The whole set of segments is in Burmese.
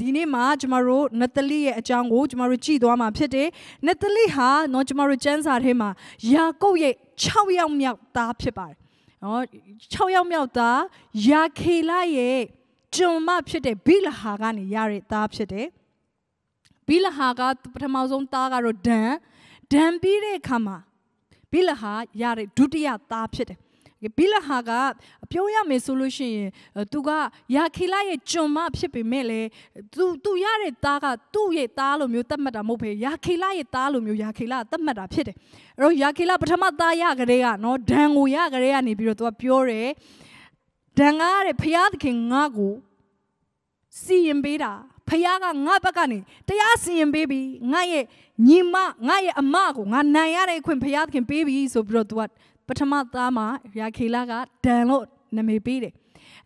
ဒီနေ့မှာကျမတို့နတလိရဲ့အကြောင်းကိုကျမတို့ကြည့်သွားမှာဖြစ်တယ်။နတလိဟာနော်ကျမတို့ကျမ်းစာထဲမှာယာကုပ်ရဲ့6ယောက်မြောက်သားဖြစ်ပါတယ်။နော်6ယောက်မြောက်သားယာခေလရဲ့ကျွန်မဖြစ်တဲ့ဘိလဟာကနေရတဲ့သားဖြစ်တယ်။ဘိလဟာကပထမဆုံးသားကတော့ဒန်ဒန်ပြီးတဲ့အခါမှာဘိလဟာရတဲ့ဒုတိယသားဖြစ်တယ်။ဘီလဟာကပြောရမယ်ဆိုလို့ရှိရင်သူကယာခိလရဲ့ဂျွန်မဖြစ်ပေမဲ့လေသူသူရတဲ့သားကသူ့ရဲ့သားလိုမျိုးသတ်မှတ်တာမဟုတ်ဘဲယာခိလရဲ့သားလိုမျိုးယာခိလသတ်မှတ်တာဖြစ်တယ်အဲ့တော့ယာခိလပထမသားရကလေးကနော်ဒံကိုရကလေးကနေပြီးတော့သူကပြောတယ်ဒံကတဲ့ဖျားသခင်ငါ့ကိုစီရင်ပေးတာဖခင်ကငါဘက်ကနေတရားစီရင်ပေးပြီးငါရဲ့ညီမငါရဲ့အမကိုငါနိုင်ရတဲ့အခွင့်ဖခင်သခင်ပေးပြီးဆိုပြီးတော့ तू ကပထမသားမှာရာခေလကဒန်လို့နာမည်ပေးတယ်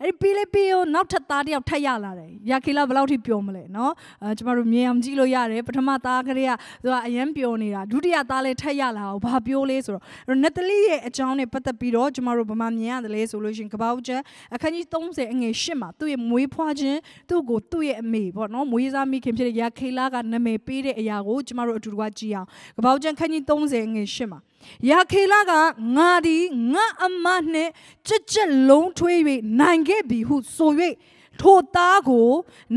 အဲ့ဒီပြီးလေပြီးရောနောက်ထပ်သားတယောက်ထပ်ရလာတယ်ရာခေလဘယ်လောက်ထိပျော်မလဲနော်အဲကျမတို့မြင်အောင်ကြည့်လို့ရတယ်ပထမသားကလေးကသူကအရင်ပျော်နေတာဒုတိယသားလည်းထပ်ရလာအောင်ဘာပြောလဲဆိုတော့နက်တလီရဲ့အကြောင်းနဲ့ပတ်သက်ပြီးတော့ကျမတို့ဗမာမြင်ရတယ်လေဆိုလို့ရှင်ကပောက်ချက်အခန်းကြီး30အငယ်8မှာသူ့ရဲ့မွေးဖွားခြင်းသူ့ကိုသူ့ရဲ့အမေပေါ့နော်မွေးစားမိခင်ဖြစ်တဲ့ရာခေလကနာမည်ပေးတဲ့အရာကိုကျမတို့အတူတူကကြည့်အောင်ကပောက်ချက်အခန်းကြီး30အငယ်8မှာရာခေလကငါသည်ငါအမနှင့်ကြက်ကြက်လုံးထွေး၍နိုင်ခဲ့ပြီဟုဆို၍ထိုသားကို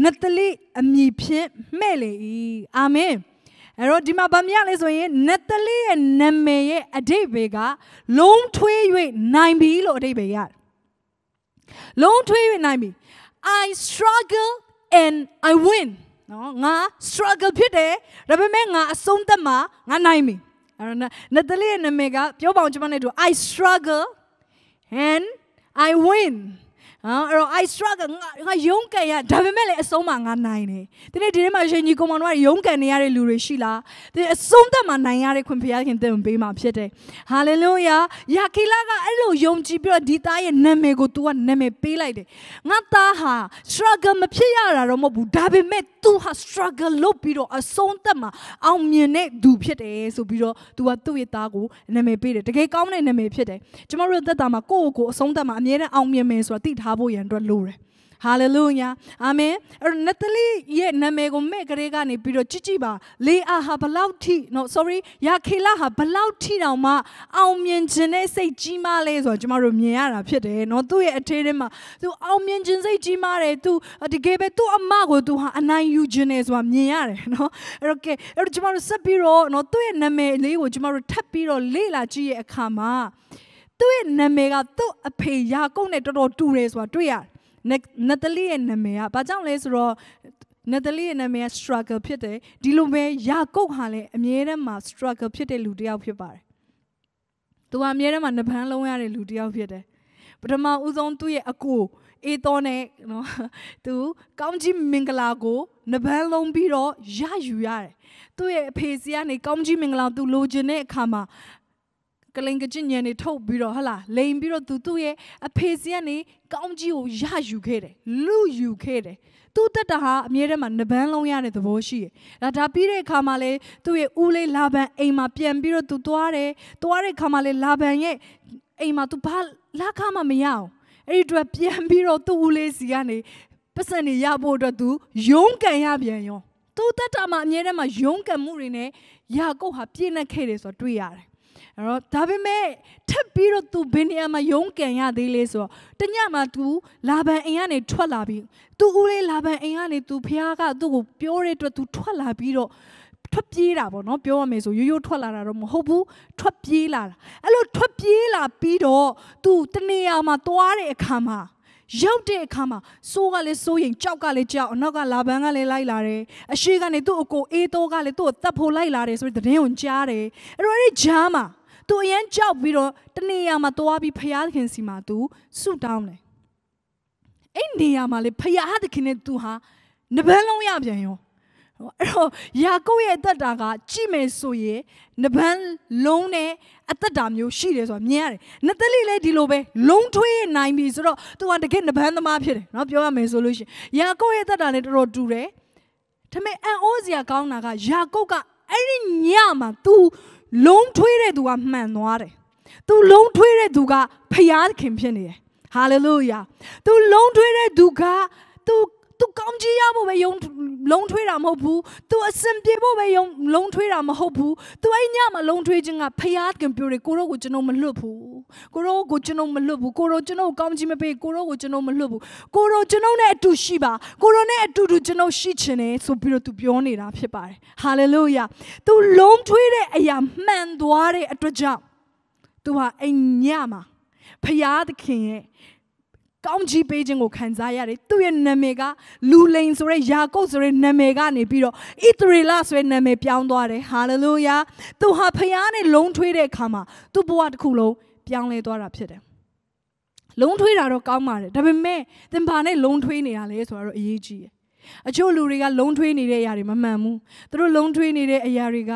နတလိအမည်ဖြင့်မှဲ့လေ၏အာမင်အဲ့တော့ဒီမှာဗမာရလဲဆိုရင်နတလိရဲ့နာမည်ရဲ့အဓိပ္ပာယ်ကလုံးထွေး၍နိုင်ပြီလို့အဓိပ္ပာယ်ရတယ်လုံးထွေး၍နိုင်ပြီ I struggle and I win နော်ငါ struggle ဖြစ်တယ်ဒါပေမဲ့ငါအဆုံးသတ်မှာငါနိုင်ပြီ I don't know. Natalie and Omega, ပြောပါအောင်ကျွန်မနဲ့တူ I struggle and I win ဟမ်အဲ့တော့ I struggle ငါငါယုံကန်ရဒါပေမဲ့လည်းအဆုံးမှာငါနိုင်တယ်ဒီနေ့ဒီနေ့မှာရှင်ကြီးကောင်မောင်တို့ကယုံကန်နေရတဲ့လူတွေရှိလားဒီအဆုံးသက်မှာနိုင်ရတဲ့ခွင့်ဖျားခင်တင်ပေးမှာဖြစ်တယ်ဟာလေလုယာယာခိလာကအဲ့လိုယုံကြည်ပြီးတော့ဒီသားရဲ့နာမည်ကို तू ကနာမည်ပေးလိုက်တယ်ငါသားဟာ struggle မဖြစ်ရတာတော့မဟုတ်ဘူးဒါပေမဲ့ तू ဟာ struggle လုပ်ပြီးတော့အဆုံးသက်မှာအောင်မြင်တဲ့သူဖြစ်တယ်ဆိုပြီးတော့ तू ကသူ့ရဲ့သားကိုနာမည်ပေးတယ်တကယ်ကောင်းတဲ့နာမည်ဖြစ်တယ်ကျမတို့သက်တာမှာကိုယ့်ကိုယ်ကိုအဆုံးသက်မှာအမြဲတမ်းအောင်မြင်မယ်ဆိုတာသိထားထားဖို့ရန်အတွက်လိုတယ်ဟာလေလုယာအာမင်အဲ့တော့နတ်သလီရဲ့နာမည်ကိုမဲ့ကလေးကနေပြီးတော့ကြည့်ကြည့်ပါလေအာဟာဘလောက်ထိ no sorry ရာခေလာဟာဘလောက်ထိတောင်မှအောင်မြင်ခြင်းနဲ့စိတ်ကြီးမားလဲဆိုတော့ကျမတို့မြင်ရတာဖြစ်တယ်เนาะသူ့ရဲ့အထေးထဲမှာသူအောင်မြင်ခြင်းစိတ်ကြီးမားတယ်သူတကယ်ပဲသူ့အမကိုသူဟာအနိုင်ယူခြင်းနဲ့ဆိုတာမြင်ရတယ်เนาะအဲ့တော့ကဲအဲ့တော့ကျမတို့ဆက်ပြီးတော့เนาะသူ့ရဲ့နာမည်လေးကိုကျမတို့ထပ်ပြီးတော့လေ့လာကြည့်ရဲ့အခါမှာသူ့ရဲ့နာမည်ကသူ့အဖေယာကုပ်နဲ့တော်တော်တူတယ်ဆိုတာတွေ့ရနတ်တလီရဲ့နာမည်ကဘာကြောင့်လဲဆိုတော့နတ်တလီရဲ့နာမည်က struggle ဖြစ်တယ်ဒီလိုပဲယာကုပ်ဟာလည်းအမြဲတမ်းမှာ struggle ဖြစ်တဲ့လူတစ်ယောက်ဖြစ်ပါတယ်သူကအမြဲတမ်းမှာနပန်းလုံးရတဲ့လူတစ်ယောက်ဖြစ်တယ်ပထမဦးဆုံးသူ့ရဲ့အကိုအေတော်နဲ့နော်သူကောင်းကြီးမင်္ဂလာကိုနပန်းလုံးပြီးတော့ရယူရတယ်သူ့ရဲ့အဖေစီကနေကောင်းကြီးမင်္ဂလာသူလိုချင်တဲ့အခါမှာကလိန်ကကြင်ညံနေထုတ်ပြီးတော့ဟလာလိန်ပြီးတော့သူသူ့ရဲ့အဖေစီကနေကောင်းကြီးကိုရယူခဲ့တယ်လူယူခဲ့တယ်သူ့တက်တာဟာအမြဲတမ်းမှာနဘန်းလုံးရတဲ့သဘောရှိတယ်။ဒါဒါပြီးတဲ့အခါမှာလဲသူ့ရဲ့ဦးလေးလာဘန်အိမ်မှာပြန်ပြီးတော့သူသွားတယ်။သွားတဲ့အခါမှာလဲလာဘန်ရဲ့အိမ်မှာသူဘာလာခမှမရအောင်။အဲ့ဒီအတွက်ပြန်ပြီးတော့သူ့ဦးလေးစီကနေပတ်စံနေရဖို့အတွက်သူရုန်းကန်ရပြန်ရော။သူ့တက်တာမှာအမြဲတမ်းမှာရုန်းကန်မှုတွေနဲ့ယာကုပ်ဟာပြည့်နှက်ခဲ့တယ်ဆိုတော့တွေ့ရတယ်အဲ့တော့ဒါပေမဲ့ထပ်ပြီးတော့ तू ဘယ်နေရာမှာယုံကံရသေးလဲဆိုတော့တညမှာ तू လာဘန်အိမ်ကနေထွက်လာပြီး तू ဦးလေးလာဘန်အိမ်ကနေ तू ဖះကသူ့ကိုပြောတဲ့အတွက် तू ထွက်လာပြီးတော့ထွက်ပြေးတာပေါ့နော်ပြောရမယ်ဆိုရိုးရိုးထွက်လာတာတော့မဟုတ်ဘူးထွက်ပြေးလာတာအဲ့လိုထွက်ပြေးလာပြီးတော့ तू တနေရာမှာသွားတဲ့အခါမှာရောက်တဲ့အခါမှာစိုးကလည်းစိုးရင်ကြောက်ကလည်းကြောက်အနောက်ကလာဘန်းကလည်းလိုက်လာတယ်အရှိကနေသူ့အကိုအေးတော့ကလည်းသူ့ကိုတတ်ဖို့လိုက်လာတယ်ဆိုပြီးသတင်းကိုကြားတယ်အဲ့တော့အဲ့ဒီဂျားမှာသူအရင်ကြောက်ပြီးတော့တနေရာမှာသွားပြီးဖရာသခင်စီမှာသူဆုတောင်းတယ်အဲ့နေရာမှာလေဖရာသခင်နဲ့သူဟာနှပန်းလုံးရပြန်ရောအဲ့တော့ယာကုပ်ရဲ့အသက်တာကကြည့်မယ်ဆိုရင်နဘန်းလုံးနဲ့အသက်တာမျိုးရှိတယ်ဆိုတာမြင်ရတယ်။နသလိလည်းဒီလိုပဲလုံးထွေးနိုင်ပြီဆိုတော့သူကတကယ်နဘန်းသမားဖြစ်တယ်နော်ပြောရမယ်ဆိုလို့ရှိရင်ယာကုပ်ရဲ့အသက်တာနဲ့တော်တော်တူတယ်။ဒါပေမဲ့အံ့ဩစရာကောင်းတာကယာကုပ်ကအဲ့ဒီညမှာ तू လုံးထွေးတဲ့သူကမှန်သွားတယ်။ तू လုံးထွေးတဲ့သူကဖျားခင်ဖြစ်နေတယ်။ hallelujah ။ तू လုံးထွေးတဲ့သူက तू ။ तू ကောင်းကြီးရဖို့ပဲယုံလုံးထွေးတာမဟုတ်ဘူး။ तू အစင်ပြေဖို့ပဲယုံလုံးထွေးတာမဟုတ်ဘူး။ तू အဲ့ညမှာလုံးထွေးခြင်းကဖျားခင်ပြောတယ်ကိုရောကိုကျွန်တော်မလွတ်ဘူး။ကိုရောကိုကျွန်တော်မလွတ်ဘူး။ကိုရောကျွန်တော်ကောင်းကြီးမပေးကိုရောကိုကျွန်တော်မလွတ်ဘူး။ကိုရောကျွန်တော်နဲ့အတူရှိပါ။ကိုရောနဲ့အတူတူကျွန်တော်ရှိချင်တယ်ဆိုပြီးတော့ तू ပြောနေတာဖြစ်ပါတယ်။ hallelujah ။ तू လုံးထွေးတဲ့အရာမှန်သွားတဲ့အတွက်ကြောင့် तू ဟာအိမ်ညမှာဖျားသခင်ရဲ့ကောင်းကြီးပေးခြင်းကိုခံစားရတယ်သူ့ရဲ့နာမည်ကလူလိန်ဆိုတဲ့ယာကုပ်ဆိုတဲ့နာမည်ကနေပြီးတော့ဣသရေလဆိုတဲ့နာမည်ပြောင်းသွားတယ်ဟာလေလုယာသူဟာဖခင်နဲ့လုံထွေးတဲ့အခါမှာသူ့ဘဝတစ်ခုလုံးပြောင်းလဲသွားတာဖြစ်တယ်လုံထွေးတာတော့ကောင်းပါတယ်ဒါပေမဲ့သင်ပါနဲ့လုံထွေးနေတာလဲဆိုတာတော့အရေးကြီးတယ်အချို့လူတွေကလုံထွေးနေတဲ့အရာတွေမမှန်ဘူးသူတို့လုံထွေးနေတဲ့အရာတွေက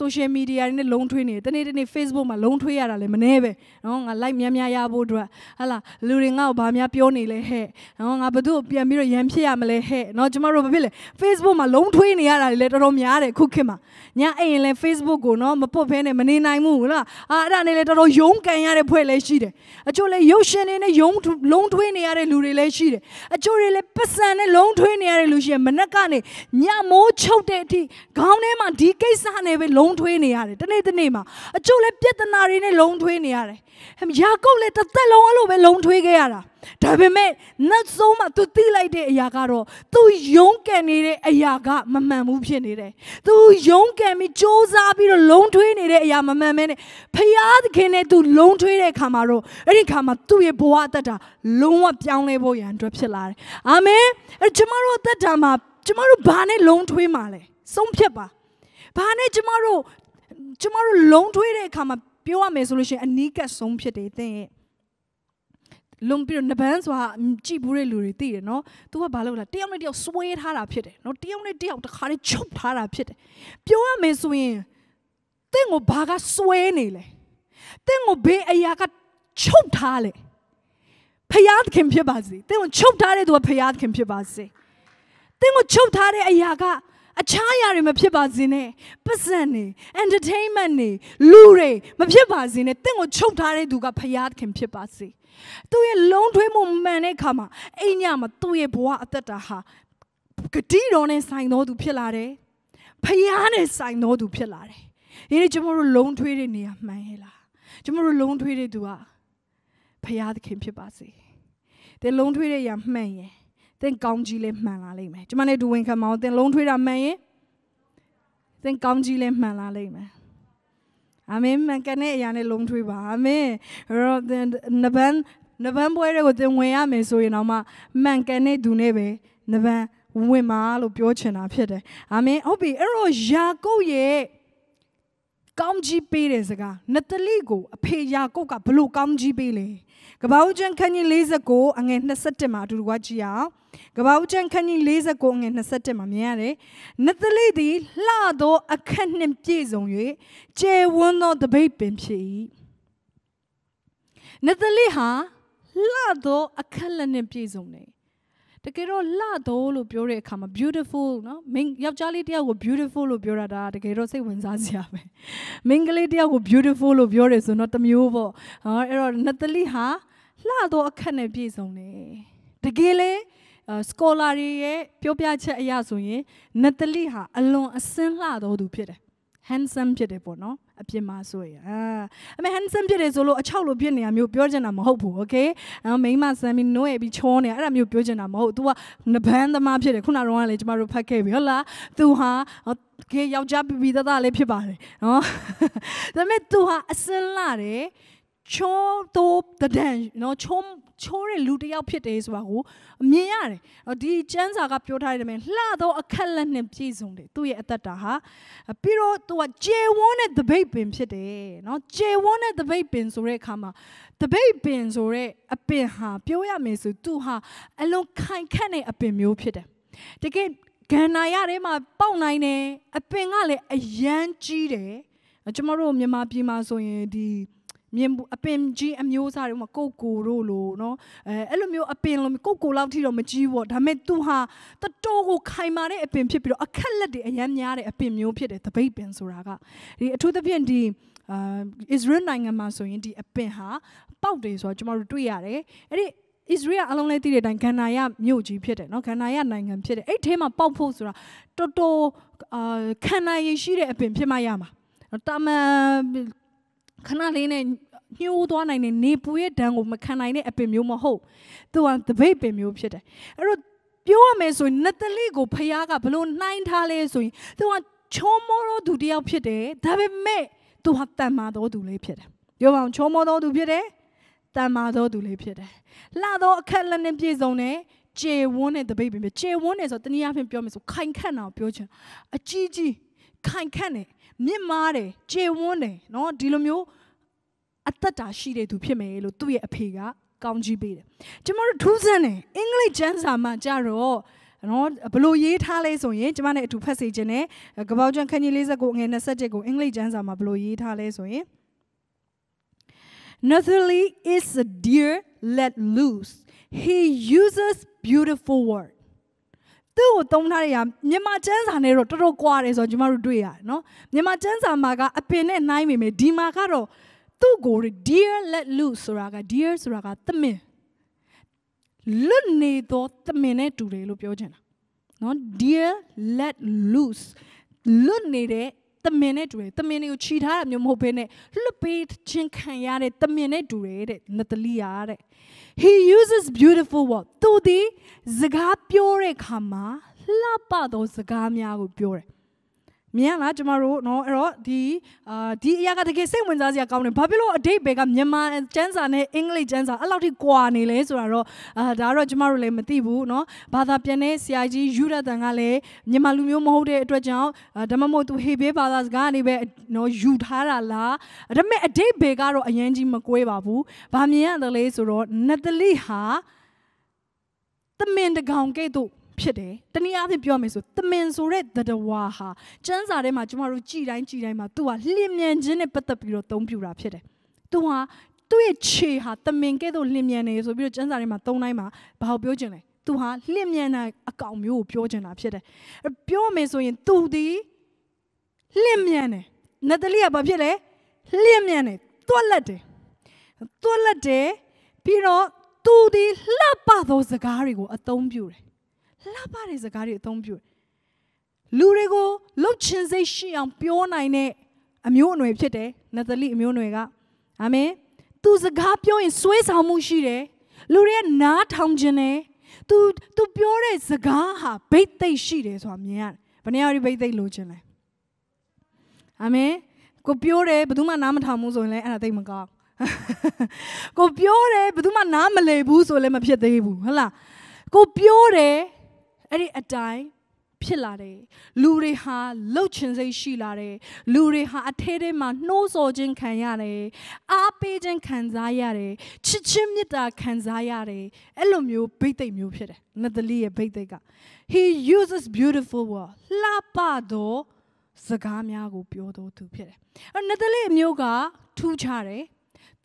social media တွေနဲ့လုံးထွေးနေတနေ့တနေ့ Facebook မှာလုံးထွေးရတာလည်းမနှဲပဲနော်ငါ like များများရဖို့အတွက်ဟာလာလူတွေငါ့ကိုဘာများပြောနေလဲဟဲ့နော်ငါဘသူ့ကိုပြန်ပြီးတော့ရန်ဖြစ်ရမလဲဟဲ့နော်ကျမတို့ဘာဖြစ်လဲ Facebook မှာလုံးထွေးနေရတာတွေလည်းတော်တော်များတယ်ခုခေတ်မှာညအိမ်ရင်လည်း Facebook ကိုနော်မပုတ်ဖဲနဲ့မနေနိုင်ဘူးဟုတ်လားအာအဲ့ဒါနဲ့လည်းတော်တော်ယုံကန်ရတဲ့ဖွဲ့လည်းရှိတယ်အချို့လည်းရုပ်ရှင်တွေနဲ့ယုံလုံးထွေးနေရတဲ့လူတွေလည်းရှိတယ်အချို့တွေလည်းပတ်စံနဲ့လုံးထွေးနေရတဲ့လူရှိရင်မနက်ကနေညမိုးချုပ်တဲ့အထိခေါင်းထဲမှာဒီကိစ္စနဲ့ပဲလုံးလုံးထွေးနေရတယ်တနေ့တနေ့မှာအကျို့လည်းပြဿနာတွေနဲ့လုံးထွေးနေရတယ်ဟမ်ယာကုပ်လည်းတစ်သက်လုံးအဲ့လိုပဲလုံးထွေးခဲ့ရတာဒါပေမဲ့နတ်ဆုံးမှ तू သိလိုက်တဲ့အရာကတော့ तू ယုံကန်နေတဲ့အရာကမမှန်ဘူးဖြစ်နေတယ်။ तू ယုံကန်ပြီးစ조사ပြီးတော့လုံထွေးနေတဲ့အရာမမှန်မဲနဲ့ဖရာသခင်နဲ့ तू လုံထွေးတဲ့အခါမှာတော့အဲ့ဒီအခါမှာသူ့ရဲ့ဘဝအသက်တာလုံးဝပြောင်းလဲဖို့ရန်အတွက်ဖြစ်လာတယ်။အာမင်။အဲ့ကျွန်တော်တို့အသက်တာမှာကျွန်တော်တို့ဘာနဲ့လုံထွေးမှာလဲ။ဆုံးဖြတ်ပါ။ဘာနဲ့ကျမတို့ကျမတို့လုံထွေးတဲ့အခါမှာပြောရမယ်ဆိုလို့ရှိရင်အနီးကပ်ဆုံးဖြစ်တယ်သင်ရဲ့လွန်ပြီးတော့နဘန်းစွာကြည်ဘူးတဲ့လူတွေသိတယ်နော်။ तू ကဘာလုပ်လဲတယောက်နဲ့တယောက်စွဲထားတာဖြစ်တယ်နော်။တယောက်နဲ့တယောက်တခါတည်းချုပ်ထားတာဖြစ်တယ်။ပြောရမယ်ဆိုရင်တင့်ကိုဘာကစွဲနေလဲ။တင့်ကိုဘေးအရာက ချုပ်ထားလေ။ဖယားခင်ဖြစ်ပါစေ။တင့်ကိုချုပ်ထားတဲ့သူကဖယားခင်ဖြစ်ပါစေ။တင့်ကိုချုပ်ထားတဲ့အရာကအခြားအရာတွေမဖြစ်ပါစေနဲ့ပတ်စံနေ entertainment နေလူတွေမဖြစ်ပါစေနဲ့တင့်ကိုချုပ်ထားတဲ့သူကဖယားခင်ဖြစ်ပါစေသူရဲ့လုံးထွေးမှုမှန်တဲ့အခါမှာအိညာမှာသူ့ရဲ့ဘဝအသက်တာဟာဂတိတော်နဲ့ဆိုင်သောသူဖြစ်လာတယ်ဖယားနဲ့ဆိုင်သောသူဖြစ်လာတယ်ဒီနေ့ကျွန်တော်တို့လုံးထွေးတဲ့နေရာမှန်ရဲ့လားကျွန်တော်တို့လုံးထွေးတဲ့သူကဖယားခင်ဖြစ်ပါစေတဲ့လုံးထွေးတဲ့အရာမှန်ရဲ့သင်ကောင်းကြီးလေးမှန်လာလိမ့်မယ်ကျွန်မနဲ့ဒူဝင်ခံမအောင်သင်လုံးထွေးတာမှန်ရင်သင်ကောင်းကြီးလေးမှန်လာလိမ့်မယ်အာမင်မှန်ကန်တဲ့အရာနဲ့လုံးထွေးပါအာမင်ရောသင်နဗန်နဗန်ပွဲတွေကိုသင်ဝင်ရမယ်ဆိုရင်တော့မှမှန်ကန်တဲ့သူနဲ့ပဲနဗန်ဝင်ပါလို့ပြောချင်တာဖြစ်တယ်အာမင်ဟုတ်ပြီအဲ့တော့ယာကုပ်ရဲ့ကောင်းကြီးပေးတဲ့စကားနတလိကိုအဖေယာကုပ်ကဘလို့ကောင်းကြီးပေးလဲကပောက်ကျန်ခန်းကြီး49အငယ်27မှာအတူတူကကြည့်အောင်ကဘာဦးကျန်ခန်းကြီး49ငွေ27မှာမြင်ရတယ်။နသလိသည်လှသော အခက်နှင့်ပြည့်စုံ၍ကျယ်ဝန်းသောတပိတ်ပင်ဖြစ်၏။နသလိဟာလှသော အခက်လက်နဲ့ပြည့်စုံတယ်။တကယ်တော့လှသောလို့ပြောတဲ့အခါမှာ beautiful နော်မင်းယောက်ျားလေးတယောက်ကို beautiful လို့ပြောတာဒါတကယ်တော့စိတ်ဝင်စားစရာပဲ။မင်းကလေးတယောက်ကို beautiful လို့ပြောတယ်ဆိုတော့တမျိုးပေါ့။ဟောအဲ့တော့နသလိဟာလှသောအခက်နဲ့ပြည့်စုံတယ်။တကယ်လည်း scholar တွေရဲ့ပြောပြချက်အရဆိုရင်နတ်တလိဟာအလွန်အစင်းလှသောသူဖြစ်တယ် handsome ဖြစ်တယ်ပေါ့နော်အပြစ်မှာဆိုရင်အာအမေ handsome ဖြစ်တယ်ဆိုလို့အချောက်လိုဖြစ်နေတာမျိုးပြောချင်တာမဟုတ်ဘူး okay မိမဆမ်းပြီးနှိုးရပြီးချောနေတာအဲ့ဒါမျိုးပြောချင်တာမဟုတ် तू ကနဘန်းသမားဖြစ်တယ်ခုနကတော့လည်းကျမတို့ဖတ်ခဲ့ပြီဟုတ်လား तू ဟာကဲယောက်ျားပြပြသားသားလေးဖြစ်ပါတယ်နော်ဒါပေမဲ့ तू ဟာအစင်းလာတယ်ချောတော့တဒန်နော်ချောချိုးတဲ့လူတစ်ယောက်ဖြစ်တယ်ဆိုတာကိုမြင်ရတယ်။ဒီကျမ်းစာကပြောထားတယ်မြင်လှသောအခက်လက်နဲ့ပြည့်စုံတယ်သူ့ရဲ့အသက်တာဟာပြီးတော့သူကကျေဝန်းတဲ့သပိတ်ပင်ဖြစ်တယ်နော်ကျေဝန်းတဲ့သပိတ်ပင်ဆိုတဲ့အခါမှာသပိတ်ပင်ဆိုတဲ့အပင်ဟာပြောရမယ်ဆိုသူဟာအလွန်ခိုင်ခန့်တဲ့အပင်မျိုးဖြစ်တယ်။တကယ်ကန္နာရထဲမှာ ပေါက်နိုင်တယ်အပင်ကလည်းအရန်ကြီးတယ်ကျွန်တော်တို့မြန်မာပြည်မှာဆိုရင်ဒီမြင်ဘူးအပင်ကြီးအမျိုးအစားတွေမှာကိုကိုတို့လိုနော်အဲအဲ့လိုမျိုးအပင်လိုကိုကိုလောက်ထိတော့မကြီးဘူးဒါပေမဲ့သူဟာတတော်ကိုခိုင်မာတဲ့အပင်ဖြစ်ပြီးတော့အခက်လက်တွေအရမ်းများတဲ့အပင်မျိုးဖြစ်တယ်သပိတ်ပင်ဆိုတာကဒီအထူးသဖြင့်ဒီအာအစ္စရေးနိုင်ငံမှာဆိုရင်ဒီအပင်ဟာပေါက်တယ်ဆိုတော့ကျွန်တော်တို့တွေ့ရတယ်အဲ့ဒီဣသရေလအလုံးလေးသိတဲ့အတိုင်းဂန္ဓာယမြို့ကြီးဖြစ်တယ်နော်ဂန္ဓာယနိုင်ငံဖြစ်တယ်အဲ့ထဲမှာပေါက်ဖို့ဆိုတာတော်တော်အာခန္ဓာရင်ရှိတဲ့အပင်ဖြစ်မှရမှာတာမန်ခဏလေးနဲ့ညှိုးသွားနိုင်တဲ့နေပူရဲ့ဒဏ်ကိုမခံနိုင်တဲ့အပင်မျိုးမဟုတ်သူကတပိတ်ပင်မျိုးဖြစ်တယ်အဲ့တော့ပြောရမယ်ဆိုရင်နတလိကိုဖះကဘလို့နှိုင်းထားလဲဆိုရင်သူကချုံမောတော်သူတယောက်ဖြစ်တယ်ဒါပေမဲ့သူဟာတန်မာတော်သူလေးဖြစ်တယ်ပြောပါအောင်ချုံမောတော်သူဖြစ်တယ်တန်မာတော်သူလေးဖြစ်တယ်လှတော်အခက်လက်နဲ့ပြည့်စုံတယ်ကျေဝန်းတဲ့တပိတ်ပင်ဖြစ်ကျေဝန်းတယ်ဆိုတော့တနည်းအားဖြင့်ပြောမယ်ဆိုခိုင်ခန့်တာကိုပြောချင်အကြီးကြီးခိုင်ခန့်တယ်မြင့်မားတယ်ခြေဝန်းတယ်နော်ဒီလိုမျိုးအသက်တာရှိတဲ့သူဖြစ်မယ်လို့သူ့ရဲ့အဖေက ကောင်းကြီးပေးတယ်ကျမတို့ထူးဆန်းတယ်အင်္ဂလိပ်ကျမ်းစာမှာကြတော့နော်ဘလို့ရေးထားလဲဆိုရင်ကျမနဲ့အတူဖတ်စေခြင်းနဲ့ကပောက်ကျွန်းခန်းကြီး49ငွေ27ကိုအင်္ဂလိပ်ကျမ်းစာမှာဘလို့ရေးထားလဲဆိုရင် Nathalie is a deer let loose. He uses beautiful words. သူ့ကိုသုံးထားတဲ့ဟာမြန်မာကျန်းစာနဲ့တော့တော်တော်ကွာတယ်ဆိုတော့ကျမတို့တွေ့ရတယ်နော်မြန်မာကျန်းစာမှာကအပင်နဲ့နှိုင်းမိမယ်ဒီမှာကတော့သူ့ကို dear let loose ဆိုတာက dear ဆိုတာကသမင်လွတ်နေသောသမင်နဲ့တူတယ်လို့ပြောချင်တာနော် dear let loose လွတ်နေတဲ့သမင်နဲ့တူတယ်သမင်တွေကိုခြိထားတာမျိုးမဟုတ်ဘဲနဲ့လွတ်ပေးခြင်းခံရတဲ့သမင်နဲ့တူတယ်တဲ့နတလီယာတဲ့ He uses beautiful words. To the zaga pure kama la pa do zaga miago မြင်လားကျမတို့နော်အဲ့တော့ဒီအာဒီအရာကတကယ်စိတ်ဝင်စားစရာကောင်းတယ်ဘာဖြစ်လို့အတိတ်ဘဲကမြန်မာကျန်းစာနဲ့အင်္ဂလိပ်ကျန်းစာအဲ့လောက်ထိကွာနေလဲဆိုတာတော့အာဒါတော့ကျမတို့လည်းမသိဘူးနော်ဘာသာပြန်တဲ့ဆရာကြီးယူရတန်ကလည်းမြန်မာလူမျိုးမဟုတ်တဲ့အတွက်ကြောင့်ဓမ္မမို့သူဟေဘေးဘာသာစကားကနေပဲနော်ယူထားတာလားဒါပေမဲ့အတိတ်ဘဲကတော့အရင်ကြီးမကွဲပါဘူးဘာမြင်ရတယ်လဲဆိုတော့နတ်တလိဟာတမင်တကောင်ကဲ့သို့ဖြစ်တယ်။တနည်းအားဖြင့်ပြောမယ်ဆိုသမင်ဆိုတဲ့သတ္တဝါဟာစံစာထဲမှာကျမတို့ကြည်တိုင်းကြည်တိုင်းမှာသူဟာလျင်မြန်ခြင်းနဲ့ပတ်သက်ပြီးတော့သုံးပြတာဖြစ်တယ်။သူဟာသူ့ရဲ့ခြေဟာသမင်ကဲ့သို့လျင်မြန်နေဆိုပြီးတော့စံစာထဲမှာသုံးတိုင်းမှာဘာကိုပြောချင်လဲ။သူဟာလျင်မြန်တဲ့အကောင်မျိုးကိုပြောချင်တာဖြစ်တယ်။ပြောမယ်ဆိုရင်သူဒီလျင်မြန်တယ်။နတ်တလီကဘာဖြစ်လဲ။လျင်မြန်တယ်။တွက်လက်တယ်။တွက်လက်တယ်ပြီးတော့သူဒီလှပသောစကားတွေကိုအသုံးပြုတယ်လှပတဲ့စကားတွေအသုံးပြုလူတွေကိုလှုပ်ချင်စိတ်ရှိအောင်ပြောနိုင်တဲ့အမျိုးအနွယ်ဖြစ်တယ်နသလိအမျိုးအနွယ်ကအာမင်သူစကားပြောရင်ဆွေးဆောင်မှုရှိတယ်လူတွေကနားထောင်ခြင်းတယ်သူသူပြောတဲ့စကားဟာဘိတ်သိက်ရှိတယ်ဆိုတာမြင်ရတယ်ဘယ်နှယောက်ဒီဘိတ်သိက်လိုချင်လဲအာမင်ကိုပြောတယ်ဘယ်သူမှနားမထောင်ဘူးဆိုရင်လည်းအဲ့ဒါသိမကောင်းကိုပြောတယ်ဘယ်သူမှနားမလည်ဘူးဆိုလည်းမဖြစ်သေးဘူးဟုတ်လားကိုပြောတယ်အဲ့ဒီအတိုင်းဖြစ်လာတယ်လူတွေဟာလှုပ်ချင်စိတ်ရှိလာတယ်လူတွေဟာ အထဲထဲမှာနှိုးဆော်ခြင်းခံရတယ်အားပေးခြင်းခံစားရတယ်ချစ်ချင်းမေတ္တာခံစားရတယ်အဲ့လိုမျိုးဘိတ်သိက်မျိုးဖြစ်တယ်နသလီရဲ့ဘိတ်သိက်က he uses beautiful word လှပသောစကားများကို ပြောတော်သူဖြစ်တယ်အဲ့နသလီမျိုးကထူးခြားတယ်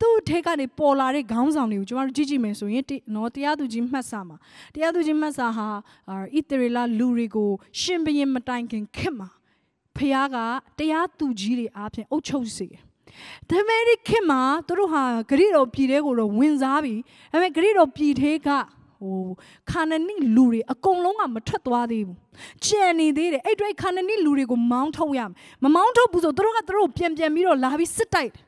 သူ့အထက်ကနေပေါ်လာတဲ့ခေါင်းဆောင်တွေကိုကျွန်တော်တို့ကြည့်ကြည့်မယ်ဆိုရင်နော်တရားသူကြီးမှတ်စာမှာတရားသူကြီးမှတ်စာဟာဣသရေလလူတွေကိုရှင်ဘရင်မတိုင်ခင်ခက်မှာဖះကတရားသူကြီးတွေအားဖြင့်အုပ်ချုပ်စေတယ်။ဒါမဲ့ဒီခင်မှာသူတို့ဟာဂရိတော်ပြည်ထဲကိုတော့ဝင်စားပြီ။ဒါပေမဲ့ဂရိတော်ပြည်ထဲကဟိုခါနနိလူတွေအကုန်လုံးကမထွက်သွားသေးဘူး။ကြံနေသေးတယ်။အဲ့တွဲခါနနိလူတွေကိုမောင်းထုတ်ရမယ်။မမောင်းထုတ်ဘူးဆိုသူတို့ကသူတို့ပြန်ပြန်ပြီးတော့လာပြီးစစ်တိုက်တယ်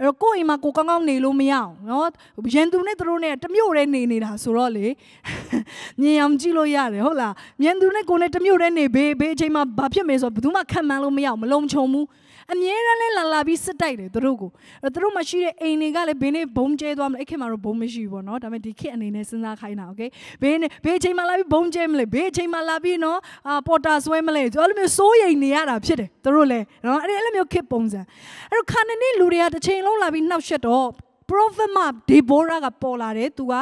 အဲ့တော့ကိုယ့်အိမ်မှာကိုကောင်းကောင်းနေလို့မရအောင်နော်ရန်သူနဲ့သူတို့နဲ့တမျိုးတည်းနေနေတာဆိုတော့လေမြင်အောင်ကြည့်လို့ရတယ်ဟုတ်လားမြန်သူနဲ့ကိုနဲ့တမျိုးတည်းနေဘေးဘေးအချိန်မှာဘာဖြစ်မလဲဆိုတော့ဘယ်သူမှခံမှန်းလို့မရအောင်မလုံးချုံဘူးအမြဲတမ်းလဲလာလာပြီးစစ်တိုက်တယ်သူတို့ကိုအဲ့သူတို့မရှိတဲ့အိမ်တွေကလည်းဘင်းနေဘုံကျဲသွားမလဲအဲ့ခင်မှာတော့ဘုံမရှိဘူးပေါ့နော်ဒါပေမဲ့ဒီခေတ်အနေနဲ့စဉ်းစားခိုင်းတာ okay ဘင်းနေဘေးအချိန်မှလာပြီးဘုံကျဲမလဲဘေးအချိန်မှလာပြီးနော်အာပေါ်တာဆွဲမလဲကျွန်တော်မျိုးစိုးရိမ်နေရတာဖြစ်တယ်သူတို့လည်းနော်အဲ့ဒီအဲ့လိုမျိုးခေတ်ပုံစံအဲ့တော့ခါနေနေလူတွေကတစ်ချိန်လုံးလာပြီးနှောက်ရှက်တော့ prophet မဒေဘိုရာကပေါ်လာတယ်သူက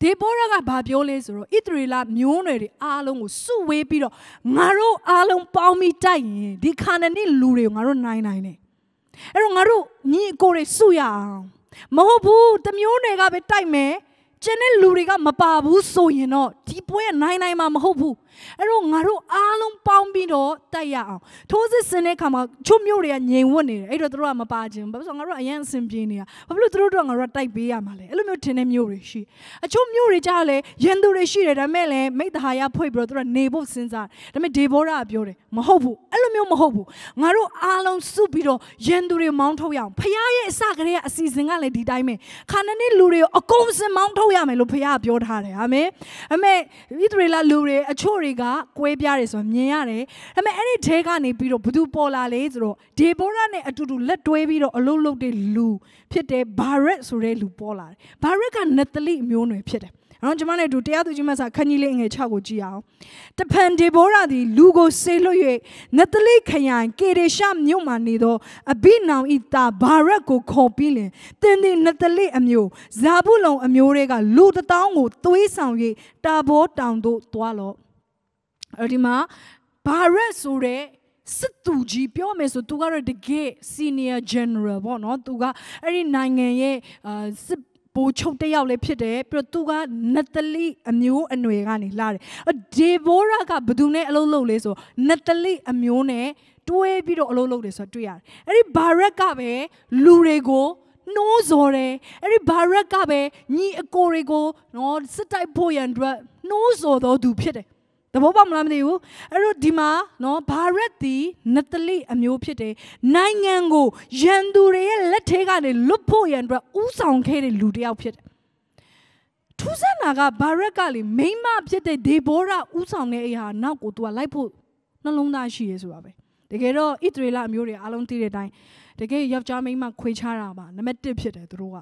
ဒေဘောရကဘာပြောလဲဆိုတော့ဣသရေလမျိုးနွယ်တွေအားလုံးကိုစုဝေးပြီးတော့ငါတို့အားလုံးပေါင်းပြီးတိုက်ရင်ဒီခါနနိလူတွေကိုငါတို့နိုင်နိုင်တယ်အဲ့တော့ငါတို့ညီအကိုတွေစုရအောင်မဟုတ်ဘူးတမျိုးနွယ်ကပဲတိုက်မယ်ကျန်တဲ့လူတွေကမပါဘူးဆိုရင်တော့ဒီပွဲနိုင်နိုင်မှာမဟုတ်ဘူးအဲ့တော့ငါတို့အားလုံးပေါင်းပြီးတော့တိုက်ရအောင်ထိုးစစ်ဆင်တဲ့ခါမှာချုပ်မျိုးတွေကငြိမ်ဝတ်နေတယ်အဲ့တော့တို့ကမပါခြင်းဘာလို့ဆိုငါတို့အရန်အဆင်ပြေနေတာဘာလို့တို့တို့ကငါတို့တိုက်ပေးရမှာလဲအဲ့လိုမျိုးထင်တဲ့မျိုးတွေရှိအချို့မျိုးတွေကြားလဲရန်သူတွေရှိတယ်ဒါပေမဲ့လည်းမိတ္တဟာရဖွဲ့ပြီးတော့တို့ကနေဖို့စဉ်းစားတယ်ဒါပေမဲ့ဒေဗောရာကပြောတယ်မဟုတ်ဘူးအဲ့လိုမျိုးမဟုတ်ဘူးငါတို့အားလုံးစုပြီးတော့ရန်သူတွေမောင်းထုတ်ရအောင်ဖခင်ရဲ့အစကတည်းကအစီအစဉ်ကလည်းဒီတိုင်းပဲခါနနေ့လူတွေကိုအကုန်စင်မောင်းထုတ်ရမယ်လို့ဖခင်ကပြောထားတယ်အာမင်အမေဣသရေလလူတွေအချို့တွေကကွဲပြားတယ်ဆိုတာမြင်ရတယ်။ဒါပေမဲ့အဲ့ဒီထဲကနေပြီးတော့ဘသူပေါ်လာလဲဆိုတော့ဒေဘိုရာနဲ့အတူတူလက်တွဲပြီးတော့အလုပ်လုပ်တဲ့လူဖြစ်တဲ့ဘာရက်ဆိုတဲ့လူပေါ်လာတယ်။ဘာရက်ကနတလိမျိုးနွယ်ဖြစ်တယ်။နော်ကျွန်မနဲ့အတူတရားသူကြီးမဆာခန်းကြီးလေးငွေ6ကိုကြည့်အောင်တဖန်ဒေဘိုရာသည်လူကိုဆေးလွတ်၍နတလိခရိုင်ကေဒေရှမြို့မှနေသောအဘိနောင်ဤတာဘာရက်ကိုခေါ်ပြီးလင်တင်းတင်းနတလိအမျိုးဇာဘူးလုံအမျိုးတွေကလူတထောင်ကိုသွေးဆောင်၍တာဘောတောင်သို့သွားလော့အဲဒီမှာဘာရက်ဆိုတဲ့စစ်သူကြီးပြောမယ်ဆို သူကတော့တကယ် senior general ပေါ့နော်သူကအဲ့ဒီနိုင်ငံရဲ့စစ်ပိုးချုပ်တယောက်လည်းဖြစ်တယ်ပြီးတော့သူကနတလီအမျိုးအနွယ်ကနေလာတယ်ဒေဗိုရာကဘယ်သူနဲ့အလုပ်လုပ်လဲဆိုနတလီအမျိုးနဲ့တွဲပြီးတော့အလုပ်လုပ်တယ်ဆိုတော့တွေ့ရတယ်အဲ့ဒီဘာရက်ကပဲလူတွေကိုနှိုးစော်တယ်အဲ့ဒီဘာရက်ကပဲညီအကိုတွေကိုနော်စစ်တိုက်ဖို့ရန်အတွက်နှိုးစော်တော်သူဖြစ်တယ်သဘောပေါက်မလားမသိဘူးအဲ့တော့ဒီမှာနော်ဘာရက်တီနတလိအမျိုးဖြစ်တယ်နိုင်ငံကိုရန်သူတွေရဲ့လက်ထဲကနေလွတ်ဖို့ရန်အတွက်ဥဆောင်ခဲ့တဲ့လူတစ်ယောက်ဖြစ်တယ်ထူးဆန်းတာကဘာရက်ကလေမိမဖြစ်တဲ့ဒေဘိုရာဥဆောင်တဲ့အရာနောက်ကိုသူကလိုက်ဖို့နှလုံးသားရှိရဲဆိုတာပဲတကယ်တော့ဣသရေလအမျိုးတွေအားလုံးသိတဲ့အတိုင်းတကယ်ယောက်ျားမိန်းမခွေချတာပါနံပါတ်1ဖြစ်တယ်သူတို့က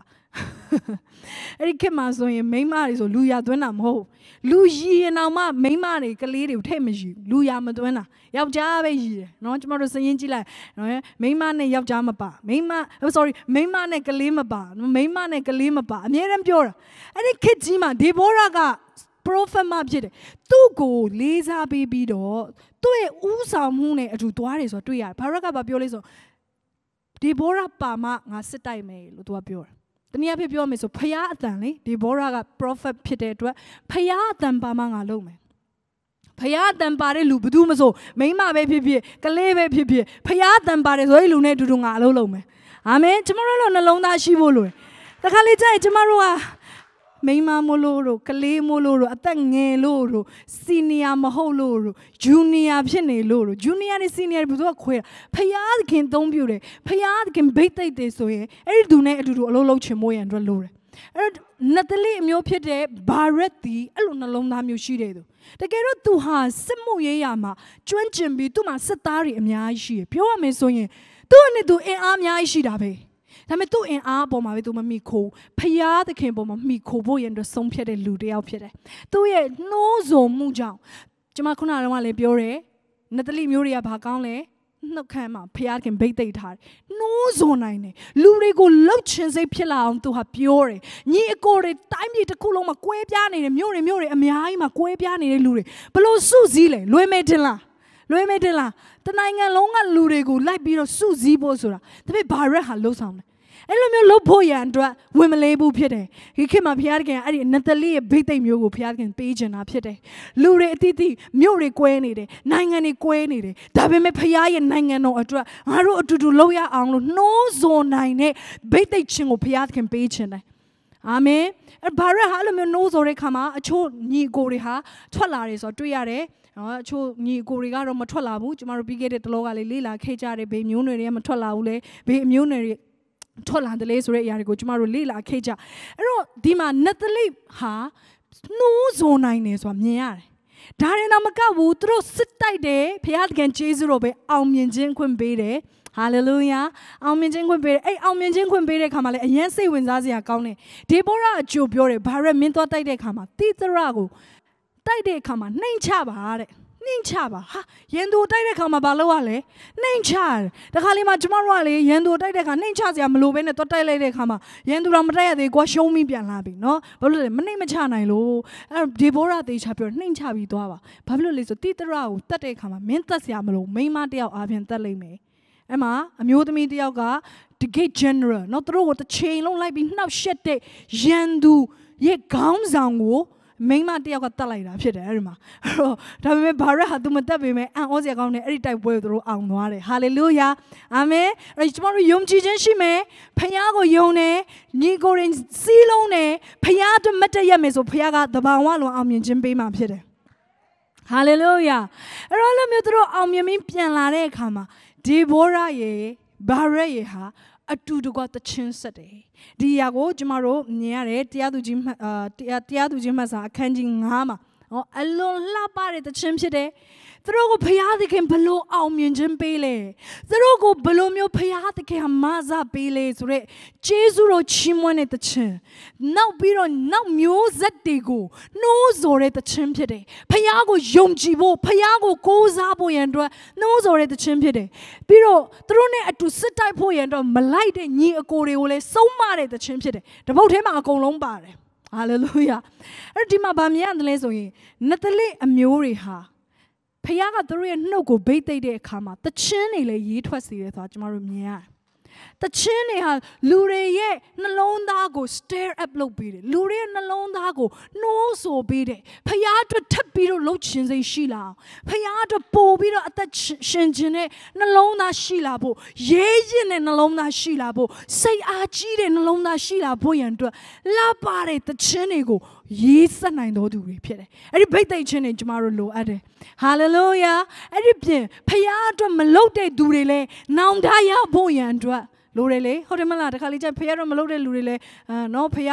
အဲ့ဒီခေတ်မှာဆိုရင်မိန်းမတွေဆိုလူရသွင်းတာမဟုတ်လူရည်ရင်အောင်မှမိန်းမတွေကလေးတွေကိုထိတ်မရည်လူရမသွင်းတာယောက်ျားပဲရည်တယ်နော်ကျမတို့စရင်ကြည့်လိုက်နော်မိန်းမနဲ့ယောက်ျားမပါမိန်းမ sorry မိန်းမနဲ့ကလေးမပါမိန်းမနဲ့ကလေးမပါအများရန်ပြောတာအဲ့ဒီခေတ်ကြီးမှာဒေဘိုရာက prophet မှဖြစ်တယ်သူ့ကို လေးစားပေးပြီးတော့သူ့ရဲ့ဥဆောင်မှုနဲ့အတူသွားတယ်ဆိုတာတွေ့ရတယ်ဘာရက်ကဘာပြောလဲဆိုတော့ဒီဘောရာပါမငါစစ်တိုက်မယ်လို့သူကပြောတာတနည်းအားဖြင့်ပြောမယ်ဆိုဖရားအတန်လေဒီဘောရာက prophet ဖြစ်တဲ့အတွက်ဖရားအတန်ပါမငါလုပ်မယ်ဖရားအတန်ပါတဲ့လူဘယ်သူမဆိုမိမပဲဖြစ်ဖြစ်ကလေးပဲဖြစ်ဖြစ်ဖရားအတန်ပါတယ်ဆိုရင်လူနဲ့အတူတူငါအလုပ်လုပ်မယ်အာမင်ကျမတို့လည်းနှလုံးသားရှိဖို့လိုတယ်တခါလေကြာရင်ကျမတို့ကမိန်းမမို့လို့တို့ကလေးမို့လို့တို့အသက်ငယ်လို့တို့စီနီယာမဟုတ်လို့တို့ဂျူနီယာဖြစ်နေလို့တို့ဂျူနီယာနဲ့စီနီယာဘယ်သူကခွဲဖယားသခင်သုံးပြတယ်ဖယားသခင်ဘိတ်သိမ့်တယ်ဆိုရင်အဲ့ဒီသူနဲ့အတူတူအလုပ်လုပ်ချင်မို့ရန်အတွက်လိုတယ်အဲ့တော့နတ်တလိအမျိုးဖြစ်တဲ့ဘာရက်တီအဲ့လိုနှလုံးသားမျိုးရှိတဲ့သူတကယ်တော့သူဟာစစ်မှုရေးရာမှာကျွမ်းကျင်ပြီးသူ့မှာစစ်သားတွေအများကြီးရှိတယ်ပြောရမယ်ဆိုရင်သူ့အနေနဲ့သူအင်အားအများကြီးရှိတာပဲ။ဒါပေမဲ့သူ့အင်အားအပေါ်မှာပဲသူမမိခိုးဖျားသခင်ပေါ်မှာမိခိုးဖို့ရန်အတွက်ဆုံးဖြတ်တဲ့လူတစ်ယောက်ဖြစ်တယ်။သူ့ရဲ့နှိုးဆော်မှုကြောင့်ကျွန်မခုနကတော့လည်းပြောတယ်နတလိမျိုးတွေကဘာကောင်းလဲနှုတ်ခမ်းမှာဖျားခင်ဗိတ်သိက်ထားတယ်။နှိုးဆော်နိုင်တယ်။လူတွေကိုလှုပ်ချင်စိတ်ဖြစ်လာအောင်သူဟာပြောတယ်။ညီအကိုတွေတိုင်းပြည်တစ်ခုလုံးမှာကွဲပြားနေတယ်မြို့တွေမြို့တွေအများကြီးမှာကွဲပြားနေတဲ့လူတွေဘလို့စုစည်းလဲလွယ်မဲတင်လားလွယ်မဲတင်လားတနိုင်ငံလုံးကလူတွေကိုလိုက်ပြီးတော့စုစည်းဖို့ဆိုတာဒါပေမဲ့ဘာရက်ဟာလှုပ်ဆောင်တယ်အဲ့လိုမျိုးလုပ်ဖို့ရန်အတွက်ဝင်မလေးဘူးဖြစ်တယ်ဒီခေတ်မှာဘုရားသခင်ကအဲ့ဒီနသလိရဲ့ဘိတ်သိက်မျိုးကိုဘုရားသခင် ပေးခြင်းတာဖြစ်တယ်လူတွေအတိအသည့်မြို့တွေကွဲနေတယ်နိုင်ငံတွေကွဲနေတယ်ဒါပေမဲ့ဘုရားရဲ့နိုင်ငံတော်အတွက်ငါတို့အတူတူလုပ်ရအောင်လို့နှိုးဆော်နိုင်တဲ့ဘိတ်သိက်ခြင်းကိုဘုရားသခင်ပေးခြင်းတယ်အာမင်အဲ့ဘာရဟာအဲ့လိုမျိုးနှိုးဆော်တဲ့ခါမှာအချို့ညီကိုတွေဟာထွက်လာတယ်ဆိုတော့တွေ့ရတယ်နော်အချို့ညီကိုတွေကတော့မထွက်လာဘူးကျမတို့ပြီးခဲ့တဲ့တလောကလေးလေးလာခဲ့ကြတယ်ဘေးမျိုးနွယ်တွေကမထွက်လာဘူးလေဘေးအမျိုးနွယ်တွေထွက်လာတယ်လေဆိုတဲ့အရာတွေကိုကျမတို့လေ့လာခဲ့ကြအဲ့တော့ဒီမှာနတ်သလိဟာနှိုးစုံနိုင်တယ်ဆိုတာမြင်ရတယ်ဒါရင်တော့မကဘူးသူတို့စစ်တိုက်တယ်ဘုရားသခင်ယေရှုတော်ပဲအောင်မြင်ခြင်းခွင့်ပေးတယ်ဟာလေလုယာအောင်မြင်ခြင်းခွင့်ပေးတယ်အဲ့အောင်မြင်ခြင်းခွင့်ပေးတဲ့ခါမှာလည်းအရင်စိတ်ဝင်စားစရာကောင်းတယ်ဒေဘောရအကျိုးပြောတယ်ဘာရက်မင်းသွားတိုက်တဲ့ခါမှာတိသရကိုတိုက်တဲ့အခါမှာနှိမ်ချပါတဲ့နှိမ်ချပါဟာရန်သူတိုက်တဲ့ခါမှာဘာလုပ်ရလဲနှိမ်ချတခါလေးမှာကျမတို့ကလေရန်သူတိုက်တဲ့ခါနှိမ်ချစရာမလိုဘဲနဲ့တော့တိုက်လိုက်တဲ့ခါမှာရန်သူတော့မတိုက်ရသေးကွာရှုံးပြီးပြန်လာပြီနော်ဘာလို့လဲမနှိမ်မချနိုင်လို့အဲ့ဒီဘောရာတေချပြောနှိမ်ချပြီးသွားပါဘာဖြစ်လို့လဲဆိုတိတရကိုတတ်တဲ့ခါမှာမင်းတတ်စရာမလိုမိန်းမတယောက်အားဖြင့်တတ်လိမ့်မယ်အဲ့မှာအမျိုးသမီးတယောက်က the gate general နော်သူတို့ကိုတစ်ချိန်လုံးလိုက်ပြီးနှောက်ရှက်တဲ့ရန်သူရဲ့ခေါင်းဆောင်ကိုမိန်းမတယောက်ကတတ်လိုက်တာဖြစ်တယ်အဲ့ဒီမှာအဲ့တော့ဒါပေမဲ့ဘာရက်ဟာသူမတတ်ပေမဲ့အံ့ဩစရာကောင်းတဲ့အဲ့ဒီတိုက်ပွဲကိုသူတို့အောင်သွားတယ်ဟာလေလုယာအာမင်အဲ့ဒီကျွန်တော်တို့ယုံကြည်ခြင်းရှိမယ်ဖခင်ကိုယုံတယ်ညီကိုရင်စီးလုံးတယ်ဖခင်တို့မတတ်ရမယ်ဆိုဖခင်ကတဘာဝလုံးအောင်မြင်ခြင်းပေးမှာဖြစ်တယ်ဟာလေလုယာအဲ့တော့လိုမျိုးသူတို့အောင်မြင်ပြီးပြန်လာတဲ့အခါမှာဒီဘောရရဲ့ဘာရက်ရဲ့ဟာအတူတကွတချင်းဆက်တယ်ဒီຢာကိုကျမတို့မြင်ရတယ်တရားသူကြီးအာတရားသူကြီးမှတ်စာအခန်းကြီး9မှာဟောအလွန်လှပတဲ့တချင်းဖြစ်တယ်သူတို့ကိုဖရာသခင်ဘလို့အောင်မြင်ခြင်းပေးလဲသူတို့ကိုဘလို့မျိုးဖရာသခင်မဆပေးလဲဆိုတော့ဂျေဇုတော်ချီးမွမ်းတဲ့တခြင်းနောက်ပြီးတော့နောက်မျိုးဆက်တွေကိုနှိုးဆော်တဲ့တခြင်းဖြစ်တယ်ဖရာကိုယုံကြည်ဖို့ဖရာကိုကိုးစားဖို့ရန်အတွက်နှိုးဆော်တဲ့တခြင်းဖြစ်တယ်ပြီးတော့သူတို့နဲ့အတူစစ်တိုက်ဖို့ရန်အတွက်မလိုက်တဲ့ညီအကိုတွေကိုလည်းဆုံးမတဲ့တခြင်းဖြစ်တယ်တပုတ်ထဲမှာအကုန်လုံးပါတယ်ဟာလေလုယာအဲ့ဒီမှာဗာမြင်ရတယ်လဲဆိုရင်နတလိအမျိုးတွေဟာဖခင်ကသူတို့ရဲ့နှုတ်ကိုဗိတ်သိတဲ့အခါမှာတခြင်းတွေလည်းရေးထွက်စေတယ်ဆိုတာကျွန်တော်တို့မြင်ရတယ်တခြင်းတွေဟာလူတွေရဲ့နှလုံးသားကို stir up လုပ်ပေးတယ်လူတွေရဲ့နှလုံးသားကိုနှိုးဆိုပေးတယ်ဖခင်အတွက်ထပ်ပြီးတော့လှုပ်ခြင်းစိတ်ရှိလာဖခင်အတွက်ပို့ပြီးတော့အသက်ရှင်ခြင်းနဲ့နှလုံးသားရှိလာဖို့ရေးရင်တဲ့နှလုံးသားရှိလာဖို့စိတ်အားကြီးတဲ့နှလုံးသားရှိလာဖို့ရန်အတွက်လှပတဲ့တခြင်းတွေကိုရေးဆက်နိုင်တော်သူတွေဖြစ်တယ်။အဲ့ဒီဘိတ်သိက်ခြင်းတွေကျမတို့လိုအပ်တယ်။ဟာလေလုယာအဲ့ဒီပြင်ဖခင်အတွက်မလုပ်တဲ့သူတွေလည်းနောင်တရဖို့ရန်အတွက်လိုတယ်လေဟုတ်တယ်မလားတခါလေကျဖះတော့မလုပ်တဲ့လူတွေလည်းအာနော်ဖះ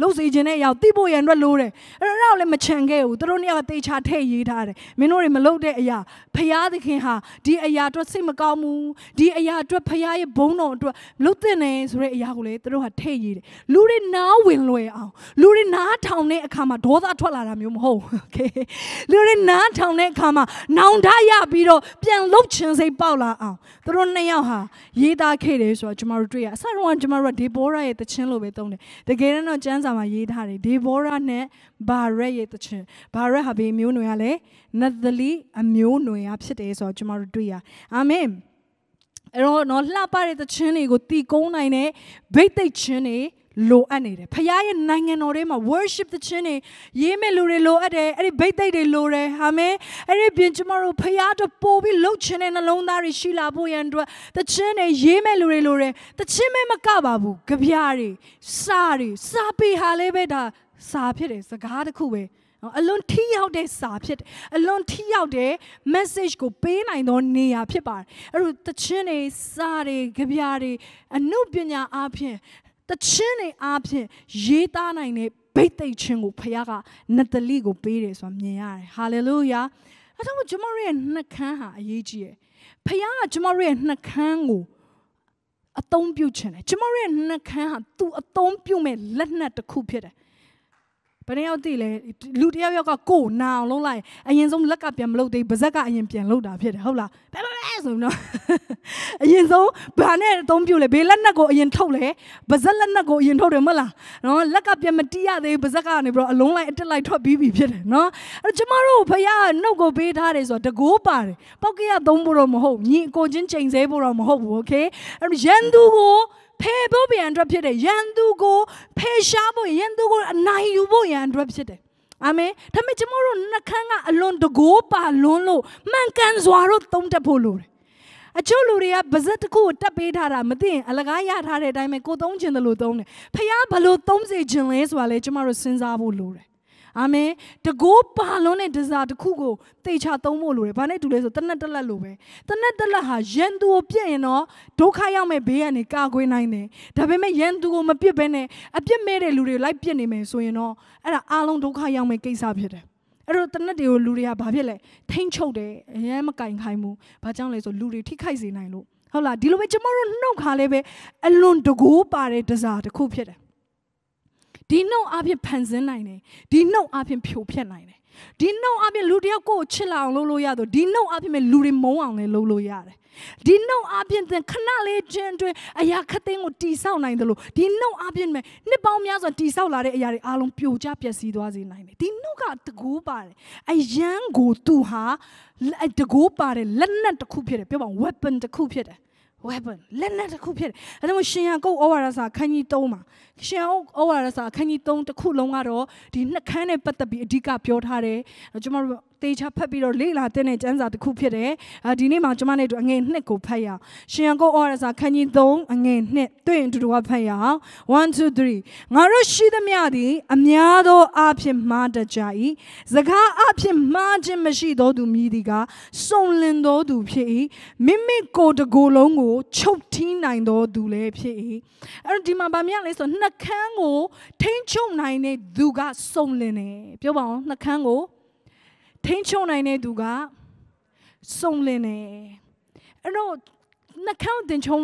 လှုပ်စေခြင်းနဲ့အရာတိဖို့ရန်အတွက်လိုတယ်အဲ့တော့လည်းမချန်ခဲ့ဘူးသူတို့နှစ်ယောက်ကတေချာထည့်ရေးထားတယ်မင်းတို့တွေမလုပ်တဲ့အရာဖះသခင်ဟာဒီအရာအတွက်စိတ်မကောင်းဘူးဒီအရာအတွက်ဖះရဲ့ဘုန်းတော်အတွက်လုပ်တဲ့နေဆိုတဲ့အရာကိုလည်းသူတို့ဟာထည့်ရေးတယ်လူတွေနားဝင်လွယ်အောင်လူတွေနားထောင်တဲ့အခါမှာဒေါသထွက်လာတာမျိုးမဟုတ်โอเคလူတွေနားထောင်တဲ့အခါမှာနောင်တရပြီးတော့ပြန်လှုပ်ခြင်းစိတ်ပေါက်လာအောင်သူတို့နှစ်ယောက်ဟာရေးသားခဲ့တယ်ဆိုတော့မတို့တွေ့ရအစတော့ကျွန်မတို့ကဒေဘိုရာရဲ့တခြင်းလို့ပဲသုံးတယ်တကယ်တော့ကျမ်းစာမှာရေးထားတယ်ဒေဘိုရာနဲ့ဘာရက်ရဲ့တခြင်းဘာရက်ဟာဘယ်မျိုးနွယ်ရလဲနသလီအမျိုးနွယ်ရဖြစ်တယ်ဆိုတော့ကျွန်မတို့တွေ့ရအာမင်အဲ့တော့နော်လှပတဲ့တခြင်းတွေကိုတီကုန်းနိုင်တဲ့ဗိတ်သိက်ခြင်းတွေလိုအပ်နေတယ်ဖခင်ရဲ့နိုင်ငံတော်ထဲမှာ worship သခြင်းတွေရေးမဲ့လူတွေလိုအပ်တယ်အဲ့ဒီဗိတ်သိက်တွေလိုတယ်အာမင်အဲ့ဒီပြင်ကျမတို့ဖခင်တို့ပို့ပြီးလှုပ်ခြင်းတဲ့နှလုံးသားတွေရှိလာဖို့ရန်အတွက်သခြင်းတွေရေးမဲ့လူတွေလိုတယ်သခြင်းမဲ့မကပါဘူးကြပြားတွေစာတွေစာပေဟာလေးပဲဒါစာဖြစ်တယ်စကားတစ်ခုပဲအလွန်ထိရောက်တဲ့စာဖြစ်တယ်အလွန်ထိရောက်တဲ့ message ကို ပေးနိုင်သောနေရာဖြစ်ပါတယ်အဲ့လိုတခြင်းတွေစာတွေကြပြတွေအမှုပညာအပြင်တခြင်းတွေအားဖြင့်ရေးသားနိုင်တဲ့ဘိတ်သိက်ခြင်းကိုဖခင်ကနတလိကိုပေးတယ်ဆိုတာမြင်ရတယ်ဟာလေလုယာအဲဒါကြောင့်ကျွန်မတို့ရဲ့နှကန်းဟာအရေးကြီးတယ်ဖခင်ကကျွန်မတို့ရဲ့နှကန်းကိုအသုံးပြုခြင်းတယ်ကျွန်မတို့ရဲ့နှကန်းဟာသူအသုံးပြုမဲ့လက်နက်တစ်ခုဖြစ်တယ်ဘယ်နှယောက်သိလဲလူတယောက်ယောက်ကကိုနာအောင်လုံးလိုက်အရင်ဆုံးလက်ကပြန်မလုပ်သေးပါဇက်ကအရင်ပြန်လုပ်တာဖြစ်တယ်ဟုတ်လားဘယ်လိုလဲဆိုတော့အရင်ဆုံးဘာနဲ့အသုံးပြုလဲဘေးလက်နက်ကိုအရင်ထုတ်လဲပါဇက်လက်နက်ကိုအရင်ထုတ်တယ်မဟုတ်လားနော်လက်ကပြန်မတီးရသေးပါဇက်ကနေပြီးတော့အလုံးလိုက်အတက်လိုက်ထွက်ပြီးပြီဖြစ်တယ်နော်အဲ့တော့ကျမတို့ဖခင်နှုတ်ကိုပေးထားတယ်ဆိုတော့တကိုးပါတယ်ပောက်ကရသုံးဖို့တော့မဟုတ်ညီအကိုချင်းချိန်ဆဲဖို့တော့မဟုတ်ဘူးโอเคအဲ့တော့ရန်သူကိုဖယ်ဖို့ပြန်အတွက်ဖြစ်တယ်ရန်သူကိုဖယ်ရှားဖို့ရန်သူကိုအနိုင်ယူဖို့ရန်အတွက်ဖြစ်တယ်အာမင်ဒါပေမဲ့ကျွန်တော်တို့နှခမ်းကအလွန်တကိုးပါလွန်းလို့မှန်ကန်စွာတော့သုံးတက်ဖို့လိုတယ်အချို့လူတွေကဗဇက်တစ်ခုကိုတက်ပေးထားတာမသိရင်အလကားရထားတဲ့အတိုင်းပဲကိုသုံးချင်တယ်လို့သုံးတယ်ဖះဘလို့သုံးစေချင်လဲဆိုတာလဲကျမတို့စဉ်းစားဖို့လိုတယ်အာမင်တကိုးပါလွန်းတဲ့ဒဇာတစ်ခုကိုတေချာသုံးဖို့လိုတယ်ဘာနဲ့တူလဲဆိုတနက်တလက်လိုပဲတနက်တလက်ဟာယန်သူကိုပြစ်ရင်တော့ဒုက္ခရောက်မဲ့ဘေးကနေကာကွယ်နိုင်တယ်ဒါပေမဲ့ယန်သူကိုမပြစ်ဘဲနဲ့အပြစ်မဲ့တဲ့လူတွေလိုက်ပြစ်နေမယ်ဆိုရင်တော့အဲ့ဒါအားလုံးဒုက္ခရောက်မဲ့ကိစ္စဖြစ်တယ်အဲ့တော့တနက်တွေကိုလူတွေကဘာဖြစ်လဲထိမ့်ချုပ်တယ်အရင်မကင်ခိုင်းဘူးဘာကြောင့်လဲဆိုလူတွေထိခိုက်စေနိုင်လို့ဟုတ်လားဒီလိုပဲကျမတို့နှုတ်ခါလေးပဲအလွန်တကိုးပါတဲ့ဒဇာတစ်ခုဖြစ်တယ်ဒီနှုတ်အပြင်ဖန်ဆင်းနိုင်တယ်ဒီနှုတ်အပြင်ဖြိုဖျက်နိုင်တယ်ဒီနှုတ်အပြင်လူတယောက်ကိုချစ်လာအောင်လုပ်လို့ရတော့ဒီနှုတ်အပြင်လူတွေမုန်းအောင်လည်းလုပ်လို့ရတယ်ဒီနှုတ်အပြင်သင်ခဏလေးခြင်းတွင်အရာခသိန်းကိုတိဆောက်နိုင်တယ်လို့ဒီနှုတ်အပြင်မဲ့နှစ်ပေါင်းများစွာတိဆောက်လာတဲ့အရာတွေအားလုံးပြိုကျပျက်စီးသွားစေနိုင်တယ်ဒီနှုတ်ကတကူပါတယ်အယံကိုသူဟာတကူပါတယ်လက်နက်တစ်ခုဖြစ်တယ်ပြောပါ weapon တစ်ခုဖြစ်တယ် weapon လက်နက်တစ်ခုဖြစ်တယ်အဲဒါမို့ရှင်ရကုတ်ဩဝါဒစာခန်းကြီး၃မှာရှင်ဩဝါဒစာအခန်းကြီး3တစ်ခုလုံးကတော့ဒီနှခမ်းနဲ့ပတ်သက်ပြီးအဓိကပြောထားတယ်ကျွန်တော်တို့တေချာဖတ်ပြီးတော့လေ့လာတဲ့ကျမ်းစာတစ်ခုဖြစ်တယ်ဒီနေ့မှာကျွန်မနဲ့အတူအငယ်နှစ်ကိုဖတ်ရအောင်ရှင်ကိုဩဝါဒစာခန်းကြီး3အငယ်နှစ်တွေ့ရင်အတူတူဖတ်ရအောင်1 2 3ငါတို့ရှိသမျှသည်အများသောအဖြစ်မှားတကြ၏စကားအဖြစ်မှားခြင်းမရှိသောသူမည်သည်ကစုံလင်သောသူဖြစ်၏မိမိကိုယ်တကိုယ်လုံးကိုချုပ်ထီးနိုင်သောသူလည်းဖြစ်၏အဲ့တော့ဒီမှာဗာမြလဲဆိုနှနှကန်းကို ထိန်းချုပ်နိုင်တဲ့သူကစုံလင်တယ်ပြောပါအောင်နှကန်းကို ထိန်းချုပ်နိုင်တဲ့သူကစုံလင်တယ်အဲ့တော့နှကန်းတင်ချုံ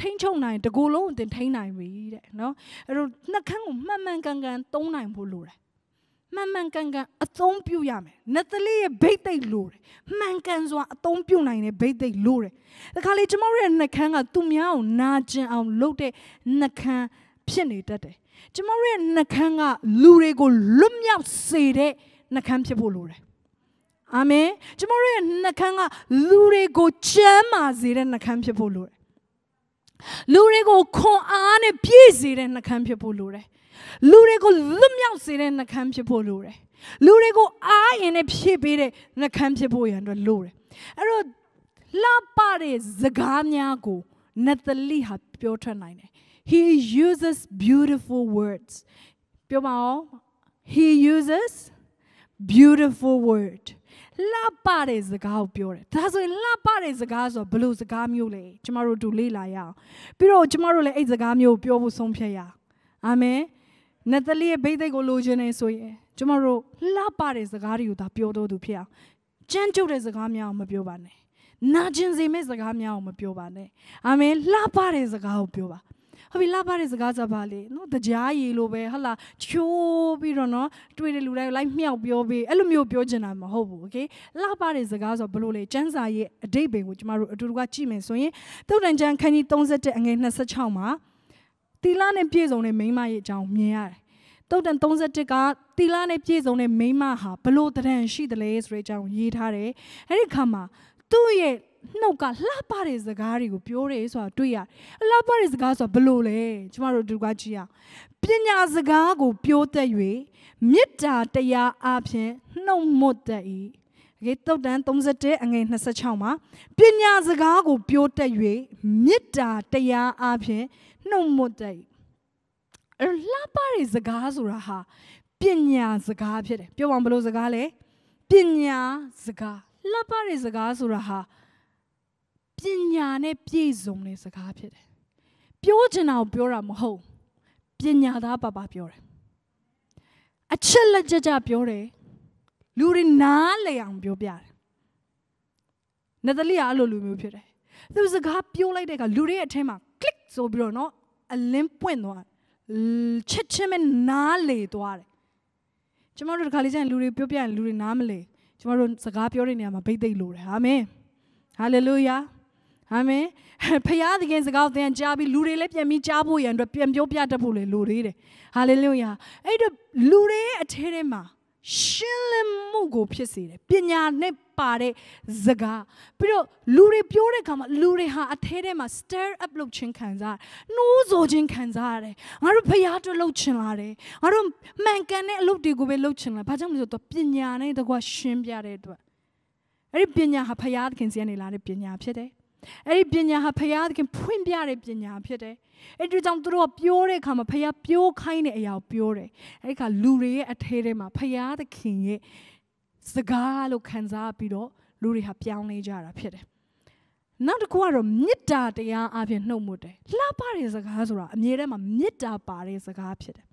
ထိန်းချုပ်နိုင် တကူလုံးတင်ထိန်းနိုင်ပြီတဲ့နော်အဲ့တော့နှကန်းကိုမှန်မှန်ကန်ကန်သုံးနိုင်ဖို့လိုတယ်မှန်မှန်ကန်ကန်အသုံးပြုရမယ်။နတ်သလေးရဲ့ဘိတ်သိက်လိုတယ်။မှန်ကန်စွာအသုံးပြုနိုင်တဲ့ဘိတ်သိက်လိုတယ်။ဒါခါလေကျမတို့ရဲ့နှကန်းကသူများကိုနာကျင်အောင်လုပ်တဲ့နှကန်းဖြစ်နေတတ်တယ်ကျမတို့ရဲ့နှကန်းကလူတွေကိုလွတ်မြောက်စေတဲ့နှကန်းဖြစ်ဖို့လိုတယ်အာမင် ကျမတို့ရဲ့နှကန်းကလူတွေကိုကျမ်းမာစေတဲ့နှကန်းဖြစ်ဖို့လိုတယ်လူတွေကိုခွန်အားနဲ့ပြည့်စေတဲ့နှကန်းဖြစ်ဖို့လိုတယ်လူတွေကိုလွတ်မြောက်စေတဲ့နှကန်းဖြစ်ဖို့လိုတယ်လူတွေကို အားရင်နဲ့ဖြည့်ပေးတဲ့နှကန်းဖြစ်ဖို့ရန်အတွက်လိုတယ်အဲ့တော့လှပတဲ့စကားများကိုနတ်သလိဟာပြောထွက်နိုင်တယ် He uses beautiful words. ပြောပါဦး He uses beautiful word. လှပတဲ့စကားကိုပြောတယ်။ဒါဆိုရင်လှပတဲ့စကားဆိုဘယ်လိုစကားမျိုးလဲ။ကျမတို့တို့လေ့လာရအောင်။ပြီးတော့ကျမတို့လည်းအဲ့စကားမျိုးကိုပြောဖို့ဆုံးဖြတ်ရအောင်။အာမင်။နတ်သလီရဲ့ဘိသိက်ကိုလိုချင်နေဆိုရင်ကျမတို့လှပတဲ့စကားတွေကိုဒါပြောတော့သူဖြစ်အောင်။ကြမ်းကြုတ်တဲ့စကားများအောင်မပြောပါနဲ့။နာကျင်စေမယ့်စကားများအောင်မပြောပါနဲ့။အာမင်လှပတဲ့စကားကိုပြောပါ။ဟာဘီလာပါတဲ့စကားကြပါလေနော်တကြားရည်လိုပဲဟလာချိုးပြီးတော့နော်တွေ့တဲ့လူတိုင်းလိုက်မြောက်ပြောပြီးအဲ့လိုမျိုးပြောချင်တာမဟုတ်ဘူးโอเคလာပါတဲ့စကားဆိုဘလို့လေစံစာရဲ့အတိတ်ပင်ကိုကျမတို့အတူတူကကြည့်မယ်ဆိုရင်တုတ်တန်ကျန်ခန်းကြီး31အငယ်26မှာတီလာနဲ့ပြည့်စုံတဲ့မိန်းမရဲ့အကြောင်းမြင်ရတယ်တုတ်တန်31ကတီလာနဲ့ပြည့်စုံတဲ့မိန်းမဟာဘလို့တရံရှိတယ်လဲဆိုတဲ့အကြောင်းရေးထားတယ်အဲ့ဒီခါမှာသူ့ရဲ့နှုတ်ကလှပတဲ့စကားတွေကိုပြောတယ်ဆိုတာတွေ့ရလှပတဲ့စကားဆိုတာဘလို့လဲကျမတို့ဒီကကြည့်ရပညာစကားကို ပြောတတ်၍မေတ္တာတရားအပြင်နှုတ်မွတ်တတ်၏ဂေတုတ်တန်31အငယ်26မှာပညာစကားကို ပြောတတ်၍မေတ္တာတရားအပြင်နှုတ်မွတ်တတ်၏အဲ့လှပတဲ့စကားဆိုတာဟာပညာစကားဖြစ်တယ်ပြောပါဘလို့စကားလဲပညာစကားလှပတဲ့စကားဆိုတာဟာပညာနဲ့ပြည့်စုံတဲ့စကားဖြစ်တယ်။ပြောချင်တာကိုပြောတာမဟုတ်ပညာသားပါပါပြောတယ်။အချက်လက်ကျကျပြောတယ်။လူတွေနားလည်အောင်ပြောပြတယ်။နသလီကအဲ့လိုလူမျိုးဖြစ်တယ်။သူစကားပြောလိုက်တဲ့အခါလူတွေရဲ့အထင်းမှာ click ဆိုပြီးတော့နော်အလင်းပွင့်သွားချစ်ချင်းမဲ့နားလေသွားတယ်။ကျွန်တော်တို့ဒီခါလေးကျရင်လူတွေပြောပြရင်လူတွေနားမလဲ။ကျွန်တော်တို့စကားပြောတဲ့နေရာမှာဘိတ်သိက်လိုတယ်။အာမင်။ဟာလေလုယာ။အာမင်ဖရာသခင်စကားသင်ကြားပြီးလူတွေလည်းပြန်ပြီးကြားဖို့ရန်အတွက်ပြန်ပြောပြတတ်ဖို့လည်းလိုသေးတယ်ဟာလေလုယာအဲ့တော့လူတွေရဲ့အထဲထဲမှာရှင်းလင်းမှုကိုဖြစ်စေတယ်ပညာနဲ့ပါတဲ့စကားပြီးတော့လူတွေပြောတဲ့အခါမှာလူတွေဟာအထဲထဲမှာ stir up လုပ်ခြင်းခံစားနှိုးဆော်ခြင်းခံစားရတယ်ငါတို့ဖျားအတွက်လှုပ်ချင်လာတယ်ငါတို့မှန်ကန်တဲ့အလုပ်တွေကိုပဲလှုပ်ချင်လာဘာကြောင့်လဲဆိုတော့ပညာနဲ့တကွာရှင်းပြတဲ့အတွက်အဲ့ဒီပညာဟာဖျားသခင်စီကနေလာတဲ့ပညာဖြစ်တယ်အဲ့ဒီပညာဟာဖရာသခင်ဖွင့်ပြတဲ့ပညာဖြစ်တယ်အဲ့ဒီကြောင့်သူတို့ကပြောတဲ့အခါမှာဖရာပြောခိုင်းတဲ့အရာကိုပြောတယ်အဲ့ဒီခါလူတွေရဲ့အထဲထဲမှာဖရာသခင်ရဲ့စကားလို့ခံစားပြီးတော့လူတွေဟာ ပြောင်းလဲကြတာဖြစ်တယ်နောက်တစ်ခုကတော့မေတ္တာတရားအပြင်နှုတ်မှုတယ်လှပတဲ့စကားဆိုတာအမြဲတမ်းမှာမေတ္တာပါတဲ့စကားဖြစ်တယ်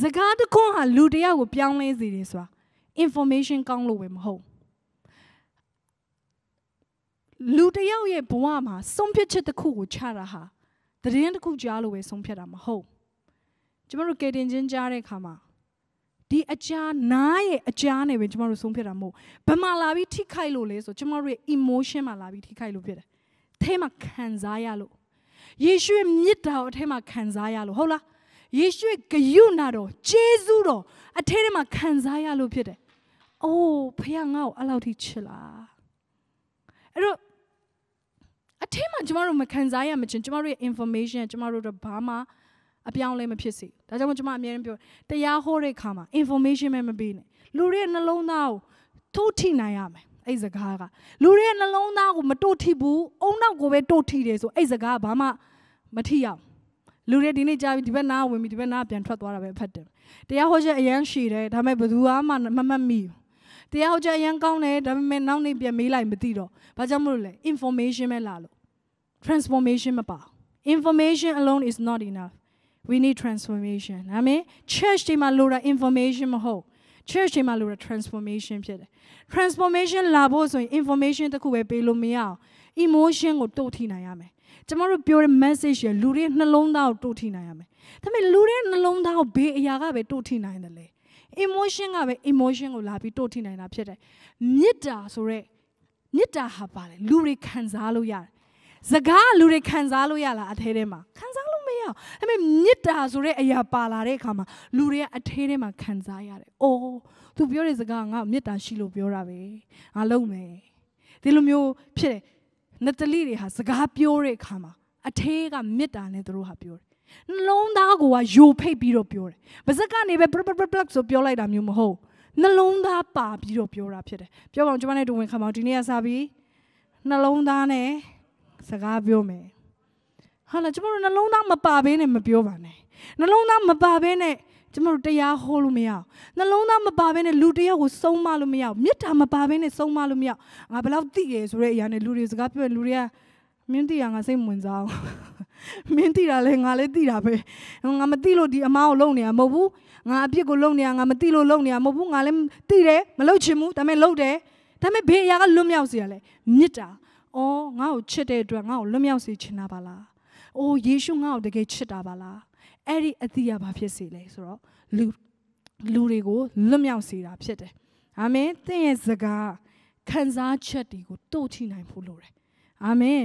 စကားတခွန်းဟာလူတယောက်ကိုပြောင်းလဲစေတယ်ဆိုတာ information ကောင်းလို့ပဲမဟုတ်လူတယောက်ရဲ့ဘဝမှာဆုံးဖြတ်ချက်တစ်ခုကိုချတာဟာသတင်းတစ်ခုကြားလို့ပဲဆုံးဖြတ်တာမဟုတ်ကျမတို့ကေတင်ချင်းကြားတဲ့အခါမှာဒီအကြာနားရဲ့အကြာနဲ့ပဲကျမတို့ဆုံးဖြတ်တာမဟုတ်ဘယ်မှာလာပြီးထိခိုက်လို့လဲဆိုကျမတို့ရဲ့ emotion မှာလာပြီးထိခိုက်လို့ဖြစ်တယ်။အဲမှာခံစားရလို့ယေရှုရဲ့မြစ်တာကိုအဲမှာခံစားရလို့ဟုတ်လား။ယေရှုရဲ့ဂယုဏတော်ဂျေဇုတော်အထဲထဲမှာခံစားရလို့ဖြစ်တယ်။အိုးဖခင်ငါ့ကိုအဲ့လောက်ထိချစ်လား။အဲ့တော့အထင်းမှာကျမတို့မခံစားရမချင်းကျမတို့ရဲ့ information ကျမတို့တော့ဘာမှအပြောင်းလဲမဖြစ်စေဒါကြောင့်မို့ကျမအမြဲတမ်းပြောတရားဟောတဲ့အခါမှာ information ပဲမပေးနဲ့လူတွေရဲ့နှလုံးသားကိုထိုးထိနိုင်ရမယ်အဲ့စကားကလူတွေရဲ့နှလုံးသားကိုမတိုးထိဘူးအုံနောက်ကိုပဲတိုးထိတယ်ဆိုအဲ့စကားကဘာမှမထိအောင်လူတွေဒီနေ့ကြာပြီဒီဘက်နားဝင်ပြီဒီဘက်နားပြန်ထွက်သွားတာပဲဖတ်တယ်တရားဟောချက်အရန်ရှည်တယ်ဒါပေမဲ့ဘယ်သူမှမမှတ်မိဘူးတရားဟောချက်အရန်ကောင်းတယ်ဒါပေမဲ့နောက်နေ့ပြန်မေးလိုက်မသိတော့ဘာကြောင့်မလို့လဲ information ပဲလာလို့ transformation ma ba information alone is not enough we need transformation i mean church de ma information ma ho church de transformation phit transformation labo so information ta khu be lo mi emotion ko tou thi nai ya me tamar lo pyo message ya lu de nalon da ko tou thi nai ya me da me lu de nalon da ko be a ya ga be tou emotion ga be emotion ko la pi tou thi nai da phit de mitta so re mitta ha ba le ya စကားလူတွေခံစားလို့ရလားအထဲထဲမှာခံစားလို့မရဒါပေမဲ့မြစ်တာဆိုတဲ့အရာပါလာတဲ့အခါမှာလူတွေကအထဲထဲမှာခံစားရတယ်အိုးသူပြောတဲ့စကားငါမြစ်တာရှိလို့ပြောတာပဲငါလုံးမယ်ဒီလိုမျိုးဖြစ်တယ်နတလိတွေဟာစကားပြောတဲ့အခါမှာအထဲကမြစ်တာနဲ့သူတို့ဟာပြောတယ်နှလုံးသားကိုကယိုဖိတ်ပြီးတော့ပြောတယ်ပါဇက်ကနေပဲပလပလပလဆိုပြောလိုက်တာမျိုးမဟုတ်နှလုံးသားပါပြီးတော့ပြောတာဖြစ်တယ်ပြောပါဦးကျွန်မနဲ့တူဝင်ခံပါဦးဒီနေ့ကစပြီးနှလုံးသားနဲ့စကားပြောမယ်ဟာလာကျမတို့နှလုံးသားမပါဘဲနဲ့မပြောပါနဲ့နှလုံးသားမပါဘဲနဲ့ကျမတို့တရားဟောလို့မရအောင်နှလုံးသားမပါဘဲနဲ့လူတယောက်ကိုဆုံးမလို့မရအောင်မေတ္တာမပါဘဲနဲ့ဆုံးမလို့မရအောင်ငါဘယ်လောက်သိရဆိုတဲ့အရာနဲ့လူတွေစကားပြောရင်လူတွေကမင်းသိရငါစိတ်ဝင်စားအောင်မင်းသိတာလဲငါလည်းသိတာပဲငါမသိလို့ဒီအမားကိုလုံနေတာမဟုတ်ဘူးငါအပြစ်ကိုလုံနေတာငါမသိလို့လုံနေတာမဟုတ်ဘူးငါလည်းသိတယ်မလုံချင်ဘူးဒါပေမဲ့လုံတယ်ဒါပေမဲ့ဘေးအရာကလွတ်မြောက်စေရလဲမေတ္တာ။အော်ငါ့ကိုချစ်တဲ့အတွက်ငါ့ကိုလွတ်မြောက်စေချင်တာပါလား။အိုးယေရှုငါ့ကိုတကယ်ချစ်တာပါလား။အဲ့ဒီအသီးကဘာဖြစ်စေလဲဆိုတော့လူလူတွေကိုလွတ်မြောက်စေတာဖြစ်တယ်။အာမင်သင်ရဲ့စကားခံစားချက်တွေကိုတို့ချိနိုင်ဖို့လိုတယ်။အာမင်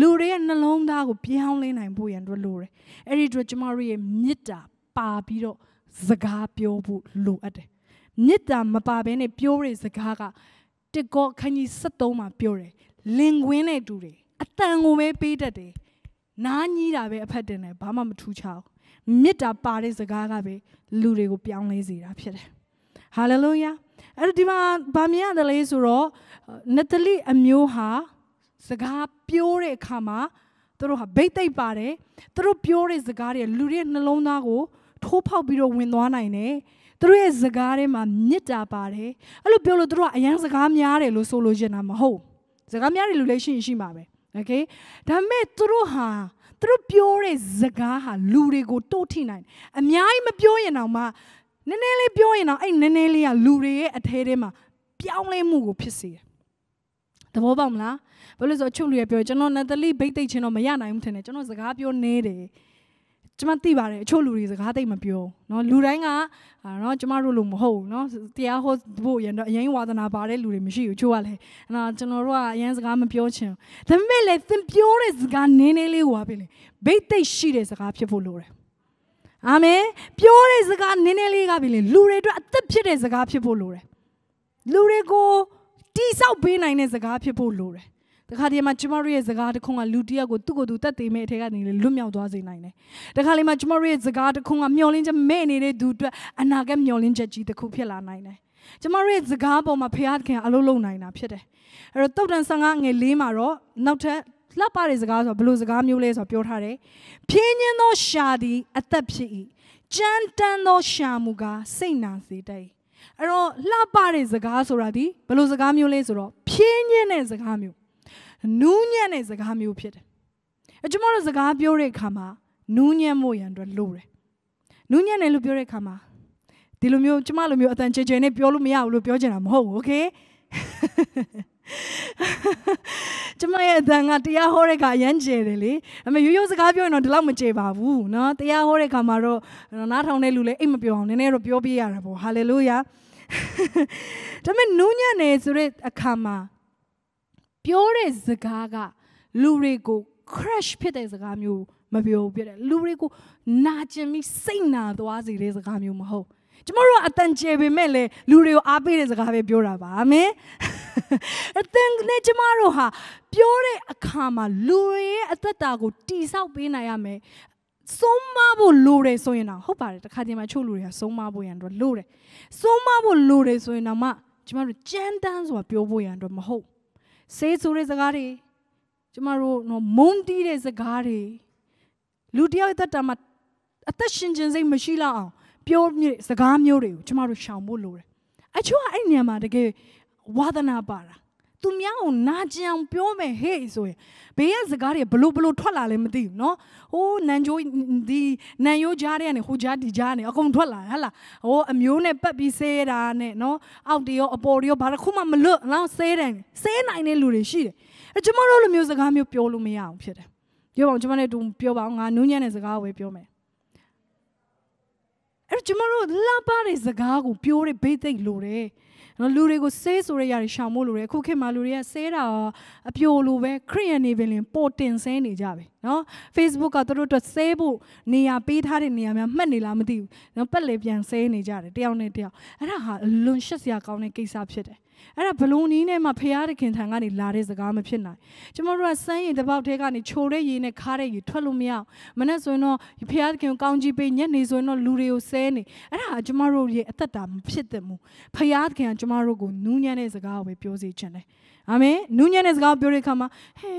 လူတွေရဲ့နှလုံးသားကိုပြောင်းလဲနိုင်ဖို့ရန်တို့လိုတယ်။အဲ့ဒီအတွက်ကျမတို့ရဲ့မေတ္တာပါပြီးတော့စကားပြောဖို့လိုအပ်တယ်။မေတ္တာမပါဘဲနဲ့ပြောတဲ့စကားကတကောခန်းကြီး73မှာပြောတယ်လင်ကွင်းနဲ့တူတယ်အတန်ကိုပဲပေးတတ်တယ်နားညီးတာပဲအဖက်တင်တယ်ဘာမှမထူးချောင်းမေတ္တာပါတဲ့စကားကပဲလူတွေကိုပြောင်းလဲစေတာဖြစ်တယ်ဟာလေလုယာအဲ့တော့ဒီမှာဗာမြင်ရတယ်လေဆိုတော့နတလိအမျိုးဟာစကားပြောတဲ့အခါမှာသူတို့ဟာဘိတ်သိပ်ပါတယ်သူတို့ပြောတဲ့စကားတွေလူတွေနှလုံးသားကိုထိုးဖောက်ပြီးတော့ဝင်သွားနိုင်တယ်သူတို့ရဲ့စကားထဲမှာမြစ်တာပါတယ်အဲ့လိုပြောလို့သူတို့ကအရန်စကားများတယ်လို့ဆိုလို့ရှင်တာမဟုတ်စကားများတဲ့လူလည်းရှိရင်ရှိမှာပဲโอเคဒါပေမဲ့သူတို့ဟာသူတို့ပြောတဲ့စကားဟာလူတွေကိုတိုးထိနိုင် အများကြီးမပြောရင်တောင်မှနည်းနည်းလေးပြောရင်တော့အဲ့နည်းနည်းလေးကလူတွေရဲ့အထဲထဲမှာပြောင်းလဲမှုကိုဖြစ်စေတယ်။သဘောပေါက်မလား။ဘာလို့ဆိုအချုပ်လူရပြောကျွန်တော်နတ်သလိဘိတ်သိက်ချင်းတော့မရနိုင်ဘူးထင်တယ်။ကျွန်တော်စကားပြောနေတယ်ကျမသိပါတယ်အချို့လူတွေစကားသိမပြောเนาะလူတိုင်းကเนาะကျမတို့လိုမဟုတ်เนาะတရားဟောဖို့ရတော့အရင်ဝါသနာပါတဲ့လူတွေမရှိဘူးအချို့ကလည်းအဲ့တော့ကျွန်တော်တို့ကအရင်စကားမပြောချင်ဒါပေမဲ့လည်းသင်ပြောတဲ့စကားနည်းနည်းလေးဟွာပဲလေဘိတ်သိက်ရှိတဲ့စကားဖြစ်ဖို့လိုတယ်အာမင်ပြောတဲ့စကားနည်းနည်းလေးကပြီလေလူတွေအတွက်အသက်ဖြစ်တဲ့စကားဖြစ်ဖို့လိုတယ်လူတွေကိုတိဆောက်ပေးနိုင်တဲ့စကားဖြစ်ဖို့လိုတယ်တခါတည်းမှာကျမတို့ရဲ့စကားတခွန်းကလူတစ်ယောက်ကိုသူ့ကိုယ်သူတတ်သိမဲ့အထက်ကနေလွတ်မြောက်သွားစေနိုင်တယ်တခါလေးမှာကျမတို့ရဲ့စကားတခွန်းကမျောလင်းချက်မဲ့နေတဲ့သူအတွက်အနာဂတ်မျောလင်းချက်ကြီးတစ်ခုဖြစ်လာနိုင်တယ်ကျမတို့ရဲ့စကားပေါ်မှာဖခင်အလုံးလုံးနိုင်တာဖြစ်တယ်အဲ့တော့တုတ်တန်55ငွေ၄မှာတော့နောက်ထပ်လှပတဲ့စကားဆိုဘလို့စကားမျိုးလဲဆိုပြောထားတယ်။ဖြင်းညင်းသောရှာသည်အသက်ဖြစ်၏။ကြမ်းတမ်းသောရှာမှုကစိတ်နာစေတတ်၏။အဲ့တော့လှပတဲ့စကားဆိုတာဒီဘလို့စကားမျိုးလဲဆိုတော့ဖြင်းညင်းတဲ့စကားမျိုးနူးညံ့တဲ့စကားမျိုးဖြစ်တယ်။အကျွန်မတို့စကားပြောတဲ့အခါမှာနူးညံ့မှုရန်အတွက်လိုတယ်။နူးညံ့တယ်လို့ပြောတဲ့အခါမှာဒီလိုမျိုးကျမလိုမျိုးအတန်ချေချေနဲ့ပြောလို့မရဘူးလို့ပြောချင်တာမဟုတ်ဘူးโอเคကျမရဲ့အတန်ကတရားဟောတဲ့ခါအရန်ကျယ်တယ်လေအမေရိုးရိုးစကားပြောရင်တော့ဒီလောက်မကျယ်ပါဘူးเนาะတရားဟောတဲ့ခါမှာတော့နားထောင်တဲ့လူလည်းအိတ်မပြောအောင်နည်းနည်းတော့ပြောပြရတာပေါ့ဟာလေလုယာဒါပေမဲ့နူးညံ့နေဆိုတဲ့အခါမှာပြောတဲ့စကားကလူတွေကို crash ဖြစ်တဲ့စကားမျိုးမပြောပြတဲ့လူတွေကိုနာကျင်ပြီးစိတ်နာသွားစေတဲ့စကားမျိုးမဟုတ်ကျမတို့ကအတန်ကျေပေမဲ့လေလူတွေကိုအားပေးတဲ့စကားပဲပြောတာပါအာမင်အတန်နဲ့ကျမတို့ဟာ ပြောတဲ့အခါမှာလူတွေရဲ့အသက်တာကိုတိဆောက်ပေးနိုင်ရမယ်ဆုံးမဖို့လိုတယ်ဆိုရင်တော့ဟုတ်ပါတယ်တခါတည်းမှာချို့လူတွေကဆုံးမဖို့ရန်တော့လိုတယ်ဆုံးမဖို့လိုတယ်ဆိုရင်တော့မှကျမတို့ကြမ်းတမ်းစွာပြောဖို့ရန်တော့မဟုတ်ဆေးဆိုးတဲ့စကားတွေကျမတို့နော်မုန်းတီးတဲ့စကားတွေလူတယောက်ရဲ့တတ်တာမှာအသက်ရှင်ခြင်းစိတ်မရှိလောက်အောင် ပြောမြစကားမျိုးတွေကိုကျမတို့ရှောင်ဖို့လိုတယ်အချို့ကအဲ့ညံမှာတကယ်ဝါသနာပါတာသူများကိုနာကျင်အောင်ပြောမယ်ဟေ့ဆိုရင်ဘေးကစကားတွေဘလို့ဘလို့ထွက်လာလဲမသိဘူးနော်ဟိုးနန်ကျိုးဒီနန်ရိုးကြားတဲ့ကနေဟိုကြားဒီကြားနေအကုန်ထွက်လာဟဟလားဟိုးအမျိုးနဲ့ပတ်ပြီးဆဲတာနဲ့နော်အောက်တရောအပေါ်တရောဘာတစ်ခုမှမလွတ်လောက်ဆဲတယ်ဆဲနိုင်တဲ့လူတွေရှိတယ်အဲကျွန်တော်တို့လိုမျိုးစကားမျိုးပြောလို့မရအောင်ဖြစ်တယ်ပြောပါအောင်ကျွန်မနဲ့တူပြောပါအောင်ငါနူးညံ့တဲ့စကားကိုပဲပြောမယ်အဲ့တော့ကျွန်တော်တို့လှပတဲ့စကားကို ပြောတဲ့ဘိတ်သိက်လိုတယ်နော်လူတွေကိုဆဲဆိုရရရှောင်မို့လိုတယ်အခုခေတ်မှာလူတွေကဆဲတာအပြိုလိုပဲခရီးရနေပင်လင်ပေါ်တင်ဆဲနေကြပဲနော် Facebook ကသူတို့အတွက်ဆဲဖို့နေရာပေးထားတဲ့နေရာများမှတ်နေလားမသိဘူးနော်ပက်လေပြန်ဆဲနေကြတယ်တယောက်နဲ့တယောက်အဲ့ဒါဟာလွန်ရှက်စရာကောင်းတဲ့ကိစ္စဖြစ်တယ်အဲ့ဒါဘလုံးနည်းနဲ့မှဖရာသခင်ထံကနေလာတဲ့စကားမဖြစ်နိုင်ကျမတို့ကစမ်းရင်တစ်ပေါက်တည်းကနေချိုတဲ့ရေနဲ့ခါတဲ့ရေထွက်လို့မရမနဲ့ဆိုရင်တော့ဖရာသခင်ကိုကောင်းကြီးပေးညက်နေဆိုရင်တော့လူတွေကိုဆဲနေအဲ့ဒါကျမတို့ရဲ့အသက်တာမဖြစ်သင့်ဘူးဖရာသခင်ကကျမတို့ကိုနူးညံ့တဲ့စကားကိုပဲပြောစေချင်တယ်အာမင်နူးညံ့တဲ့စကားကိုပြောတဲ့အခါမှာဟဲ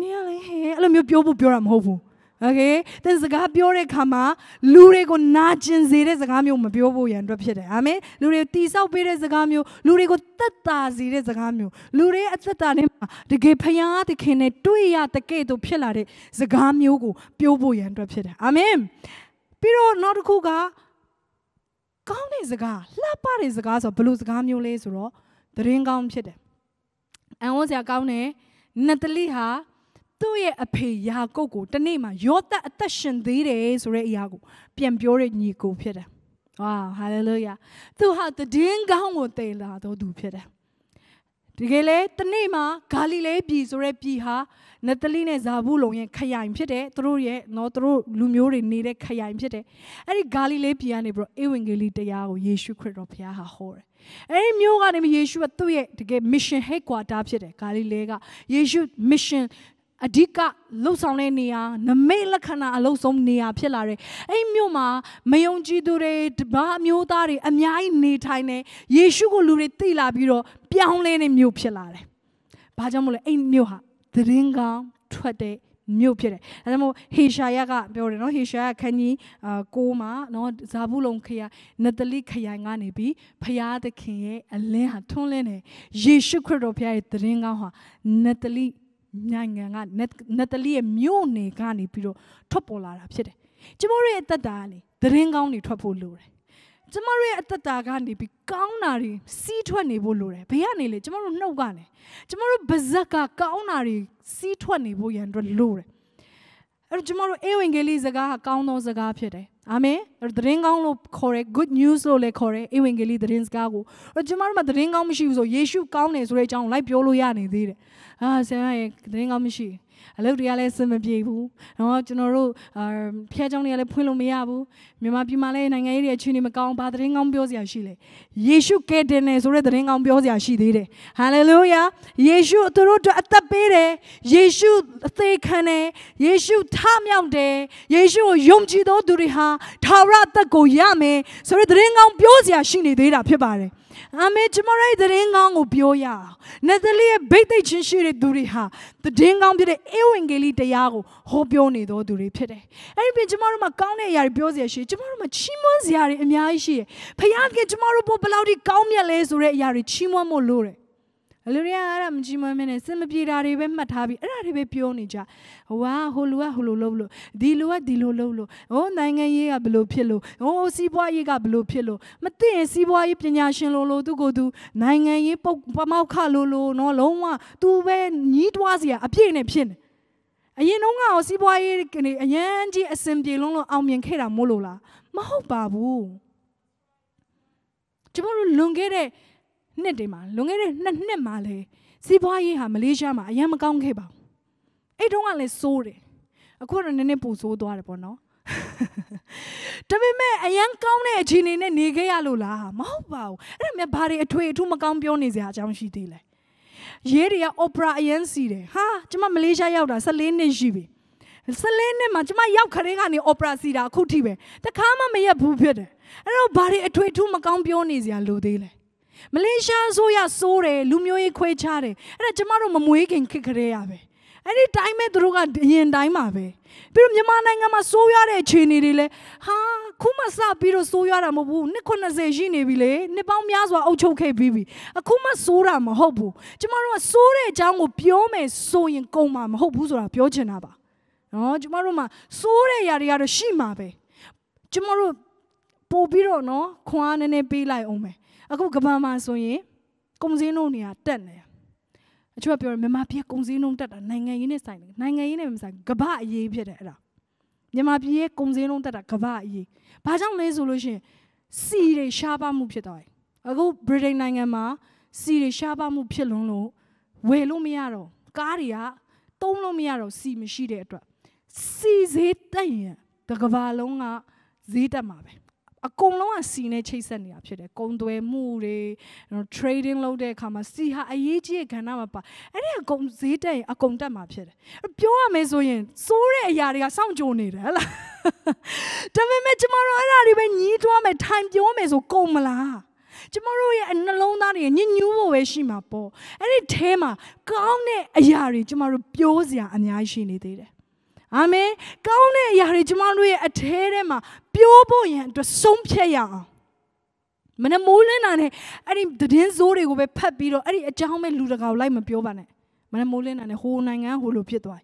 နင်ကလေဟဲအဲ့လိုမျိုးပြောဖို့ပြောတာမဟုတ်ဘူးโอเคသင်စကားပြောတဲ့ခါမှာလူတွေကိုနာကျင်စေတဲ့စကားမျိုးမပြောဖို့ရန်အတွက်ဖြစ်တယ်အာမင်လူတွေတိဆောက်ပေးတဲ့စကားမျိုးလူတွေကိုသက်သာစေတဲ့စကားမျိုးလူတွေအသက်တာနဲ့မှာတကယ်ဖယားသခင်နဲ့တွေ့ရတကယ်တို့ဖြစ်လာတဲ့စကားမျိုးကိုပြောဖို့ရန်အတွက်ဖြစ်တယ်အာမင်ပြီးတော့နောက်တစ်ခုကကောင်းတဲ့စကားလှပတဲ့စကားဆိုဘယ်လိုစကားမျိုးလဲဆိုတော့သတင်းကောင်းဖြစ်တယ်အံ့ဩစရာကောင်းတယ်နတ်တလိဟာသူ့ရဲ့အဖေယာကုပ်ကိုတနေ့မှာယောသအသက်ရှင်သေးတယ်ဆိုတဲ့အရာကိုပြန်ပြောတဲ့ညီကိုဖြစ်တယ်။ဝါဟာလေလုယာ။သူဟာတည်င်းကောင်းကိုတည်လာတော်သူဖြစ်တယ်။တကယ်လေတနေ့မှာဂါလိလဲပြည်ဆိုတဲ့ပြည်ဟာနတလိနဲ့ဇာဘူးလုံရဲ့ခရိုင်ဖြစ်တယ်။သူတို့ရဲ့နော်သူတို့လူမျိုးတွေနေတဲ့ခရိုင်ဖြစ်တယ်။အဲ့ဒီဂါလိလဲပြည်ကနေပြီးတော့ဧဝံဂေလိတရားကိုယေရှုခရစ်တော်ဘုရားဟာဟောတယ်။အဲဒီမျိုးကနေယေရှုကသူ့ရဲ့တကယ် mission headquarter ဖြစ်တယ်ဂါလိလဲကယေရှု mission အဓိကလှုပ်ဆောင်တဲ့နေရာနမိတ်လက္ခဏာအလုံးစုံနေရာဖြစ်လာတယ်။အဲ့မြို့မှာမယုံကြည်သူတွေဘာအမျိုးသားတွေအများကြီးနေထိုင်နေယေရှုကိုလူတွေသိလာပြီးတော့ပြောင်းလဲနေမြို့ဖြစ်လာတယ်။ဘာကြောင့်မလဲအဲ့မြို့ဟာသတင်းကောင်းထွက်တဲ့မြို့ဖြစ်တယ်။ဒါကြောင့်မို့ဟေရှာယကပြောတယ်နော်ဟေရှာယခန်းကြီးအာကိုမှာနော်ဇာဘူးလုံခရိုင်နတလိခရိုင်ကနေပြီးဖျားသခင်ရဲ့အလင်းဟာထွန်းလင်းတယ်။ယေရှုခရစ်တော်ဖျားရဲ့သတင်းကောင်းဟာနတလိနိုင်ငံကနတ်တလီရဲ့မြို့နေကနေပြီးတော့ထွက်ပေါ်လာတာဖြစ်တယ်။ကျမတို့ရဲ့အသက်တာကလေသတင်းကောင်းတွေထွက်ဖို့လိုတယ်။ကျမတို့ရဲ့အသက်တာကနေပြီးကောင်းတာတွေစီးထွက်နေဖို့လိုတယ်။ဘေးကနေလေကျမတို့နှုတ်ကလေကျမတို့ပါဇက်ကကောင်းတာတွေစီးထွက်နေဖို့ရန်အတွက်လိုတယ်။အဲ့တော့ကျမတို့အေဝံဂေလိစကားကကောင်းသောစကားဖြစ်တယ်။အာမင်သတင်းကောင်းလို့ခေါ်တယ် good news လို့လည်းခေါ်တယ်ဧဝံဂေလိသတင်းစကားကိုအဲ့ကျမတို့မှာသတင်းကောင်းမရှိဘူးဆိုယေရှုကောင်းတယ်ဆိုတဲ့အကြောင်းလိုက်ပြောလို့ရနေသေးတယ်အာဆရာရဲ့သတင်းကောင်းမရှိဘူးအလုပ်တွေကလည်းစင်မပြေဘူးနော်ကျွန်တော်တို့ဖျက်ချောင်းတွေကလည်းဖွင့်လို့မရဘူးမြန်မာပြည်မှာလည်းနိုင်ငံရေးတွေအခြေအနေမကောင်းဘာသတင်းကောင်းပြောစရာရှိလဲယေရှုကယ်တင်တယ်ဆိုတဲ့သတင်းကောင်းပြောစရာရှိသေးတယ်ဟာလေလုယာယေရှုသူတို့အတွက်အသက်ပေးတယ်ယေရှုအသေးခံတယ်ယေရှုထမြောက်တယ်ယေရှုကိုယုံကြည်သောသူတွေဟာထာဝရအသက်ကိုရမယ်ဆိုတဲ့သတင်းကောင်းပြောစရာရှိနေသေးတာဖြစ်ပါတယ်အာမင်ကျမတို့သတင်းကောင်းကိုပြောရအောင်နသလိရဲ့ဗိတ်သိက်ချင်းရှိတဲ့သူတွေဟာသတင်းကောင်းဖြစ်တဲ့ဧဝံဂေလိတရားကိုဟောပြောနေသောသူတွေဖြစ်တယ်အဲ့ဒီပြင်ကျမတို့မှာကောင်းတဲ့အရာတွေပြောစရာရှိကျမတို့မှာချီးမွမ်းစရာတွေအများကြီးရှိတယ်ဖခင်ကကျမတို့ဘို့ဘယ်လောက်ထိကောင်းမြတ်လဲဆိုတဲ့အရာတွေချီးမွမ်းဖို့လိုတယ်လူတွေကအဲ့ဒါမကြီးမွမ်းမင်းနဲ့စင်မပြေတာတွေပဲမှတ်ထားပြီးအဲ့ဒါတွေပဲပြောနေကြဝါဟိုလူကဟိုလိုလုပ်လို့ဒီလူကဒီလိုလုပ်လို့ဟိုနိုင်ငံရေးကဘလို့ဖြစ်လို့ဟိုစီးပွားရေးကဘလို့ဖြစ်လို့မသိရင်စီးပွားရေးပညာရှင်လိုလိုသူကိုယ်သူနိုင်ငံရေးပုတ်ပမောက်ခလိုလိုနော်လုံးဝ तू ပဲညီးတွားစရာအပြည့်နဲ့ဖြစ်နေအရင်တော့ငါ့ကိုစီးပွားရေးကနေအရန်ကြီးအစင်ပြေလုံးလုံးအောင်မြင်ခဲ့တာမို့လို့လားမဟုတ်ပါဘူးကျမတို့လွန်ခဲ့တဲ့နှစ်တွေမှာလွန်ခဲ့တဲ့နှစ်နှစ်မှာလေစီးပွားရေးဟာမလေးရှားမှာအရင်မကောင်းခဲ့ပါဘူးအဲ့တုန်းကလည်းစိုးတယ်အခုတော့နည်းနည်းပူဆိုးသွားတယ်ပေါ့နော်ဒါပေမဲ့အရန်ကောင်းတဲ့အခြေအနေနဲ့နေခဲ့ရလို့လားမဟုတ်ပါဘူးအဲ့ဒါမြဘာတွေအထွေအထူးမကောင်းပြောနေစရာအကြောင်းရှိသေးလဲရေးတွေကအော်ပရာအရန်စီတယ်ဟာကျမမလေးရှားရောက်တာ14နှစ်ရှိပြီ14နှစ်မှာကျမရောက်ခရဲကနေအော်ပရာစီတာအခုထိပဲတခါမှမရက်ဘူးဖြစ်တယ်အဲ့တော့ဘာတွေအထွေအထူးမကောင်းပြောနေစရာလိုသေးလဲမလေးရှားအစိုးရစိုးတယ်လူမျိုးရေးခွဲခြားတယ်အဲ့ဒါကျမတို့မမွေးခင်ခစ်ကလေးရပဲအဲ့ဒီတိုင်းမဲ့သူတို့ကအရင်တိုင်းပါပဲပြီးတော့မြန်မာနိုင်ငံမှာစိုးရွားတဲ့အခြေအနေတွေလဲဟာခုမှစပြီးတော့စိုးရွားတာမဟုတ်ဘူးနှစ်90ရှိနေပြီလေနှစ်ပေါင်းများစွာအုပ်ချုပ်ခဲ့ပြီးပြီအခုမှစိုးတာမဟုတ်ဘူးကျမတို့ကစိုးတဲ့အကြောင်းကိုပြောမယ်ဆိုရင်ကုန်မှာမဟုတ်ဘူးဆိုတာပြောချင်တာပါနော်ကျမတို့မှာစိုးတဲ့ຢာတွေကတော့ရှိမှာပဲကျမတို့ပို့ပြီးတော့နော်ခွန်အားနည်းနည်းပေးလိုက်အောင်မယ်အခုကဘာမှာဆိုရင်ကုံစင်းလုံးနေတာတက်နေအချို့ကပြောမြန်မာပြည်ကုံစင်းလုံးတက်တာနိုင်ငံရေးနဲ့ဆိုင်တယ်နိုင်ငံရေးနဲ့မဆိုင်ကဘာအရေးဖြစ်တယ်အဲ့ဒါမြန်မာပြည်ရဲ့ကုံစင်းလုံးတက်တာကဘာအရေးဘာကြောင့်လဲဆိုလို့ရှိရင် စီတွေရှားပါမှုဖြစ်သွားတယ်အခုဗြိတိန်နိုင်ငံမှာစီတွေရှားပါမှုဖြစ်လွန်းလို့ဝယ်လို့မရတော့ကားတွေကသုံးလို့မရတော့စီမရှိတဲ့အတွက်စီဈေးတက်ရင်တကဘာလုံးကဈေးတက်မှာပဲအကုန်လုံးကစီနဲ့ချိတ်ဆက်နေတာဖြစ်တယ်။ကုန်သွယ်မှုတွေ trading လုပ်တဲ့အခါမှာစီဟာအရေးကြီးတဲ့ကဏ္ဍမှာပါ။အဲ့ဒီအကုန်ဈေးတက်ရင်အကုန်တက်မှာဖြစ်တယ်။ပြောရမယ်ဆိုရင်စိုးတဲ့အရာတွေကစောင့်ကြိုနေတယ်ဟလား။ဒါပေမဲ့ကျမတို့အဲ့ဒါတွေပဲညီးတွားမယ်ထိုင်ပြောမယ်ဆိုကုန်မလား။ကျမတို့ရဲ့နှလုံးသားတွေညညူးဖို့ပဲရှိမှာပေါ့အဲ့ဒီထဲမှာကောင်းတဲ့အရာတွေကျမတို့ပြောစရာအများကြီးရှိနေသေးတယ်အာမင် ကောင်းတဲ့အရာတွေကျမတို့ရဲ့အထဲထဲမှာပြောဖို့ရန်အတွက်ဆုံးဖြတ်ရအောင်မနမိုးလင်းတာနဲ့အဲ့ဒီသတင်းစိုးတွေကိုပဲဖတ်ပြီးတော့အဲ့ဒီအကြောင်းပဲလူတကာကိုလိုက်မပြောပါနဲ့မနမိုးလင်းတာနဲ့ဟိုနိုင်ငံဟိုလိုဖြစ်သွား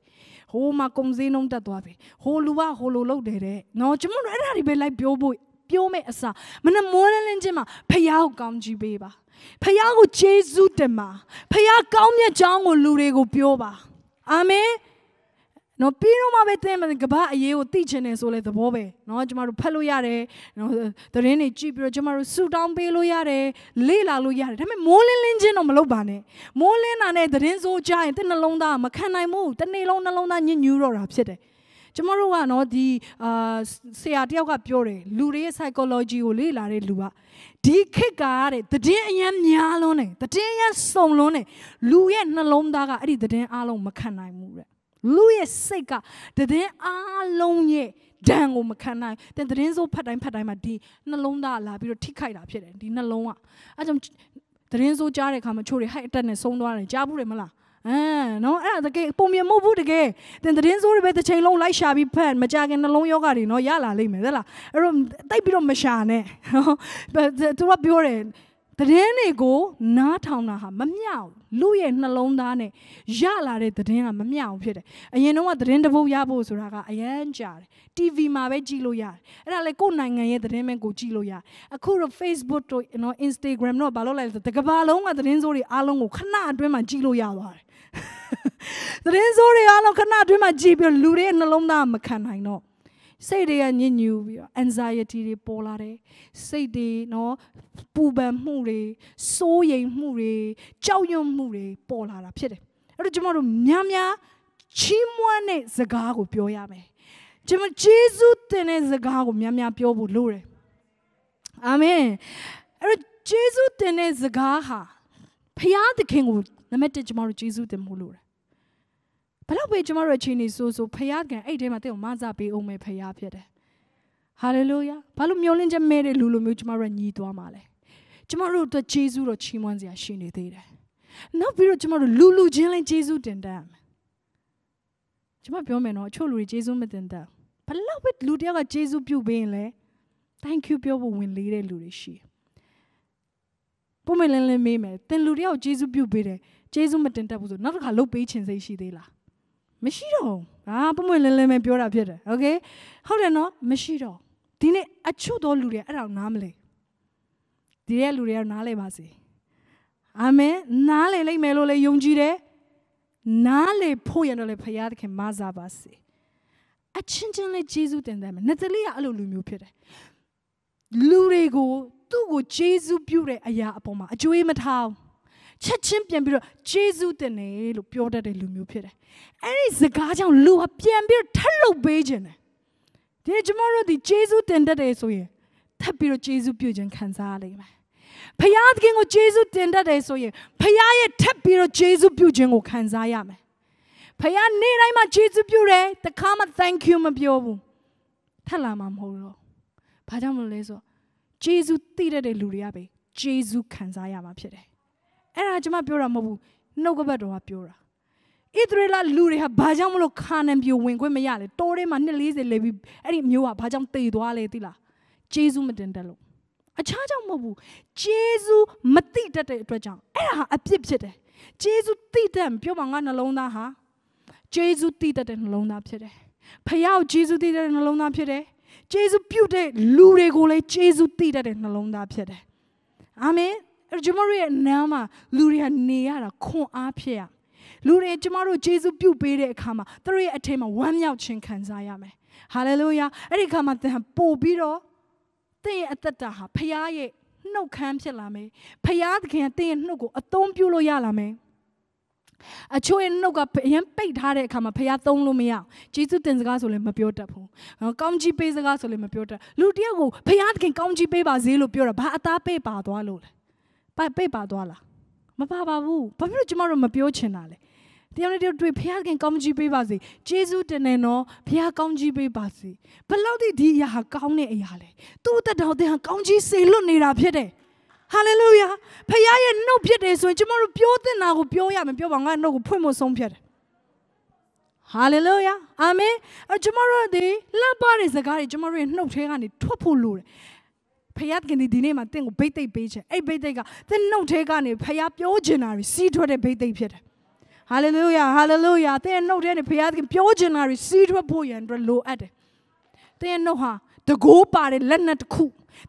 ဟိုမှာကုံစင်းလုံးတက်သွားပြီဟိုလူကဟိုလိုလုပ်တယ်တဲ့နော်ကျမတို့အဲ့ဒါတွေပဲလိုက်ပြောဖို့ပြောမဲ့အစားမနမိုးလင်းလင်းချင်းမှာဖះကိုကောင်းကြီးပေးပါဖះကိုယေရှုတင်ပါဖះကောင်းမြတ်ကြောင်းကိုလူတွေကိုပြောပါ အာမင်နော်ပြီးတော့မှပဲသင်ကဘာအရေးကိုသိချင်တယ်ဆိုလဲသဘောပဲနော်ကျမတို့ဖတ်လို့ရတယ်နော်သတင်းတွေကြည့်ပြီးတော့ကျမတို့ဆူတောင်းပေးလို့ရတယ်လေ့လာလို့ရတယ်ဒါပေမဲ့မိုးလင်းလင်းချင်းတော့မလုပ်ပါနဲ့မိုးလင်းတာနဲ့သတင်းစိုးကြရင်တဲ့နှလုံးသားမခံနိုင်ဘူးတစ်နေ့လုံးနှလုံးသားညစ်ညူးတော့တာဖြစ်တယ်ကျမတို့ကနော်ဒီအာဆရာတယောက်ကပြောတယ်လူတွေရဲ့ psychology ကိုလေ့လာတဲ့လူကဒီခေတ်ကတဲ့တည်င်းအရန်များလွန်းတယ်တည်င်းအရန်စုံလွန်းတယ်လူရဲ့နှလုံးသားကအဲ့ဒီတည်င်းအလုံးမခံနိုင်ဘူးတဲ့လူရဲ့စိတ်ကတည်င်းအားလုံးရဲ့ဒဏ်ကိုမခံနိုင်တင်သတင်းစိုးဖတ်တိုင်းဖတ်တိုင်းမှာဒီနှလုံးသားလာပြီးတော့ထိခိုက်တာဖြစ်တယ်ဒီနှလုံးကအဲကြောင့်သတင်းစိုးကြားတဲ့အခါမှာချိုးတွေဟိုက်အတက်နဲ့ဆုံးသွားတယ်ကြားဘူးတယ်မလားအဲနော်အဲ့ဒါတကယ်ပုံမြင်မဟုတ်ဘူးတကယ်တင်သတင်းစိုးတွေပဲတစ်ချိန်လုံးလိုက်ရှာပြီးဖတ်မကြခင်နှလုံးယောဂတွေနော်ရလာလိမ့်မယ်သလားအဲ့တော့တိတ်ပြီးတော့မရှာနဲ့နော်သူကပြောတယ်သတင်းတွေကိုနားထောင်တာဟာမမျှဘူးလူရဲ့နှလုံးသားနဲ့ရလာတဲ့သတင်းကမမျှဘူးဖြစ်တယ်အရင်တော့ကသတင်းတစ်ပုဒ်ရဖို့ဆိုတာကအရန်ကြာတယ် TV မှာပဲကြည့်လို့ရတယ်အဲ့ဒါလေကိုယ်နိုင်ငံရဲ့သတင်းပဲကိုကြည့်လို့ရတယ်အခုတော့ Facebook တို့ you know Instagram တို့ဘာလို့လဲဆိုတော့တကဘာလုံးကသတင်းစိုးတွေအားလုံးကိုခဏအတွင်းမှာကြည့်လို့ရသွားတယ်သတင်းစိုးတွေအားလုံးခဏအတွင်းမှာကြည့်ပြီးလူတွေရဲ့နှလုံးသားမခံနိုင်တော့စိတ်တွေကညစ်ညူပြီးတော့ anxiety တွေပေါ်လာတယ်စိတ်တွေနော်ပူပန်မှုတွေစိုးရိမ်မှုတွေကြောက်ရွံ့မှုတွေပေါ်လာတာဖြစ်တယ်အဲ့တော့ကျမတို့များများချီးမွမ်းတဲ့စကားကိုပြောရမယ်ကျမယေရှုတင်တဲ့စကားကိုများများပြောဖို့လိုတယ်အာမင်အဲ့တော့ယေရှုတင်တဲ့စကားဟာဖခင်သခင်ကိုနံပါတ်1ကျမတို့ယေရှုတင်ဖို့လိုတယ်ဘလောက်ပဲကျွန်တော်တို့ချင်းနေဆိုဆိုဖခင်ကအဲ့ထဲမှာတင့်ကိုမဆပေးအောင်မယ်ဖခင်ဖြစ်တယ်ဟာလေလုယာဘာလို့မျောလင့်ချက်မဲ့တဲ့လူလိုမျိုးကျမတို့ညီးသွားမှာလဲကျမတို့အတွက်ဂျေဇုတော်ချီးမွမ်းစရာရှိနေသေးတယ်နောက်ပြီးတော့ကျမတို့လူလူချင်းလည်းဂျေဇုတင်တတ်မယ်ကျမပြောမယ်နော်အချို့လူတွေဂျေဇုမတင်တတ်ဘလောက်ပဲလူတယောက်ကဂျေဇုပြုပေးရင်လဲ thank you ပြောဖို့ဝင်လေးတဲ့လူတွေရှိပုံမလင်းလင်းမေးမယ်တင်လူတယောက်ဂျေဇုပြုပေးတယ်ဂျေဇုမတင်တတ်ဘူးဆိုနောက်တစ်ခါလုတ်ပေးခြင်းစိတ်ရှိသေးလားမရှိတော့ဘာပွင့်ပွင့်လင်းလင်းပဲပြောတာဖြစ်တယ်โอเคဟုတ်တယ်နော်မရှိတော့ဒီနေ့အချို့သောလူတွေအဲ့ဒါနားမလဲဒီရဲ့လူတွေကနားလဲပါစေအာမင်နားလေလိမ့်မယ်လို့လည်းယုံကြည်တယ်နားလေဖို့ရတော့လေဖရာသခင်မစားပါစေအချင်းချင်းလေးဂျေဇုတင်တယ်မှာနတ်သလိကအဲ့လိုလူမျိုးဖြစ်တယ်လူတွေကိုသူ့ကိုဂျေဇုပြုတဲ့အရာအပေါ်မှာအကျွေးမထားဘူးချက်ချင်းပြန်ပြီးတော့ဂျေဇုတင်တယ်လို့ပြောတတ်တဲ့လူမျိုးဖြစ်တယ်။အဲဒီစကားကြောင့်လူဟာပြန်ပြီးတော့ထပ်လုပ်ပေးခြင်းတယ်။ဒီကျွန်တော်တို့ဒီဂျေဇုတင်တတ်တယ်ဆိုရင်ထပ်ပြီးတော့ဂျေဇုပြုခြင်းခံစားရလိမ့်မယ်။ဖယားသခင်ကိုဂျေဇုတင်တတ်တယ်ဆိုရင်ဖယားရဲ့ထပ်ပြီးတော့ဂျေဇုပြုခြင်းကိုခံစားရမယ်။ဖယားနေ့တိုင်းမှာဂျေဇုပြုတယ်တခါမှ thank you မပြောဘူး။ထပ်လာမှာမဟုတ်တော့။ဘာကြောင့်မလဲဆိုတော့ဂျေဇုတည်တဲ့လူတွေကပဲဂျေဇုခံစားရမှာဖြစ်တယ်။အဲ့ဒါကျွန်မပြောတာမဟုတ်ဘူးနှုတ်ကပတ်တော်ကပြောတာဣသရေလလူတွေဟာဘာကြောင့်မလို့ခါနန်ပြည်ဝင်ခွင့်မရလဲတောထဲမှာ240လဲပြီးအဲ့ဒီမျိုးကဘာကြောင့်တည်သွားလဲသိလားဂျေဇုမတင်တက်လို့အခြားကြောင့်မဟုတ်ဘူးဂျေဇုမတိတတ်တဲ့အတွက်ကြောင့်အဲ့ဒါဟာအပြစ်ဖြစ်တယ်ဂျေဇုတိတတ်ပြောမှာငါနှလုံးသားဟာဂျေဇုတိတတ်တဲ့နှလုံးသားဖြစ်တယ်ဖယောင်းဂျေဇုတိတတ်တဲ့နှလုံးသားဖြစ်တယ်ဂျေဇုပြုတ်တဲ့လူတွေကိုလည်းဂျေဇုတိတတ်တဲ့နှလုံးသားဖြစ်တယ်အာမင်အဲ့ကျမတို့ရဲ့နားမှာလူတွေကနေရတာခွန်အားဖြစ်ရလူတွေကျမတို့ယေရှုပြုပေးတဲ့အခါမှာသူတို့ရဲ့အထင်မှာဝမ်းမြောက်ခြင်းခံစားရမယ်ဟာလေလုယာအဲ့ဒီအခါမှာသင်ပို့ပြီးတော့သင်ရဲ့အသက်တာဟာဖခင်ရဲ့နှုတ်ခမ်းဖြစ်လာမယ်ဖခင်သခင်ကသင်ရဲ့နှုတ်ကိုအသုံးပြုလို့ရလာမယ်အချို့ရဲ့နှုတ်ကအရင်ပိတ်ထားတဲ့အခါမှာဖះသုံးလို့မရဂျေစုတင်စကားဆိုလည်းမပြောတတ်ဘူး။ကောင်းကြီးပေးစကားဆိုလည်းမပြောတတ်။လူတယောက်ကိုဖះသခင်ကောင်းကြီးပေးပါစေလို့ပြောတာဘာအသားပေးပါသွားလို့လဲပိုက်ပိတ်ပါသွားလားမပါပါဘူးဘာဖြစ်လို့ကျမတို့မပြောချင်တာလဲတရားနဲ့တရားတွေ့ဖခင်ကောင်းကြီးပေးပါစေဂျေဇုတင်နေတော့ဖခင်ကောင်းကြီးပေးပါစေဘလောက်တိဒီအရာဟာကောင်းတဲ့အရာလဲသူ့တက်တော်တဲ့ဟာကောင်းကြီးစေလွတ်နေတာဖြစ်တယ်ဟာလေလုယာဖခင်ရဲ့နှုတ်ဖြစ်တယ်ဆိုရင်ကျမတို့ပြောတင်တာကိုပြောရမယ်ပြောပါငါနှုတ်ကိုဖွင့်ဖို့ဆုံးဖြတ်တယ်ဟာလေလုယာအာမင်အကျမတို့ဒီလှပတဲ့စကားတွေကျမတို့ရဲ့နှုတ်ထဲကနေထွက်ဖို့လိုတယ်ဖယားကဒီနေ့မှာတင့်ကိုဘိတ်သိက်ပေးခြင်းအဲ့ဘိတ်သိက်ကတင့်နှုတ်ထဲကနေဖယားပြောချင်တာတွေစီးထွက်တဲ့ဘိတ်သိက်ဖြစ်တယ်ဟာလေလုယာဟာလေလုယာတင့်နှုတ်ထဲကနေဖယားကပြောချင်တာတွေစီးထွက်ဖို့ရန်အတွက်လိုအပ်တယ်တင့်နှုတ်ဟာတကိုးပါတဲ့လက်နက်တစ်ခု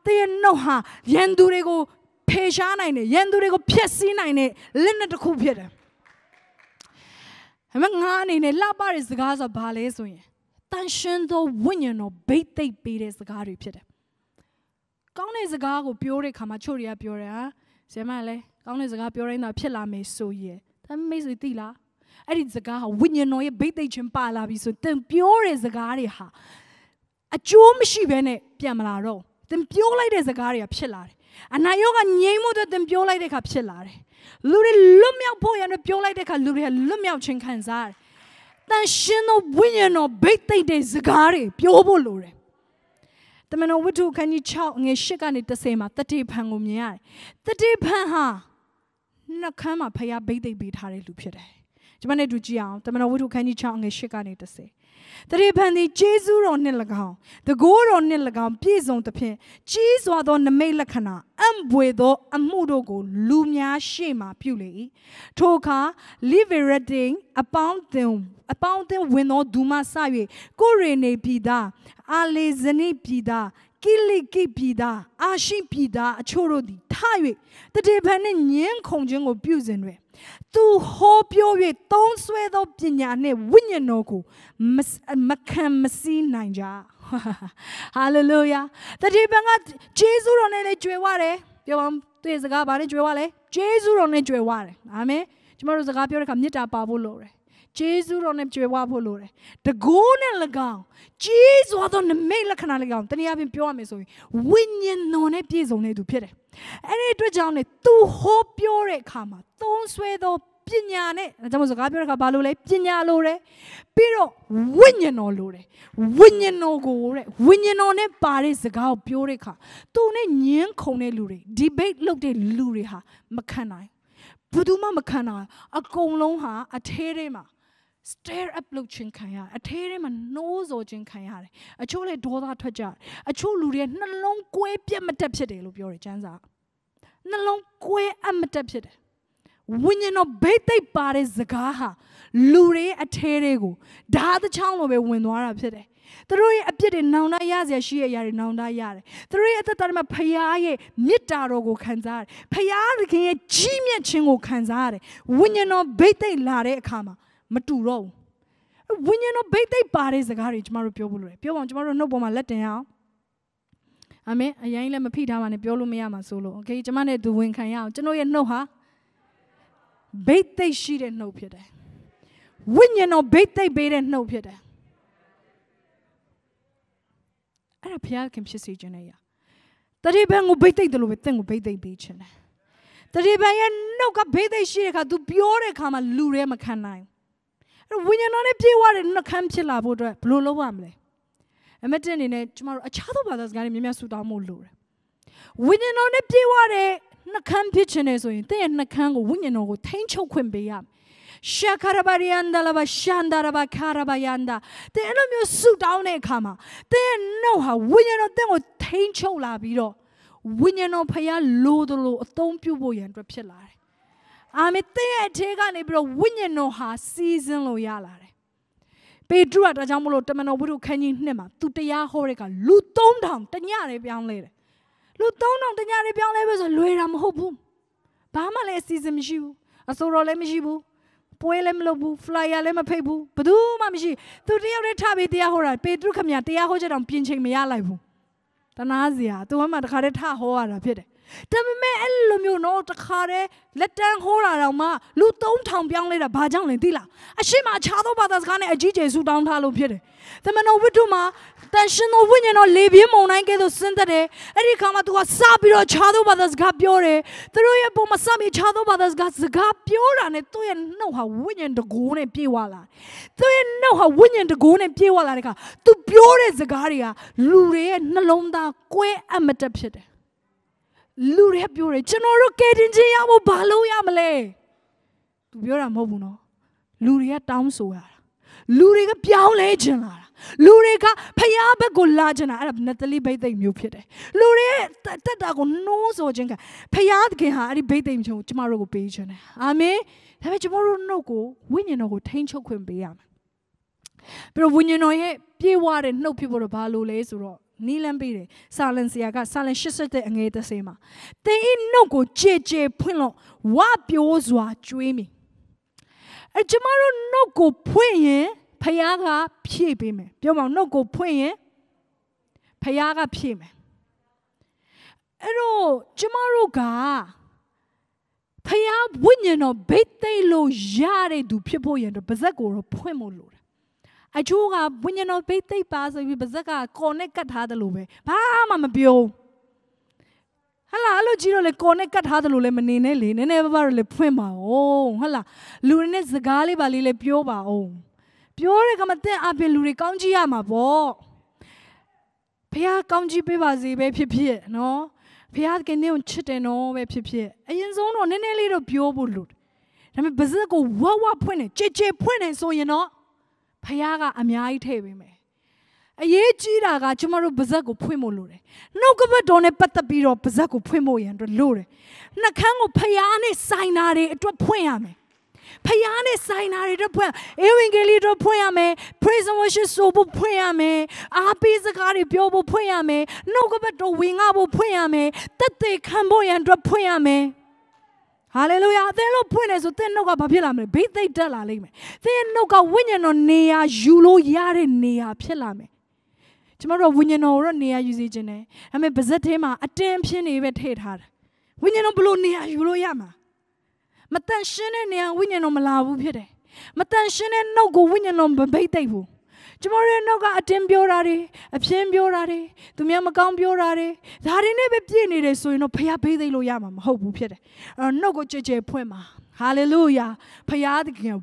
တင့်နှုတ်ဟာရန်သူတွေကိုဖယ်ရှားနိုင်တယ်ရန်သူတွေကိုဖျက်ဆီးနိုင်တဲ့လက်နက်တစ်ခုဖြစ်တယ်အမငါအနေနဲ့လှပတဲ့စကားဆိုဘာလဲဆိုရင်တန်ရှင်းသောဝိညာဉ်တော်ဘိတ်သိက်ပေးတဲ့စကားတွေဖြစ်တယ်ကောင်းတဲ့စကားကိုပြောတဲ့ခါမှာချို့တွေကပြောတယ်ဟာဇေမလည်းကောင်းတဲ့စကားပြောရင်တော့ဖြစ်လာမယ်ဆိုရင်ဒါပေမဲ့မိတ်ဆွေသိလားအဲ့ဒီစကားဟာဝိညာဉ်တော်ရဲ့ဗိတ်သိက်ခြင်းပါလာပြီဆိုတင်ပြောတဲ့စကားတွေဟာအကျိုးမရှိဘဲနဲ့ပြန်မလာတော့တင်ပြောလိုက်တဲ့စကားတွေကဖြစ်လာတယ်အနာရောဂါငြိမ်းမှုတဲ့တင်ပြောလိုက်တဲ့ခါဖြစ်လာတယ်လူတွေလွတ်မြောက်ဖို့ရန်ပြောလိုက်တဲ့ခါလူတွေကလွတ်မြောက်ခြင်းခံစားတယ်တန်ရှင်သောဝိညာဉ်တော်ဗိတ်သိက်တဲ့စကားတွေပြောဖို့လိုတယ်တမန်တော်ဝတ္ထုခန်းကြီး6ငွေ8ကနေ30မှာတတိဖန်ကိုမြင်ရတယ်။တတိဖန်ဟာနှခမ်းမှာဖယားဘိတ်သိပ်ပေးထားတဲ့လူဖြစ်တယ်။ကျွန်မနဲ့တူကြည့်အောင်တမန်တော်ဝတ္ထုခန်းကြီး6ငွေ8ကနေ30တရေဖန်သည်ဂျေဇုတော်နှင့်၎င်းတကိုးတော်နှင့်၎င်းပြည့်စုံသဖြင့်ကြီးစွာသောနမိတ်လက္ခဏာအံ့ဘွေသောအမှုတို့ကိုလူများရှေ့မှပြုလေ၏ထိုအခါ liberating အပေါင်းသင်အပေါင်းအသင်းဝင်သောဒူမဆ၍ကိုရေနေပြည်သားအာလေဇနိပြည်သားကိလိကိပြည်သားအာရှိပြည်သားအချို့တို့သည်ထ၍တတေဖန်နှင့်ညင်းခုန်ခြင်းကိုပြုစဉ်တွင်သူဟောပြော၍သုံးဆွဲသောပညာနှင့်ဝိညာဉ်တော်ကိုမခံမစည်းနိုင်ကြဟာလေလုယာတတိပံကဂျေဇုတော်နဲ့လည်းကြွယ်ဝတယ်ပြောအောင်သူ့စကားဘာနဲ့ကြွယ်ဝလဲဂျေဇုတော်နဲ့ကြွယ်ဝတယ်အာမင်ကျမတို့စကားပြောတဲ့အခါမေတ္တာပါဖို့လိုတယ်ဂျေဇုတော်နဲ့ကြွယ်ဝဖို့လိုတယ်တကူးနဲ့၎င်းကြီးစွာသောနမိတ်လက္ခဏာ၎င်းတနည်းအားဖြင့်ပြောရမယ်ဆိုရင်ဝိညာဉ်တော်နဲ့ပြည့်စုံတဲ့သူဖြစ်တယ်အဲ့ဒီအတွက်ကြောင့်လေသူဟောပြောတဲ့အခါမှာသုံးဆွဲသောပညာနဲ့ကျွန်တော်စကားပြောတဲ့အခါဘာလို့လဲပညာလိုတယ်ပြီးတော့ဝိညာဉ်တော်လိုတယ်ဝိညာဉ်တော်ကိုတဲ့ဝိညာဉ်တော်နဲ့ပါတဲ့စကားကိုပြောတဲ့အခါသူနဲ့ညင်းခုန်တဲ့လူတွေ debate လုပ်တဲ့လူတွေဟာမခံနိုင်ဘူးဘယ်သူမှ မခံနိုင်အကုန်လုံးဟာ အထဲထဲမှာ stare up လုပ်ခြင်းခံရအထဲထဲမှာနှိုးဆော်ခြင်းခံရတယ်အချို့လေဒေါသထွက်ကြအချို့လူတွေနှလုံးကွဲပြတ်မတက်ဖြစ်တယ်လို့ပြောတယ်ကျမ်းစာနှလုံးကွဲအမတက်ဖြစ်တယ်ဝိညာဉ်တော်ဘိတ်သိပ်ပါတဲ့စကားဟာလူတွေအထဲတွေကိုဓာတ်တစ်ချောင်းလိုပဲဝင်သွားတာဖြစ်တယ်သူတို့ရဲ့အပြစ်တွေနောင်တရစရာရှိတဲ့အရာတွေနောင်တရတယ်။သူတို့ရဲ့အသက်တာမှာဖရားရဲ့မေတ္တာတော်ကိုခံစားရတယ်။ဖရားသခင်ရဲ့ကြီးမြတ်ခြင်းကိုခံစားရတယ်။ဝိညာဉ်တော်ဘိတ်သိက်လာတဲ့အခါမှာမတူတော့ဘူးဝိညာဉ်တော်ဘိတ်သိက်ပါတဲ့စကားတွေကျမတို့ပြောဖို့လိုတယ်ပြောပါအောင်ကျမတို့နှုတ်ပေါ်မှာလက်တင်အောင်အာမင်အရင်လည်းမဖိထားပါနဲ့ပြောလို့မရမှာဆိုလို့โอเคကျမနဲ့သူဝင်ခံရအောင်ကျွန်တော်ရဲ့နှုတ်ဟာဘိတ်သိက်ရှိတဲ့နှုတ်ဖြစ်တယ်ဝိညာဉ်တော်ဘိတ်သိက်ပေးတဲ့နှုတ်ဖြစ်တယ်အဲ့ဒါဘုရားခင်ဖြစ်စေခြင်းနဲ့ရတတိပံကိုဘိတ်သိက်တယ်လို့ပဲတင့်ကိုဘိတ်သိက်ပေးခြင်းတယ်တတိပံရဲ့နှုတ်ကဘိတ်သိက်ရှိတဲ့အခါ तू ပြောတဲ့အခါမှာလူတွေမခံနိုင်ဘူးအဲ့ဝိညာဉ်တော်နဲ့ပြေးဝတဲ့နှကမ်းဖြစ်လာဖို့အတွက်ဘယ်လိုလုပ်ရမလဲအမတ်တင်အနေနဲ့ကျမတို့အခြားသောဘာသာစကားတွေများများဆူတောင်းဖို့လိုတယ်ဝိညာဉ်တော်နဲ့ပြေးဝတဲ့နှကမ်းဖြစ်ခြင်းနဲ့ဆိုရင်တင့်ရဲ့နှကမ်းကိုဝိညာဉ်တော်ကိုထိန်းချုပ်ခွင့်ပေးရမယ်ရှာကာရဘာရီယန်ဒါလဘရှန်ဒါရဘကာရဘယန်ဒါတဲ့အဲ့လိုမျိုးဆူတောင်းတဲ့အခါမှာတဲ့နှုတ်ဟာဝိညာဉ်တော်တင့်ကိုထိန်းချုပ်လာပြီးတော့ဝိညာဉ်တော်ဖခင်လိုသလိုအသုံးပြုဖို့ရန်အတွက်ဖြစ်လာတယ်အာမင်တဲ့ရဲ့အထဲကနေပြီးတော့ဝိညာဉ်တော်ဟာစီးဆင်းလို့ရလာတယ်ပေတရုကဒါကြောင့်မလို့တမန်တော်ဝိတုခန်းကြီးနှစ်မှာသူတရားဟောတဲ့ကလူ3000တညနဲ့ပြောင်းလဲတယ်လူ3000တညနဲ့ပြောင်းလဲပြီဆိုလွယ်တာမဟုတ်ဘူးဘာမှလည်းအစီအစဉ်မရှိဘူးအစိုးရလည်းမရှိဘူးပွဲလည်းမလုပ်ဘူး flyer လည်းမဖိတ်ဘူးဘသူမှမရှိသူတယောက်တည်းထပြီးတရားဟောတာပေတရုခမညာတရားဟောချက်တောင်ပြင်ချိန်မရလိုက်ဘူးတနာစရာသူမှတခါတည်းထဟောရတာဖြစ်တယ်ဒါပေမဲ့အဲ့လိုမျိုးနော်တခါတည်းလက်တန်းခိုးတာတော့မှလူ3000ပြောင်းလိုက်တာဘာကြောင့်လဲသိလားအရှိမအခြားသောဘာသာစကားနဲ့အကြီးကျယ်ဆူတောင်းထားလို့ဖြစ်တယ်။သမဏဝိတ္တုမှာတန်ရှင်သောဝိညာဉ်တော်လေပြင်းမုန်တိုင်းကဲသို့ဆင်းသက်တယ်။အဲ့ဒီခါမှာသူကစပြီးတော့ခြားသောဘာသာစကားပြောတယ်။သူတို့ရဲ့ပုံမှာစပြီးခြားသောဘာသာစကားစကားပြောတာနဲ့သူ့ရဲ့နှုတ်ဟာဝိညာဉ်တကူနဲ့ပြေဝလာ။သူ့ရဲ့နှုတ်ဟာဝိညာဉ်တကူနဲ့ပြေဝလာတဲ့ခါသူပြောတဲ့စကားတွေကလူတွေရဲ့နှလုံးသားကွဲအမတက်ဖြစ်တယ်။လူတွေပြောတယ်ကျွန်တော်တို့ကယ်တင်ခြင်းရဖို့ဘာလုပ်ရမလဲသူပြောတာမဟုတ်ဘူးနော်လူတွေကတောင်းဆိုရတာလူတွေကပြောင်းလဲခြင်းလာတာလူတွေကဖျားဘက်ကိုလာခြင်းတာအဲ့ဒါနတ်တလိဘိသိက်မျိုးဖြစ်တယ်လူတွေရဲ့တက်တာကိုနှိုးဆော်ခြင်းကဖျားသခင်ဟာအဲ့ဒီဘိသိက်မျိုးကိုကျမတို့ကိုပေးခြင်းတယ်အာမင်ဒါပေမဲ့ကျမတို့နှုတ်ကိုဝိညာဉ်တော်ကိုထိန်းချုပ်ခွင့်ပေးရမယ်ပြီးတော့ဝိညာဉ်တော်ရဲ့ပြေဝတဲ့နှုတ်ဖြစ်ဖို့တော့ဘာလို့လဲဆိုတော့နီးလန်းပေးတယ်ဆာလန်ဆီယာကဆာလန်80တဲ့အငယ်တစ်စိမ်းမှာသင်ဤနှုတ်ကိုကြေကြေဖွင့်လို့ဝပြိုးစွာကြွေးမိအဲကျမတို့နှုတ်ကိုဖွင့်ရင်ဖယားကဖြည့်ပေးမယ်ပြောမအောင်နှုတ်ကိုဖွင့်ရင်ဖယားကဖြည့်မယ်အဲ့တော့ကျမတို့ကဖယားဝိညာဉ်တော်ဘိတ်သိမ့်လို့ရတဲ့သူဖြစ်ဖို့ရန်တော့ပါဇက်ကိုတော့ဖွင့်ဖို့လိုတယ်အချို့ကဝိညာဉ်တော်ဘိတ်သိပ်ပါဆိုပြီးပါဇက်ကကော်နဲ့ကတ်ထားတယ်လို့ပဲဘာမှမပြောဟလာအဲ့လိုကြီးတော့လေကော်နဲ့ကတ်ထားတယ်လို့လည်းမနေနဲ့လေနည်းနည်းပါးပါးတော့လေဖွင့်ပါအောင်ဟလာလူတွေနဲ့စကားလေးပါလေးလေပြောပါအောင်ပြောတဲ့အခါမှာတင့်အပြင်လူတွေကောင်းကြီးရမှာပေါ့ဖះကောင်းကြီးပေးပါစေပဲဖြစ်ဖြစ်နော်ဖះကနေ့ကိုချစ်တယ်နော်ပဲဖြစ်ဖြစ်အရင်ဆုံးတော့နည်းနည်းလေးတော့ပြောဖို့လို့ဒါပေမဲ့ပါဇက်ကိုဝဝဖွင့်တယ်ကြည်ကြည်ဖွင့်တယ်ဆိုရင်တော့ဖခင်ကအများကြီးထည့်ပေးမယ်အရေးကြီးတာကကျမတို့ပါဇက်ကိုဖွင့်ဖို့လိုတယ်။နှုတ်ကပတ်တော်နဲ့ပတ်သက်ပြီးတော့ပါဇက်ကိုဖွင့်ဖို့ရန်အတွက်လိုတယ်။နှာခမ်းကိုဖျားနဲ့ဆိုင်နာတွေအတွက်ဖွင့်ရမယ်။ဖျားနဲ့ဆိုင်နာတွေအတွက်ဖွင့်။ဧဝံဂေလိတို့ဖွင့်ရမယ်။ Praise and worship ဆိုဖို့ဖွင့်ရမယ်။အားပေးစကားတွေပြောဖို့ဖွင့်ရမယ်။နှုတ်ကပတ်တော်ဝင်ငါဖို့ဖွင့်ရမယ်။တသက်ခံဖို့ရန်အတွက်ဖွင့်ရမယ်။ဟာလေလုယာအသင်လို့ဖွင့်နေဆိုသင်နှုတ်ကဘာဖြစ်လာမလဲဘိသိက်တက်လာလိမ့်မယ်သင်နှုတ်ကဝိညာဉ်တော်နေရာယူလို့ရတဲ့နေရာဖြစ်လာမယ်ကျွန်တော်တို့ဝိညာဉ်တော်ကိုတော့နေရာယူစေခြင်းနဲ့ဒါပေမဲ့ပါဇက်ထဲမှာ အတင်းဖြစ်နေပဲထည့်ထားတယ်ဝိညာဉ်တော်ဘလို့နေရာယူလို့ရမှာမတန်ရှင်းတဲ့နေရာဝိညာဉ်တော်မလာဘူးဖြစ်တယ်မတန်ရှင်းတဲ့နှုတ်ကိုဝိညာဉ်တော်မဘိသိက်ဘူးကျမတို့ရဲ့နောက်ကအတင်းပြောတာတွေအပြင်းပြောတာတွေသူများမကောင်းပြောတာတွေဒါတွေနဲ့ပဲပြည့်နေတယ်ဆိုရင်တော့ဖရားဘေးသိလို့ရမှာမဟုတ်ဘူးဖြစ်တယ်အဲ့တော့နှုတ်ကိုကြည်ကြည်ဖွင့်ပါဟာလေလုယာဖရားသခင်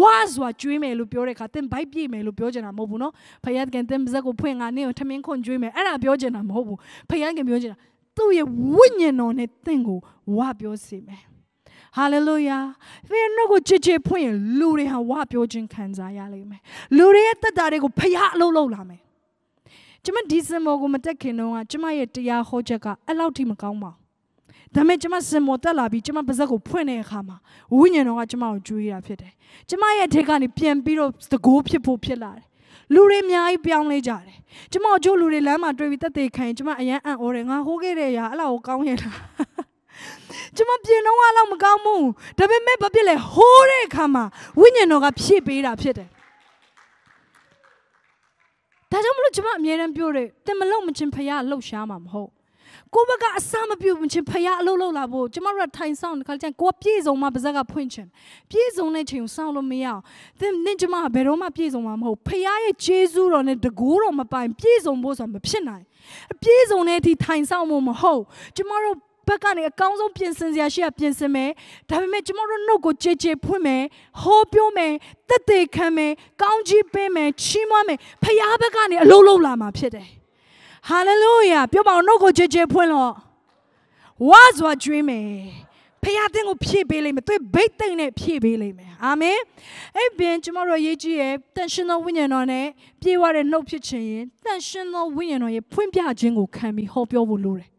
ဝါစွာကျွေးမယ်လို့ပြောတဲ့အခါသင်ဘိုက်ပြည့်မယ်လို့ပြောချင်တာမဟုတ်ဘူးနော်ဖယားကင်သင်ပါဇက်ကိုဖွင့်ငါနင့်ကိုထမင်းခွန်ကျွေးမယ်အဲ့ဒါပြောချင်တာမဟုတ်ဘူးဖယားကင်ပြောချင်တာသူ့ရဲ့ဝိညာဉ်တော်နဲ့သင်ကိုဝါပြောစေမယ်ဟာလေလုယာသင်တို့ကိုချစ်ချစ်ဖွင့်ရင်လူတွေဟာဝပြောခြင်းခံစားရလိမ့်မယ်လူတွေရဲ့တက်တာတွေကိုဖျားအလုပ်လုပ်လာမယ်ကျမဒီစင်မောကိုမတက်ခင်တော့ကကျမရဲ့တရားဟောချက်ကအဲ့လောက်ထိမကောင်းပါဘူးဒါပေမဲ့ကျမစင်မောတက်လာပြီးကျမပါဇက်ကိုဖွင့်တဲ့အခါမှာဝိညာဉ်တော်ကကျမကိုကြွေးတာဖြစ်တယ်ကျမရဲ့အထက်ကနေပြန်ပြီးတော့သကိုးဖြစ်ဖို့ဖြစ်လာတယ်လူတွေအများကြီးပြောင်းလဲကြတယ်ကျမတို့လူတွေလမ်းမှာတွေ့ပြီးတက်တဲ့ခိုင်ကျမအရန်အံ့ဩတယ်ငါဟိုးခဲ့တဲ့အရာအဲ့လောက်ကောင်းရဲ့လားကျမပြင်တော့အောင်မကောင်းဘူးဒါပေမဲ့ဘာဖြစ်လဲဟိုးတဲ့အခါမှာဝိညာဉ်တော်ကဖြည့်ပေးတာဖြစ်တယ်ဒါကြောင့်မလို့ကျမအမြဲတမ်းပြောတယ်တင်မလုံမချင်းဖရားလှုပ်ရှားမှာမဟုတ်ကိုဘကအစမပြုတ်မချင်းဖရားအလုပ်လုပ်လာဖို့ကျမတို့ကထိုင်ဆောင်တခါကျရင်ကိုကပြေဆုံးမှပါဇက်ကဖွင့်ချင်ပြေဆုံးတဲ့ချိန်ကိုစောင့်လို့မရအောင်သင်နင့်ကျမကဘယ်တော့မှပြေဆုံးမှာမဟုတ်ဖရားရဲ့ဂျေဇုတော်နဲ့တကိုးတော်မပိုင်ပြေဆုံးဖို့ဆိုတာမဖြစ်နိုင်အပြေဆုံးတဲ့အထိထိုင်ဆောင်ဖို့မဟုတ်ကျမတို့ဘက်ကနေအကောင်းဆုံးပြင်ဆင်စရာရှိရပြင်ဆင်မယ်ဒါပေမဲ့ကျမတို့နှုတ်ကိုကြေကြေဖွင့်မယ်ဟောပြောမယ်တသက်ခံမယ်ကောင်းကြီးပေးမယ်ချီးမွမ်းမယ်ဖခင်ဘက်ကနေအလုံးလုံးလာမှာဖြစ်တယ်ဟာလေလုယာပြောပါအောင်နှုတ်ကိုကြေကြေဖွင့်လို့ဝါစွာကြွေးမယ်ဖခင်တင်းကိုဖြည့်ပေးလိမ့်မယ်သူဘိတ်သိမ့်နဲ့ဖြည့်ပေးလိမ့်မယ်အာမင်အဲ့ပြင်ကျမတို့ရေးကြည့်ရဲ့တန်ရှင်သောဝိညာဉ်တော်နဲ့ပြေဝတဲ့နှုတ်ဖြစ်ခြင်းရင်တန်ရှင်သောဝိညာဉ်တော်ရဲ့ဖွင့်ပြခြင်းကိုခံပြီးဟောပြောဖို့လိုတယ်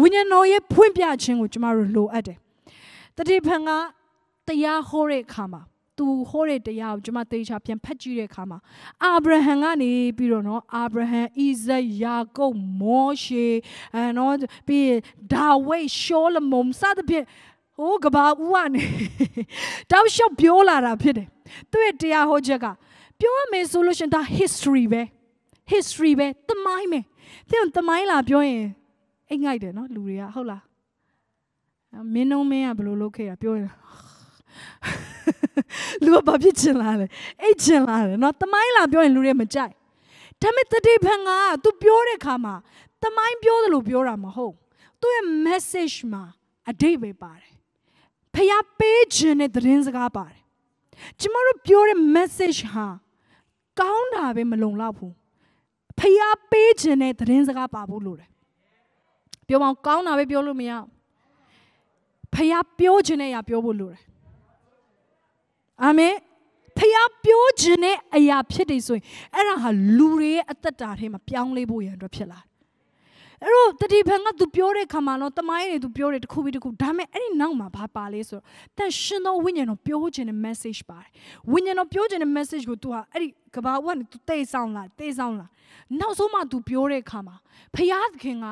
ဝိညာဉ်တော်ရဲ့ဖွင့်ပြခြင်းကိုကျမတို့လိုအပ်တယ်တတိဖန်ကတရားဟောတဲ့အခါမှာသူဟောတဲ့တရားကိုကျွန်မသေချာပြန်ဖတ်ကြည့်တဲ့အခါမှာ အာဗြဟံကနေပြီးတော့နော်အာဗြဟံဣဇက်ယာကုပ်မောရှေအဲနော်ပြီးဒါဝိတ်ရှောလမုန်စသဖြင့်ဟိုကဘာဦးကနေတောက်လျှောက်ပြောလာတာဖြစ်တယ်သူ့ရဲ့တရားဟောချက်ကပြောရမယ်ဆိုလို့ရှင်ဒါ history ပဲ history ပဲသမိုင်းပဲသူ့သမိုင်းလာပြောရင်အိတ်ငိုက်တယ်နော်လူတွေကဟုတ်လားမင်းနှုံးမင်းကဘယ်လိုလုပ်ခဲ့တာပြောရင်လူကဘာဖြစ်ချင်လားလဲအိတ်ချင်လားလဲနော်တမိုင်းလာပြောရင်လူတွေမကြိုက်ဒါပေမဲ့တတိဖန်က तू ပြောတဲ့ခါမှာတမိုင်းပြောတယ်လို့ပြောတာမဟုတ်သူ့ရဲ့ message မှာအတိတ်ပဲပါတယ်ဖျားပေးခြင်းတဲ့သတင်းစကားပါတယ်ကျမတို့ပြောတဲ့ message ဟာကောင်းတာပဲမလုံလောက်ဘူးဖျားပေးခြင်းတဲ့သတင်းစကားပါဖို့လိုတယ်ပြောပေါင်းကောင်းတာပဲပြောလို့မရဖះပြောခြင်းနဲ့အရာ ပြောဖို့လိုတယ်အာမင်ဖះပြောခြင်းနဲ့အရာဖြစ်တယ်ဆိုရင်အဲ့ဒါဟာလူတွေရဲ့အသက်တာထဲမှာပြောင်းလဲဖို့ရန်အတွက်ဖြစ်လာတယ်အဲ့တော့တတိဖန်ကသူပြောတဲ့ခါမှာတော့တမိုင်းတွေသူပြောတယ်တစ်ခုပြီးတစ်ခုဒါပေမဲ့အဲ့ဒီနောက်မှာဘာပါလဲဆိုတော့တန်ရှင်သောဝိညာဉ်တော်ပြောခြင်းတဲ့ message ပါတယ်ဝိညာဉ်တော်ပြောခြင်းတဲ့ message ကို तू ဟာအဲ့ဒီကဘာဝကနေ तू တိတ်ဆောင်လာတိတ်ဆောင်လာနောက်ဆုံးမှ तू ပြောတဲ့ခါမှာဖယားသခင်က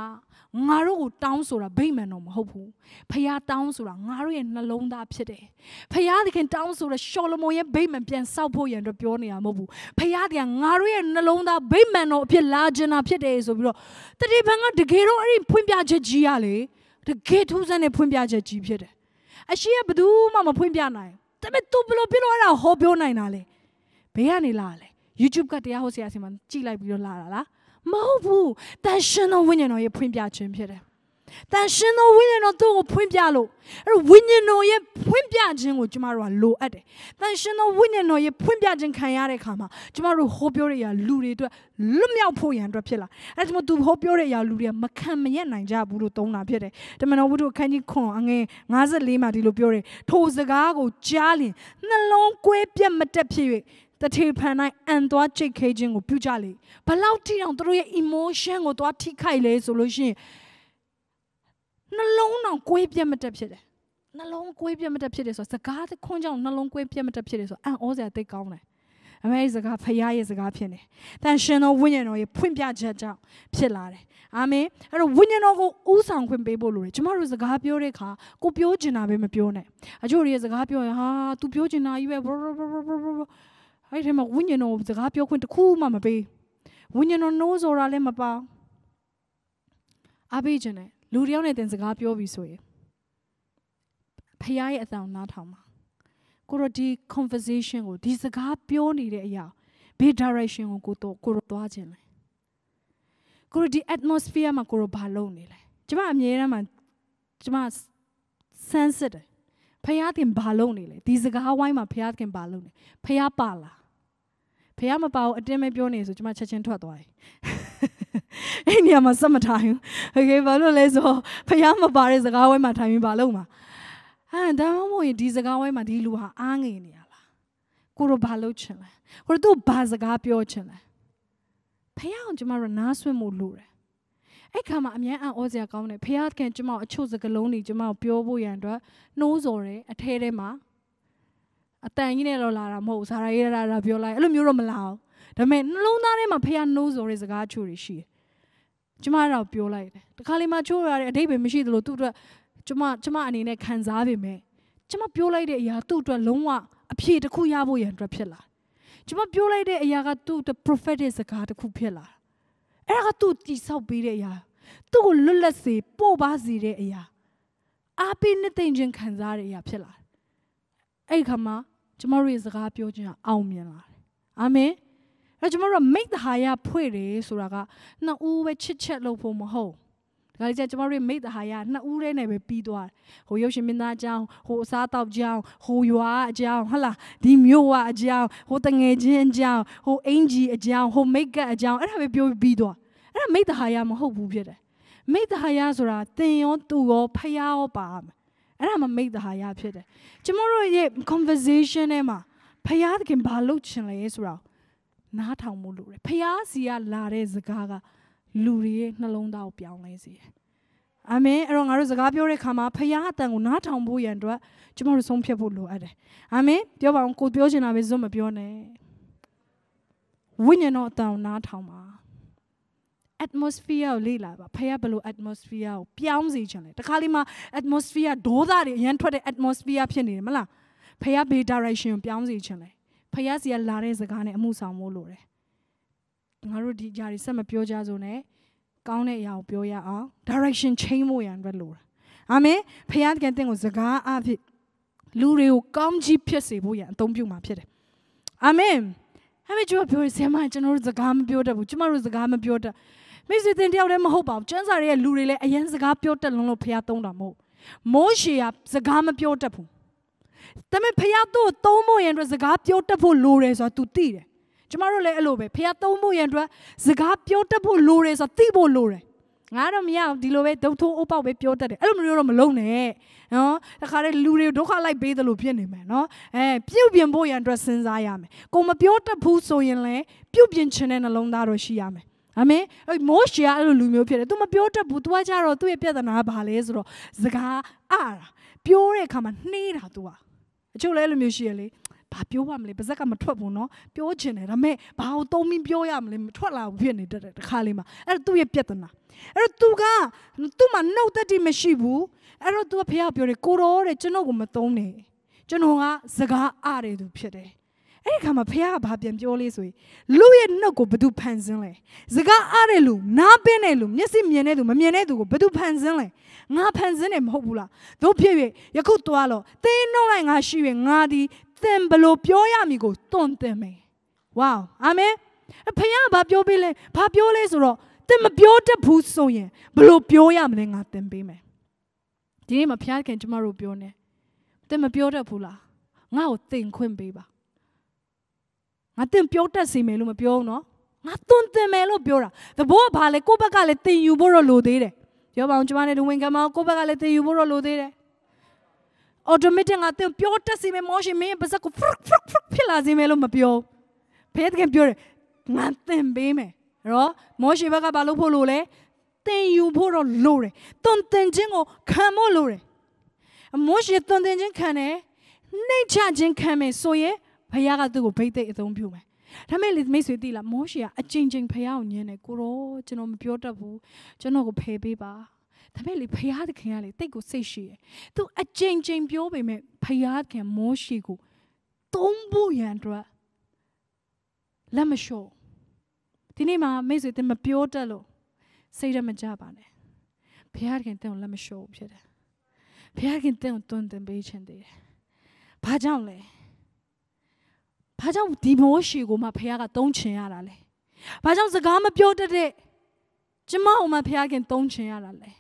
ငါတို့ကိုတောင်းဆိုတာဗိမာန်တော့မဟုတ်ဘူးဖခင်တောင်းဆိုတာငါတို့ရဲ့နှလုံးသားဖြစ်တယ်ဖခင်သခင်တောင်းဆိုတဲ့ရှောလမုန်ရဲ့ဗိမာန်ပြန်ဆောက်ဖို့ရန်တော့ပြောနေတာမဟုတ်ဘူးဖခင်တရားငါတို့ရဲ့နှလုံးသားဗိမာန်တော်အဖြစ်လာကျင်တာဖြစ်တယ်ဆိုပြီးတော့တတိပံကတကယ်တော့အဲ့ဒီဖွင့်ပြချက်ကြီးရလေတကယ်ထူးဆန်းတဲ့ဖွင့်ပြချက်ကြီးဖြစ်တယ်အရှိကဘယ်သူမှမဖွင့်ပြနိုင်ဒါပေမဲ့ तू ဘလို့ပြလို့အဲ့ဒါဟောပြောနိုင်တာလေဘေးကနေလာလေ YouTube ကတရားဟောဆရာဆီမှာကြည့်လိုက်ပြီးတော့လာတာလားမဟုတ်ဘူးတန်ရှင်သောဝိညာဉ်တော်ရဲ့ဖွင့်ပြခြင်းဖြစ်တယ်တန်ရှင်သောဝိညာဉ်တော်သူ့ကိုဖွင့်ပြလို့အဲ့ဝိညာဉ်တော်ရဲ့ဖွင့်ပြခြင်းကိုကျမတို့ကလိုအပ်တယ်။တန်ရှင်သောဝိညာဉ်တော်ရဲ့ဖွင့်ပြခြင်းခံရတဲ့အခါမှာကျမတို့ဟောပြောတဲ့အရာလူတွေအတွက်လွတ်မြောက်ဖို့ရန်အတွက်ဖြစ်လာ။အဲ့ဒါကြောင့်သူဟောပြောတဲ့အရာလူတွေကမခံမရနိုင်ကြဘူးလို့သုံးတာဖြစ်တယ်။တမန်တော်ဝုဒ္ဓခန်းကြီးခွန်အငယ်54မှာဒီလိုပြောတယ်။ထိုစကားကိုကြားလျင်နှလုံးကွဲပြတ်မတက်ဖြစ်၍တထေဖန်တိုင်းအန်သွားကြိတ်ခဲခြင်းကိုပြုကြလေဘလောက်ထိအောင်သူတို့ရဲ့ emotion ကိုသွားထိခိုက်လဲဆိုလို့ရှိရင်နှလုံးတော်ကိုယ်ပြတ်မတက်ဖြစ်တယ်နှလုံးကိုယ်ပြတ်မတက်ဖြစ်တယ်ဆိုတော့စကားခွန်းကြောင့်နှလုံးကိုယ်ပြတ်မတက်ဖြစ်တယ်ဆိုတော့အံ့ဩစရာသိကောင်းတယ်အမေစကားဖရားရဲ့စကားဖြစ်နေ။တန်ရှင်တော်ဝိညာဉ်တော်ရဲ့ဖွင့်ပြချက်ကြောင့်ဖြစ်လာတယ်။အာမင်။အဲ့တော့ဝိညာဉ်တော်ကိုဥဆောင်ခွင့်ပေးဖို့လိုတယ်။ကျမတို့စကားပြောတဲ့အခါကိုပြောချင်တာပဲမပြောနဲ့။အချို့တွေစကားပြောရင်ဟာ तू ပြောချင်တာကြီးပဲဘရဘရဘရဘရအဲ့ဒီထဲမှာဝိညာဉ်တော်စကားပြောခွင့်တစ်ခုမှမပေးဝိညာဉ်တော်နိုးဆိုတာလည်းမပါအပေးခြင်းနဲ့လူတယောက်နဲ့တင်စကားပြောပြီဆိုရင်ဖခင်ရဲ့အသံနားထောင်ပါကိုရဒီ conversation ကိုဒီစကားပြောနေတဲ့အရာဘေး direction ကိုကိုတော့ကိုရသွားခြင်းလဲကိုရဒီ atmosphere မှာကိုရဘာလုပ်နေလဲကျမအမြဲတမ်းမှာကျမ sensitive ဖယားခင်ဘာလုပ်နေလဲဒီစကားဝိုင်းမှာဖယားခင်ဘာလုပ်နေဖယားပါလားဖယားမပါဘူးအတင်းမပြောနေဆိုကျွန်မချက်ချင်းထွက်သွားတယ်အဲ့နေရာမှာစက်မထိုင်ဘူးโอเคဘာလို့လဲဆိုဖယားမပါတဲ့စကားဝိုင်းမှာထိုင်ပြီးဘာလုပ်မှာဟမ်ဒါမှမဟုတ်ရင်ဒီစကားဝိုင်းမှာဒီလူဟာအားငယ်နေရလားကိုတော့ဘာလုပ်ချင်လဲကိုတော့သူ့ဘာစကားပြောချင်လဲဖယားအောင်ကျွန်မရနားဆွင့်မှုလို့တယ်အဲ့ခါမှာအမြန်အံ့ဩစရာကောင်းတယ်ဖះခင်ကျမအချို့စကလုံးတွေကျမပြောဖို့ရန်အတွက်နှိုးစော်တယ်အထဲထဲမှာအတန်ကြီးနဲ့တော့လာတာမဟုတ်ဇာရာရေးရတာပြောလိုက်အဲ့လိုမျိုးတော့မလာဘူးဒါပေမဲ့နှလုံးသားထဲမှာဖះနှိုးစော်တဲ့စကားအချို့တွေရှိတယ်ကျမတော့ပြောလိုက်တယ်တခါလေမှချိုးရတဲ့အတိတ်ပဲမရှိသလိုသူ့အတွက်ကျမကျမအနေနဲ့ခံစားပေမဲ့ကျမပြောလိုက်တဲ့အရာသူ့အတွက်လုံးဝအဖြေတစ်ခုရဖို့ရန်အတွက်ဖြစ်လာကျမပြောလိုက်တဲ့အရာကသူ့ prophetic စကားတစ်ခုဖြစ်လာတာအဲ့ဒါကသူ့တိဆောက်ပေးတဲ့အရာသူ့ကိုလွတ်လပ်စေပို့ပါစေတဲ့အရာအားပေးနှစ်သိမ့်ခြင်းခံစားရတဲ့အရာဖြစ်လာတယ်အဲ့ဒီခါမှာ ကျမတို့ရဲ့စကားပြောခြင်းကအောင်မြင်လာတယ်အာမင်အဲ့ကျမတို့ကမိတ်တဟာရဖွဲ့တယ်ဆိုတာကနှစ်ဦးပဲချစ်ချက်လို့ဖို့မဟုတ်ဒါကြတဲ့ကျမတို့မိသားဟာရနှစ်ဦးတည်းနဲ့ပဲပြီးသွားဟိုရုပ်ရှင်မင်းသားအကြောင်းဟိုအစားတောက်ကြောင်းဟိုရွာအကြောင်းဟလာဒီမြို့ဝအကြောင်းဟိုတငယ်ချင်းအကြောင်းဟိုအင်ဂျီအကြောင်းဟိုမိတ်ကပ်အကြောင်းအဲ့ဒါပဲပြောပြီးသွားအဲ့ဒါမိသားဟာရမဟုတ်ဘူးဖြစ်တယ်မိသားရဆိုတာသင်ရောသူရောဖယားရောပါမယ်အဲ့ဒါမှမိသားရဖြစ်တယ်ကျမတို့ရဲ့ conversation ထဲမှာဖယားသခင်ဘာလုပ်ချင်လဲဆိုတာနားထောင်မှုလို့တယ်ဖယားစီကလာတဲ့စကားကလူတွေရဲ့နှလုံးသားကိုပြောင်းလဲစေတယ်။အာမင်အဲ့တော့ငါတို့စကားပြောတဲ့ခါမှာဖခင်အတန်ကိုနားထောင်ဖို့ရန်အတွက်ကျွန်တော်တို့ဆုံးဖြတ်ဖို့လိုအပ်တယ်။အာမင် ပြောပါအောင်ကိုပြောချင်တာပဲစွန့်မပြောနဲ့။ဝိညာဉ်တော်အတန်ကိုနားထောင်ပါ။ atmosphere ကိုလေ့လာပါဖခင်ဘယ်လို atmosphere ကိုပြောင်းစေချင်လဲတခါလေးမှာ atmosphere ဒေါသတွေအရင်ထွက်တဲ့ atmosphere ဖြစ်နေတယ်မလားဖခင်ဘေး direction ကိုပြောင်းစေချင်လဲဖခင်စီကလာတဲ့စကားနဲ့အမှုဆောင်ဖို့လိုတယ်ငါတို့ဒီຢာတွေဆက်မပြောကြစို့နဲ့ကောင်းတဲ့အရာကိုပြောရအောင် direction change ဖို့ရန်အတွက်လိုတာအာမင်ဖခင်တကယ်တင့်ကိုစကားအဖြစ်လူတွေကိုကောင်းကြီးဖြစ်စေဖို့ရန်အသုံးပြုမှာဖြစ်တယ်အာမင်ဟမ်ကျွန်တော်ပြောရစမကျွန်တော်တို့စကားမပြောတတ်ဘူးကျမတို့စကားမပြောတတ်မိစေတင်တယောက်လည်းမဟုတ်ပါဘူးကျန်းစာတွေရဲ့လူတွေလည်းအရင်စကားပြောတတ်လုံးလို့ဖခင်သုံးတာမဟုတ်မိုးရှေကစကားမပြောတတ်ဘူးဒါပေမဲ့ဖခင်တို့သုံးဖို့ရန်အတွက်စကားပြောတတ်ဖို့လိုတယ်ဆိုတာ तू သိတယ်ကျမတို့လည်းအဲ့လိုပဲဖះသုံးဖို့ရန်အတွက်စကားပြောတတ်ဖို့လိုတယ်ဆိုသိဖို့လိုတယ်ငါတော့မရအောင်ဒီလိုပဲဒုထိုးအုပ်ပေါက်ပဲပြောတတ်တယ်အဲ့လိုမျိုးတော့မလုံးနဲ့နော်တခါတည်းလူတွေဒုက္ခလိုက်ပေးသလိုဖြစ်နေမယ်နော်အဲပြုတ်ပြင်ဖို့ရန်အတွက်စဉ်းစားရမယ်ကိုမပြောတတ်ဘူးဆိုရင်လည်းပြုတ်ပြင်ခြင်းတဲ့နှလုံးသားတော့ရှိရမယ်အာမင်အဲ့မိုးရှေကအဲ့လိုလူမျိုးဖြစ်တယ်။ तू မပြောတတ်ဘူး။ तू ကကြတော့သူ့ရဲ့ပြဿနာဘာလဲဆိုတော့စကားအတာပြောတဲ့အခါမှာနှေးတာ तू อ่ะအချို့လဲအဲ့လိုမျိုးရှိရလေ။ဘာပြောရမလဲပါဇက်ကမထွက်ဘူးနော်ပြောချင်တယ်ဒါပေမဲ့ဘာကိုသုံးပြီးပြောရမလဲမထွက်လာဘူးဖြစ်နေတတ်တယ်တခါလေးမှာအဲ့တော့သူ့ရဲ့ပြဿနာအဲ့တော့ तू ကသူ့မှာနှုတ်သက်တိမရှိဘူးအဲ့တော့ तू ကဖေကပြောတယ်ကိုရောတဲ့ကျွန်တော်ကိုမသုံးနဲ့ကျွန်တော်ကစကားအားတယ်သူဖြစ်တယ်အဲ့ဒီခါမှာဖះကဘာပြန်ပြောလေးဆိုရင်လူရဲ့နှုတ်ကိုဘသူဖန်ဆင်းလဲစကားအားတဲ့လူနားပင်းတဲ့လူမျက်စိမြင်တဲ့လူမမြင်တဲ့သူကိုဘသူဖန်ဆင်းလဲငါဖန်ဆင်းတယ်မဟုတ်ဘူးလားတို့ဖြစ်၍ယခုသွားလောသင်းနှုတ်လိုက်ငါရှိ၍ငါသည်သင်ဘလို့ပြောရမည်ကိုတွန့်သင်မယ်ဝေါအာမင်အဖေကဘာပြောပေးလဲဘာပြောလဲဆိုတော့သင်မပြောတတ်ဘူးဆိုရင်ဘလို့ပြောရမလဲငါသင်ပေးမယ်ဒီနေ့မှာဘုရားခင်ကျမတို့ပြောနေသင်မပြောတတ်ဘူးလားငါ့ကိုသင်ခွင့်ပေးပါငါသင်ပြောတတ်စီမယ်လို့မပြောဘူးနော်ငါသွန်သင်မယ်လို့ပြောတာသဘောကဘာလဲကိုယ့်ဘက်ကလည်းသင်ယူဖို့တော့လိုသေးတယ်ပြောပါအောင်ကျမနဲ့လူဝင်ကမောင်းကိုယ့်ဘက်ကလည်းသင်ယူဖို့တော့လိုသေးတယ် automatic ငါသင်ပြောတတ်စီမယ်မောရှင်မင်းပါဇက်ကိုဖရဖရဖရဖြစ်လာစေမယ်လို့မပြောဖဲတကယ်ပြောတယ်ငါသင်ပေးမယ်နော်မောရှင်ဘက်ကဘာလို့ဖို့လို့လဲသင်ယူဖို့တော့လိုတယ်သွန်သင်ခြင်းကိုခံဖို့လိုတယ်မောရှင်သွန်သင်ခြင်းခံတယ်နှိတ်ချခြင်းခံမယ်ဆိုရင်ဘုရားကသူ့ကိုဗိတ်သိက်အသုံးပြုမယ်ဒါမဲ့လေမိတ်ဆွေတိလားမောရှေကအချိန်ချင်းဖះအောင်ညင်းတယ်ကိုရောကျွန်တော်မပြောတတ်ဘူးကျွန်တော်ကိုဖယ်ပေးပါဒါပေမဲ့လေဖယားသခင်ကလေတိတ်ကိုစိတ်ရှိရယ်သူအကြိမ်ကြိမ်ပြောပေမဲ့ဖယားသခင်မောရှိကိုသုံးဖို့ရန်အတွက်လက်မလျှော့ဒီနေ့မှာမိတ်ဆွေတင်မပြောတတ်လို့စိတ်ရမကြပါနဲ့ဖယားခင်တဲ့ကိုလက်မလျှော့ဖြစ်တယ်ဖယားခင်တဲ့ကိုတွန်းတင်ပေးခြင်းတည်းဘာကြောင့်လဲဘာကြောင့်ဒီမိုးရှီကိုမှဖယားကသုံးချင်ရတာလဲဘာကြောင့်စကားမပြောတတ်တဲ့ကျမအောင်မှဖယားခင်သုံးချင်ရတာလဲ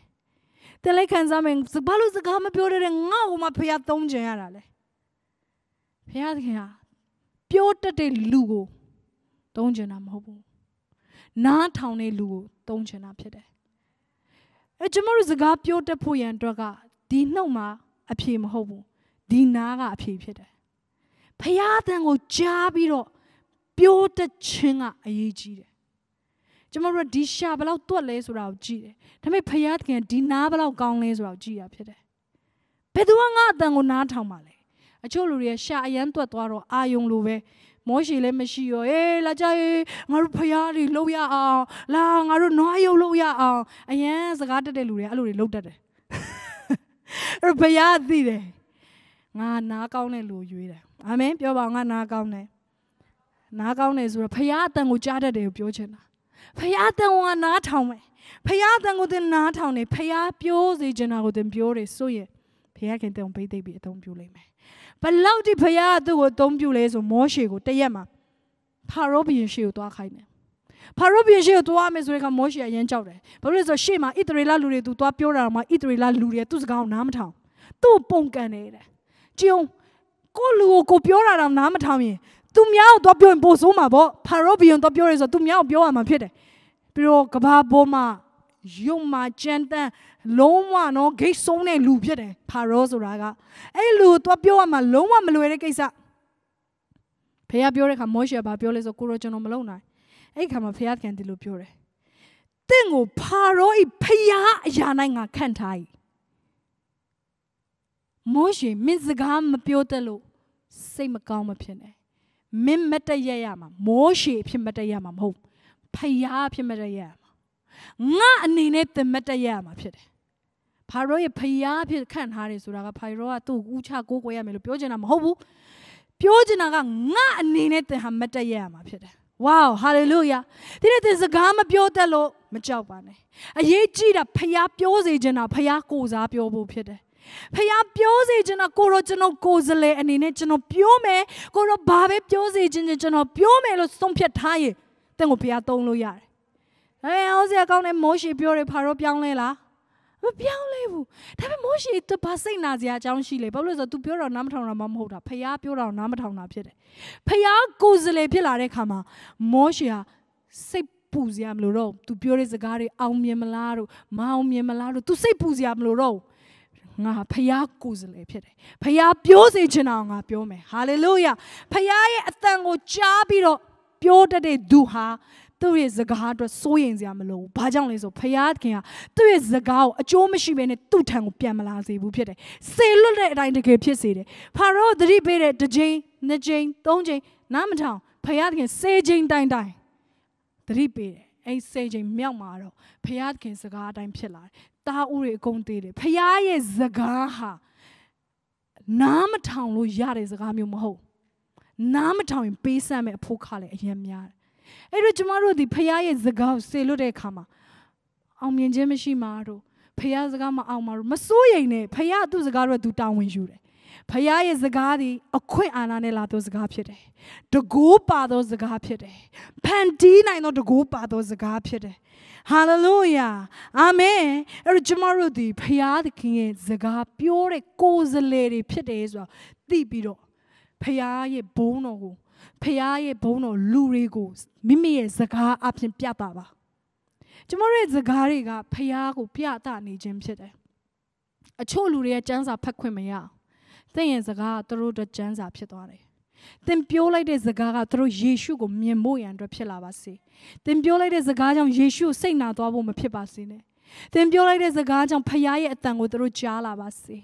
သင်လည်းခံစားမယ်ဘာလို့စကားမပြောတဲ့ငါ့ဟိုမှာဖះသုံးကျင်ရတာလဲဖះသခင်ကပြောတတ်တဲ့လူကိုသုံးကျင်တာမဟုတ်ဘူးနားထောင်တဲ့လူကိုသုံးကျင်တာဖြစ်တယ်အဲကျွန်တော်တို့စကားပြောတတ်ဖို့ရန်အတွက်ကဒီနှုတ်မှာအဖြေမဟုတ်ဘူးဒီနားကအဖြေဖြစ်တယ်ဖះသခင်ကိုကြားပြီးတော့ပြောတတ်ခြင်းကအရေးကြီးတယ်ကျွန်တော်တို့ဒီရှာဘလောက်တွက်လဲဆိုတာကိုကြည့်တယ်ဒါပေမဲ့ဖယားသခင်ဒီနားဘလောက်ကောင်းလဲဆိုတာကိုကြည့်ရဖြစ်တယ်ဘယ်သူကငါအတန်ကိုနားထောင်ပါလဲအချို့လူတွေကရှာအရန်တွက်သွားတော့အာယုံလိုပဲမောရှိလည်းမရှိရောအေးလာကြရေငါတို့ဖယားတွေလှုပ်ရအောင်လာငါတို့နွားရုပ်လှုပ်ရအောင်အရန်စကားတက်တဲ့လူတွေအဲ့လိုတွေလှုပ်တတ်တယ်အဲ့ဖယားသိတယ်ငါနားကောင်းတဲ့လူရွေးတယ်အာမင်ပြောပါငါနားကောင်းတယ်နားကောင်းတယ်ဆိုတော့ဖယားအတန်ကိုကြားတတ်တယ်ကိုပြောချင်တာဖယားတန်ကနားထောင်မယ်ဖယားတန်ကိုတင်နားထောင်နေဖယားပြောစေချင်တာကိုတင်ပြောတယ်ဆိုရင်ဖယားခင်တင်ဘိတ်သိပ်ပြီးအသုံးပြုလိမ့်မယ်ဘလောက်ဒီဖယားသူ့ကိုအသုံးပြုလဲဆိုမောရှေကိုတရက်မှာဖာရောဘုရင်ရှေကိုသွားခိုင်းတယ်ဖာရုဘီရှေကိုသွားမယ်ဆိုတဲ့အခါမောရှေအရင်ကြောက်တယ်။ဘာလို့လဲဆိုတော့ရှေ့မှာဣသရေလလူတွေသူသွားပြောတာတော့မှဣသရေလလူတွေသူ့စကားကိုနားမထောင်။သူ့ပုံကန်နေတယ်။ကျုံကိုလူကိုကိုပြောတာတော့နားမထောင်ရင်သူများကိုတော့ပြောရင်ပိုဆိုးမှာပေါ့ဖာရောဘီယွန်တော့ပြောရဲဆိုသူများကိုပြောရမှာဖြစ်တယ်ပြီးတော့ကဘာပေါ်မှာယုံမှာကြမ်းတမ်းလုံးဝနော်ဂိတ်ဆုံးတဲ့လူဖြစ်တယ်ဖာရောဆိုတာကအဲ့လူကိုတော့ပြောရမှာလုံးဝမလွယ်တဲ့ကိစ္စဖခင်ပြောတဲ့ခါမောရှေကဘာပြောလဲဆိုကိုရောကျွန်တော်မလုံနိုင်အဲ့ခါမှာဖခင်ကဒီလိုပြောတယ်တင့်ကိုဖာရောဤဖခင်အရာနိုင်ငါခန့်ထား၏မောရှေမင်းစကားမပြောတတ်လို့စိတ်မကောင်းမဖြစ်နဲ့မင်းမတရရမှာမိုးရှည်ဖြစ်မတရရမှာမဟုတ်ဖယားဖြစ်မတရရမှာငါအနေနဲ့သင်မတရရမှာဖြစ်တယ်ဖာရောရဲ့ဖယားဖြစ်ခန့်ထားတယ်ဆိုတာကဖာရောကသူ့ကူးချကိုးကွယ်ရမယ်လို့ပြောချင်တာမဟုတ်ဘူးပြောချင်တာကငါအနေနဲ့သင်ဟာမတရရမှာဖြစ်တယ်ဝေါဟာလေလုယာဒီနေ့သင်စကားမပြောတတ်လို့မကြောက်ပါနဲ့အရေးကြီးတာဖခင်ပြောစေချင်တာဖခင်ကိုစားပြောဖို့ဖြစ်တယ်ဖခင်ပြောစေချင်တော့ကိုရောကျွန်တော်ကိုယ်စလဲအနေနဲ့ကျွန်တော်ပြောမယ်ကိုရောဘာပဲပြောစေချင်ကျွန်တော်ပြောမယ်လို့ဆုံးဖြတ်ထားရင်တင့်ကိုဖခင်တုံးလို့ရတယ်။အဲအောင်စရာကောင်းတဲ့မောရှိပြောတယ်ဖာရောပြောင်းလဲလားမပြောင်းလဲဘူးဒါပေမဲ့မောရှိသူဘာစိတ်နာစရာအကြောင်းရှိလဲဘာလို့လဲဆိုတော့ तू ပြောတော့နားမထောင်တာမှမဟုတ်တာဖခင်ပြောတော့နားမထောင်တာဖြစ်တယ်။ဖခင်ကိုယ်စလဲဖြစ်လာတဲ့ခါမှာမောရှိဟာစိတ်ပူစရာမလိုတော့သူပြောတဲ့စကားတွေအောင်မြင်မလားတို့မအောင်မြင်မလားတို့ तू စိတ်ပူစရာမလိုတော့ဘူးငါဖရားကိုယ်စလဲဖြစ်တယ်ဖရားပြောစေချင်တာငါပြောမယ်ဟာလေလုယာဖရားရဲ့အသံကိုကြားပြီးတော့ပြောတတ်တဲ့သူဟာသူ့ရဲ့စကားအတွက်စိုးရိမ်စရာမလိုဘူး။ဘာကြောင့်လဲဆိုဖယားခင်ကသူ့ရဲ့စကားကိုအကျိုးမရှိဘဲနဲ့သူ့ထံကိုပြန်မလာစေဘူးဖြစ်တယ်။စေလွတ်တဲ့အတိုင်းတကယ်ဖြစ်စေတယ်။ဖာရောသတိပေးတဲ့တစ်ချိန်၊နှစ်ချိန်၊သုံးချိန်နားမထောင်ဖယားခင်စေချိန်တိုင်းတိုင်းသတိပေးတယ်အဲ့စေချိန်မြောက်မှာတော့ဖယားသခင်စကားအတိုင်းဖြစ်လာတယ်။တားဦးတွေအကုန်သေးတယ်။ဖယားရဲ့စကားဟာနားမထောင်လို့ရတဲ့စကားမျိုးမဟုတ်။နားမထောင်ရင်ပေးဆမ်းမဲ့အဖို့ခါလည်းအရင်များတယ်။အဲ့တော့ကျမတို့ဒီဖယားရဲ့စကားကိုစေလွတ်တဲ့အခါမှာအောင်မြင်ခြင်းမရှိမှာတို့ဖယားစကားမအောင်မှာတို့မစိုးရိမ်နဲ့ဖယားသူ့စကားတော့သူတာဝန်ယူတယ်။ဖခင်ရဲ့စကားသည်အခွင့်အာဏာနဲ့လာသောစကားဖြစ်တယ်။တကူပါသောစကားဖြစ်တယ်။ဖန်တီးနိုင်သောတကူပါသောစကားဖြစ်တယ်။ဟာလေလုယာ။အာမင်။အဲ့တော့ကျမတို့ဒီဖခင်သခင်ရဲ့စကားပြောတဲ့ကိုယ်စလေတွေဖြစ်တယ်ဆိုတော့သိပြီးတော့ဖခင်ရဲ့ဘုန်းတော်ကိုဖခင်ရဲ့ဘုန်းတော်လူတွေကိုမိမိရဲ့စကားအပြင်ပြတာပါ။ကျမတို့ရဲ့စကားတွေကဖခင်ကိုပြသနေခြင်းဖြစ်တယ်။အချို့လူတွေကစံစာဖတ်ခွင့်မရဘူးသင်ရဲ့စကားကသူတို့တကြမ်းစာဖြစ်သွားတယ်သင်ပြောလိုက်တဲ့စကားကသူတို့ယေရှုကိုမြင်ဖို့ရန်အတွက်ဖြစ်လာပါစေသင်ပြောလိုက်တဲ့စကားကြောင့်ယေရှုစိတ်နာသွားဖို့မဖြစ်ပါစေနဲ့သင်ပြောလိုက်တဲ့စကားကြောင့်ဖခင်ရဲ့အတန်ကိုသူတို့ကြားလာပါစေ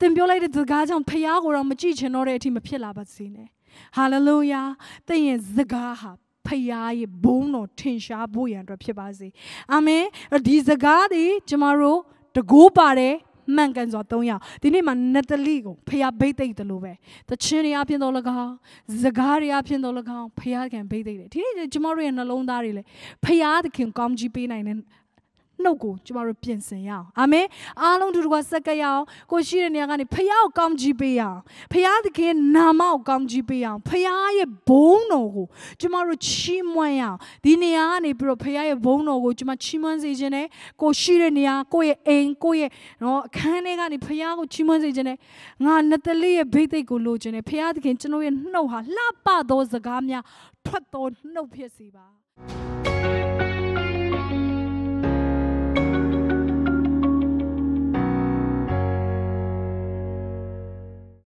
သင်ပြောလိုက်တဲ့စကားကြောင့်ဖခင်ကိုတော့မကြည့်ချင်တော့တဲ့အထိမဖြစ်လာပါစေနဲ့ဟာလေလုယာသင်ရဲ့စကားဟာဖရာရဲ့ဘုန်းတော်ထင်ရှားဖို့ရန်အတွက်ဖြစ်ပါစေ။အာမင်။ဒီစကားဒီကျမတို့တကိုးပါတယ်မှန်ကန်စွာသုံးရအောင်ဒီနေ့မှာနတလိကိုဖခင်ဘိတ်သိက်တယ်လို့ပဲတခြင်းတွေအပြင်တော်၎င်းစကားတွေအပြင်တော်၎င်းဖခင်ဘိတ်သိက်တယ်ဒီနေ့ကျမတို့ရဲ့နှလုံးသားတွေလည်းဖခင်သခင်ကောင်းကြီးပေးနိုင်တဲ့နှုတ်ကိုကျမတို့ပြင်ဆင်ရအောင်အာမင်အားလုံးတူတူကစက္ကရအောင်ကိုရှိတဲ့နေရာကနေဖယားကိုကောင်းကြီးပေးရအောင်ဖယားသခင်နာမကိုကောင်းကြီးပေးရအောင်ဖယားရဲ့ဘုန်းတော်ကိုကျမတို့ချီးမွမ်းရအောင်ဒီနေရာကနေပြီးတော့ဖယားရဲ့ဘုန်းတော်ကို ကျမချီးမွမ်းစေခြင်းနဲ့ကိုရှိတဲ့နေရာကိုရဲ့အိမ်ကိုရဲ့နော်အခန်းထဲကနေဖယားကိုချီးမွမ်းစေခြင်းနဲ့ငါနတလေးရဲ့ဘိတ်သိက်ကိုလိုချင်တယ်ဖယားသခင်ကျွန်တော်ရဲ့နှုတ်ဟာလှပသောစကားများထွက်သောနှုတ်ဖြစ်စေပါ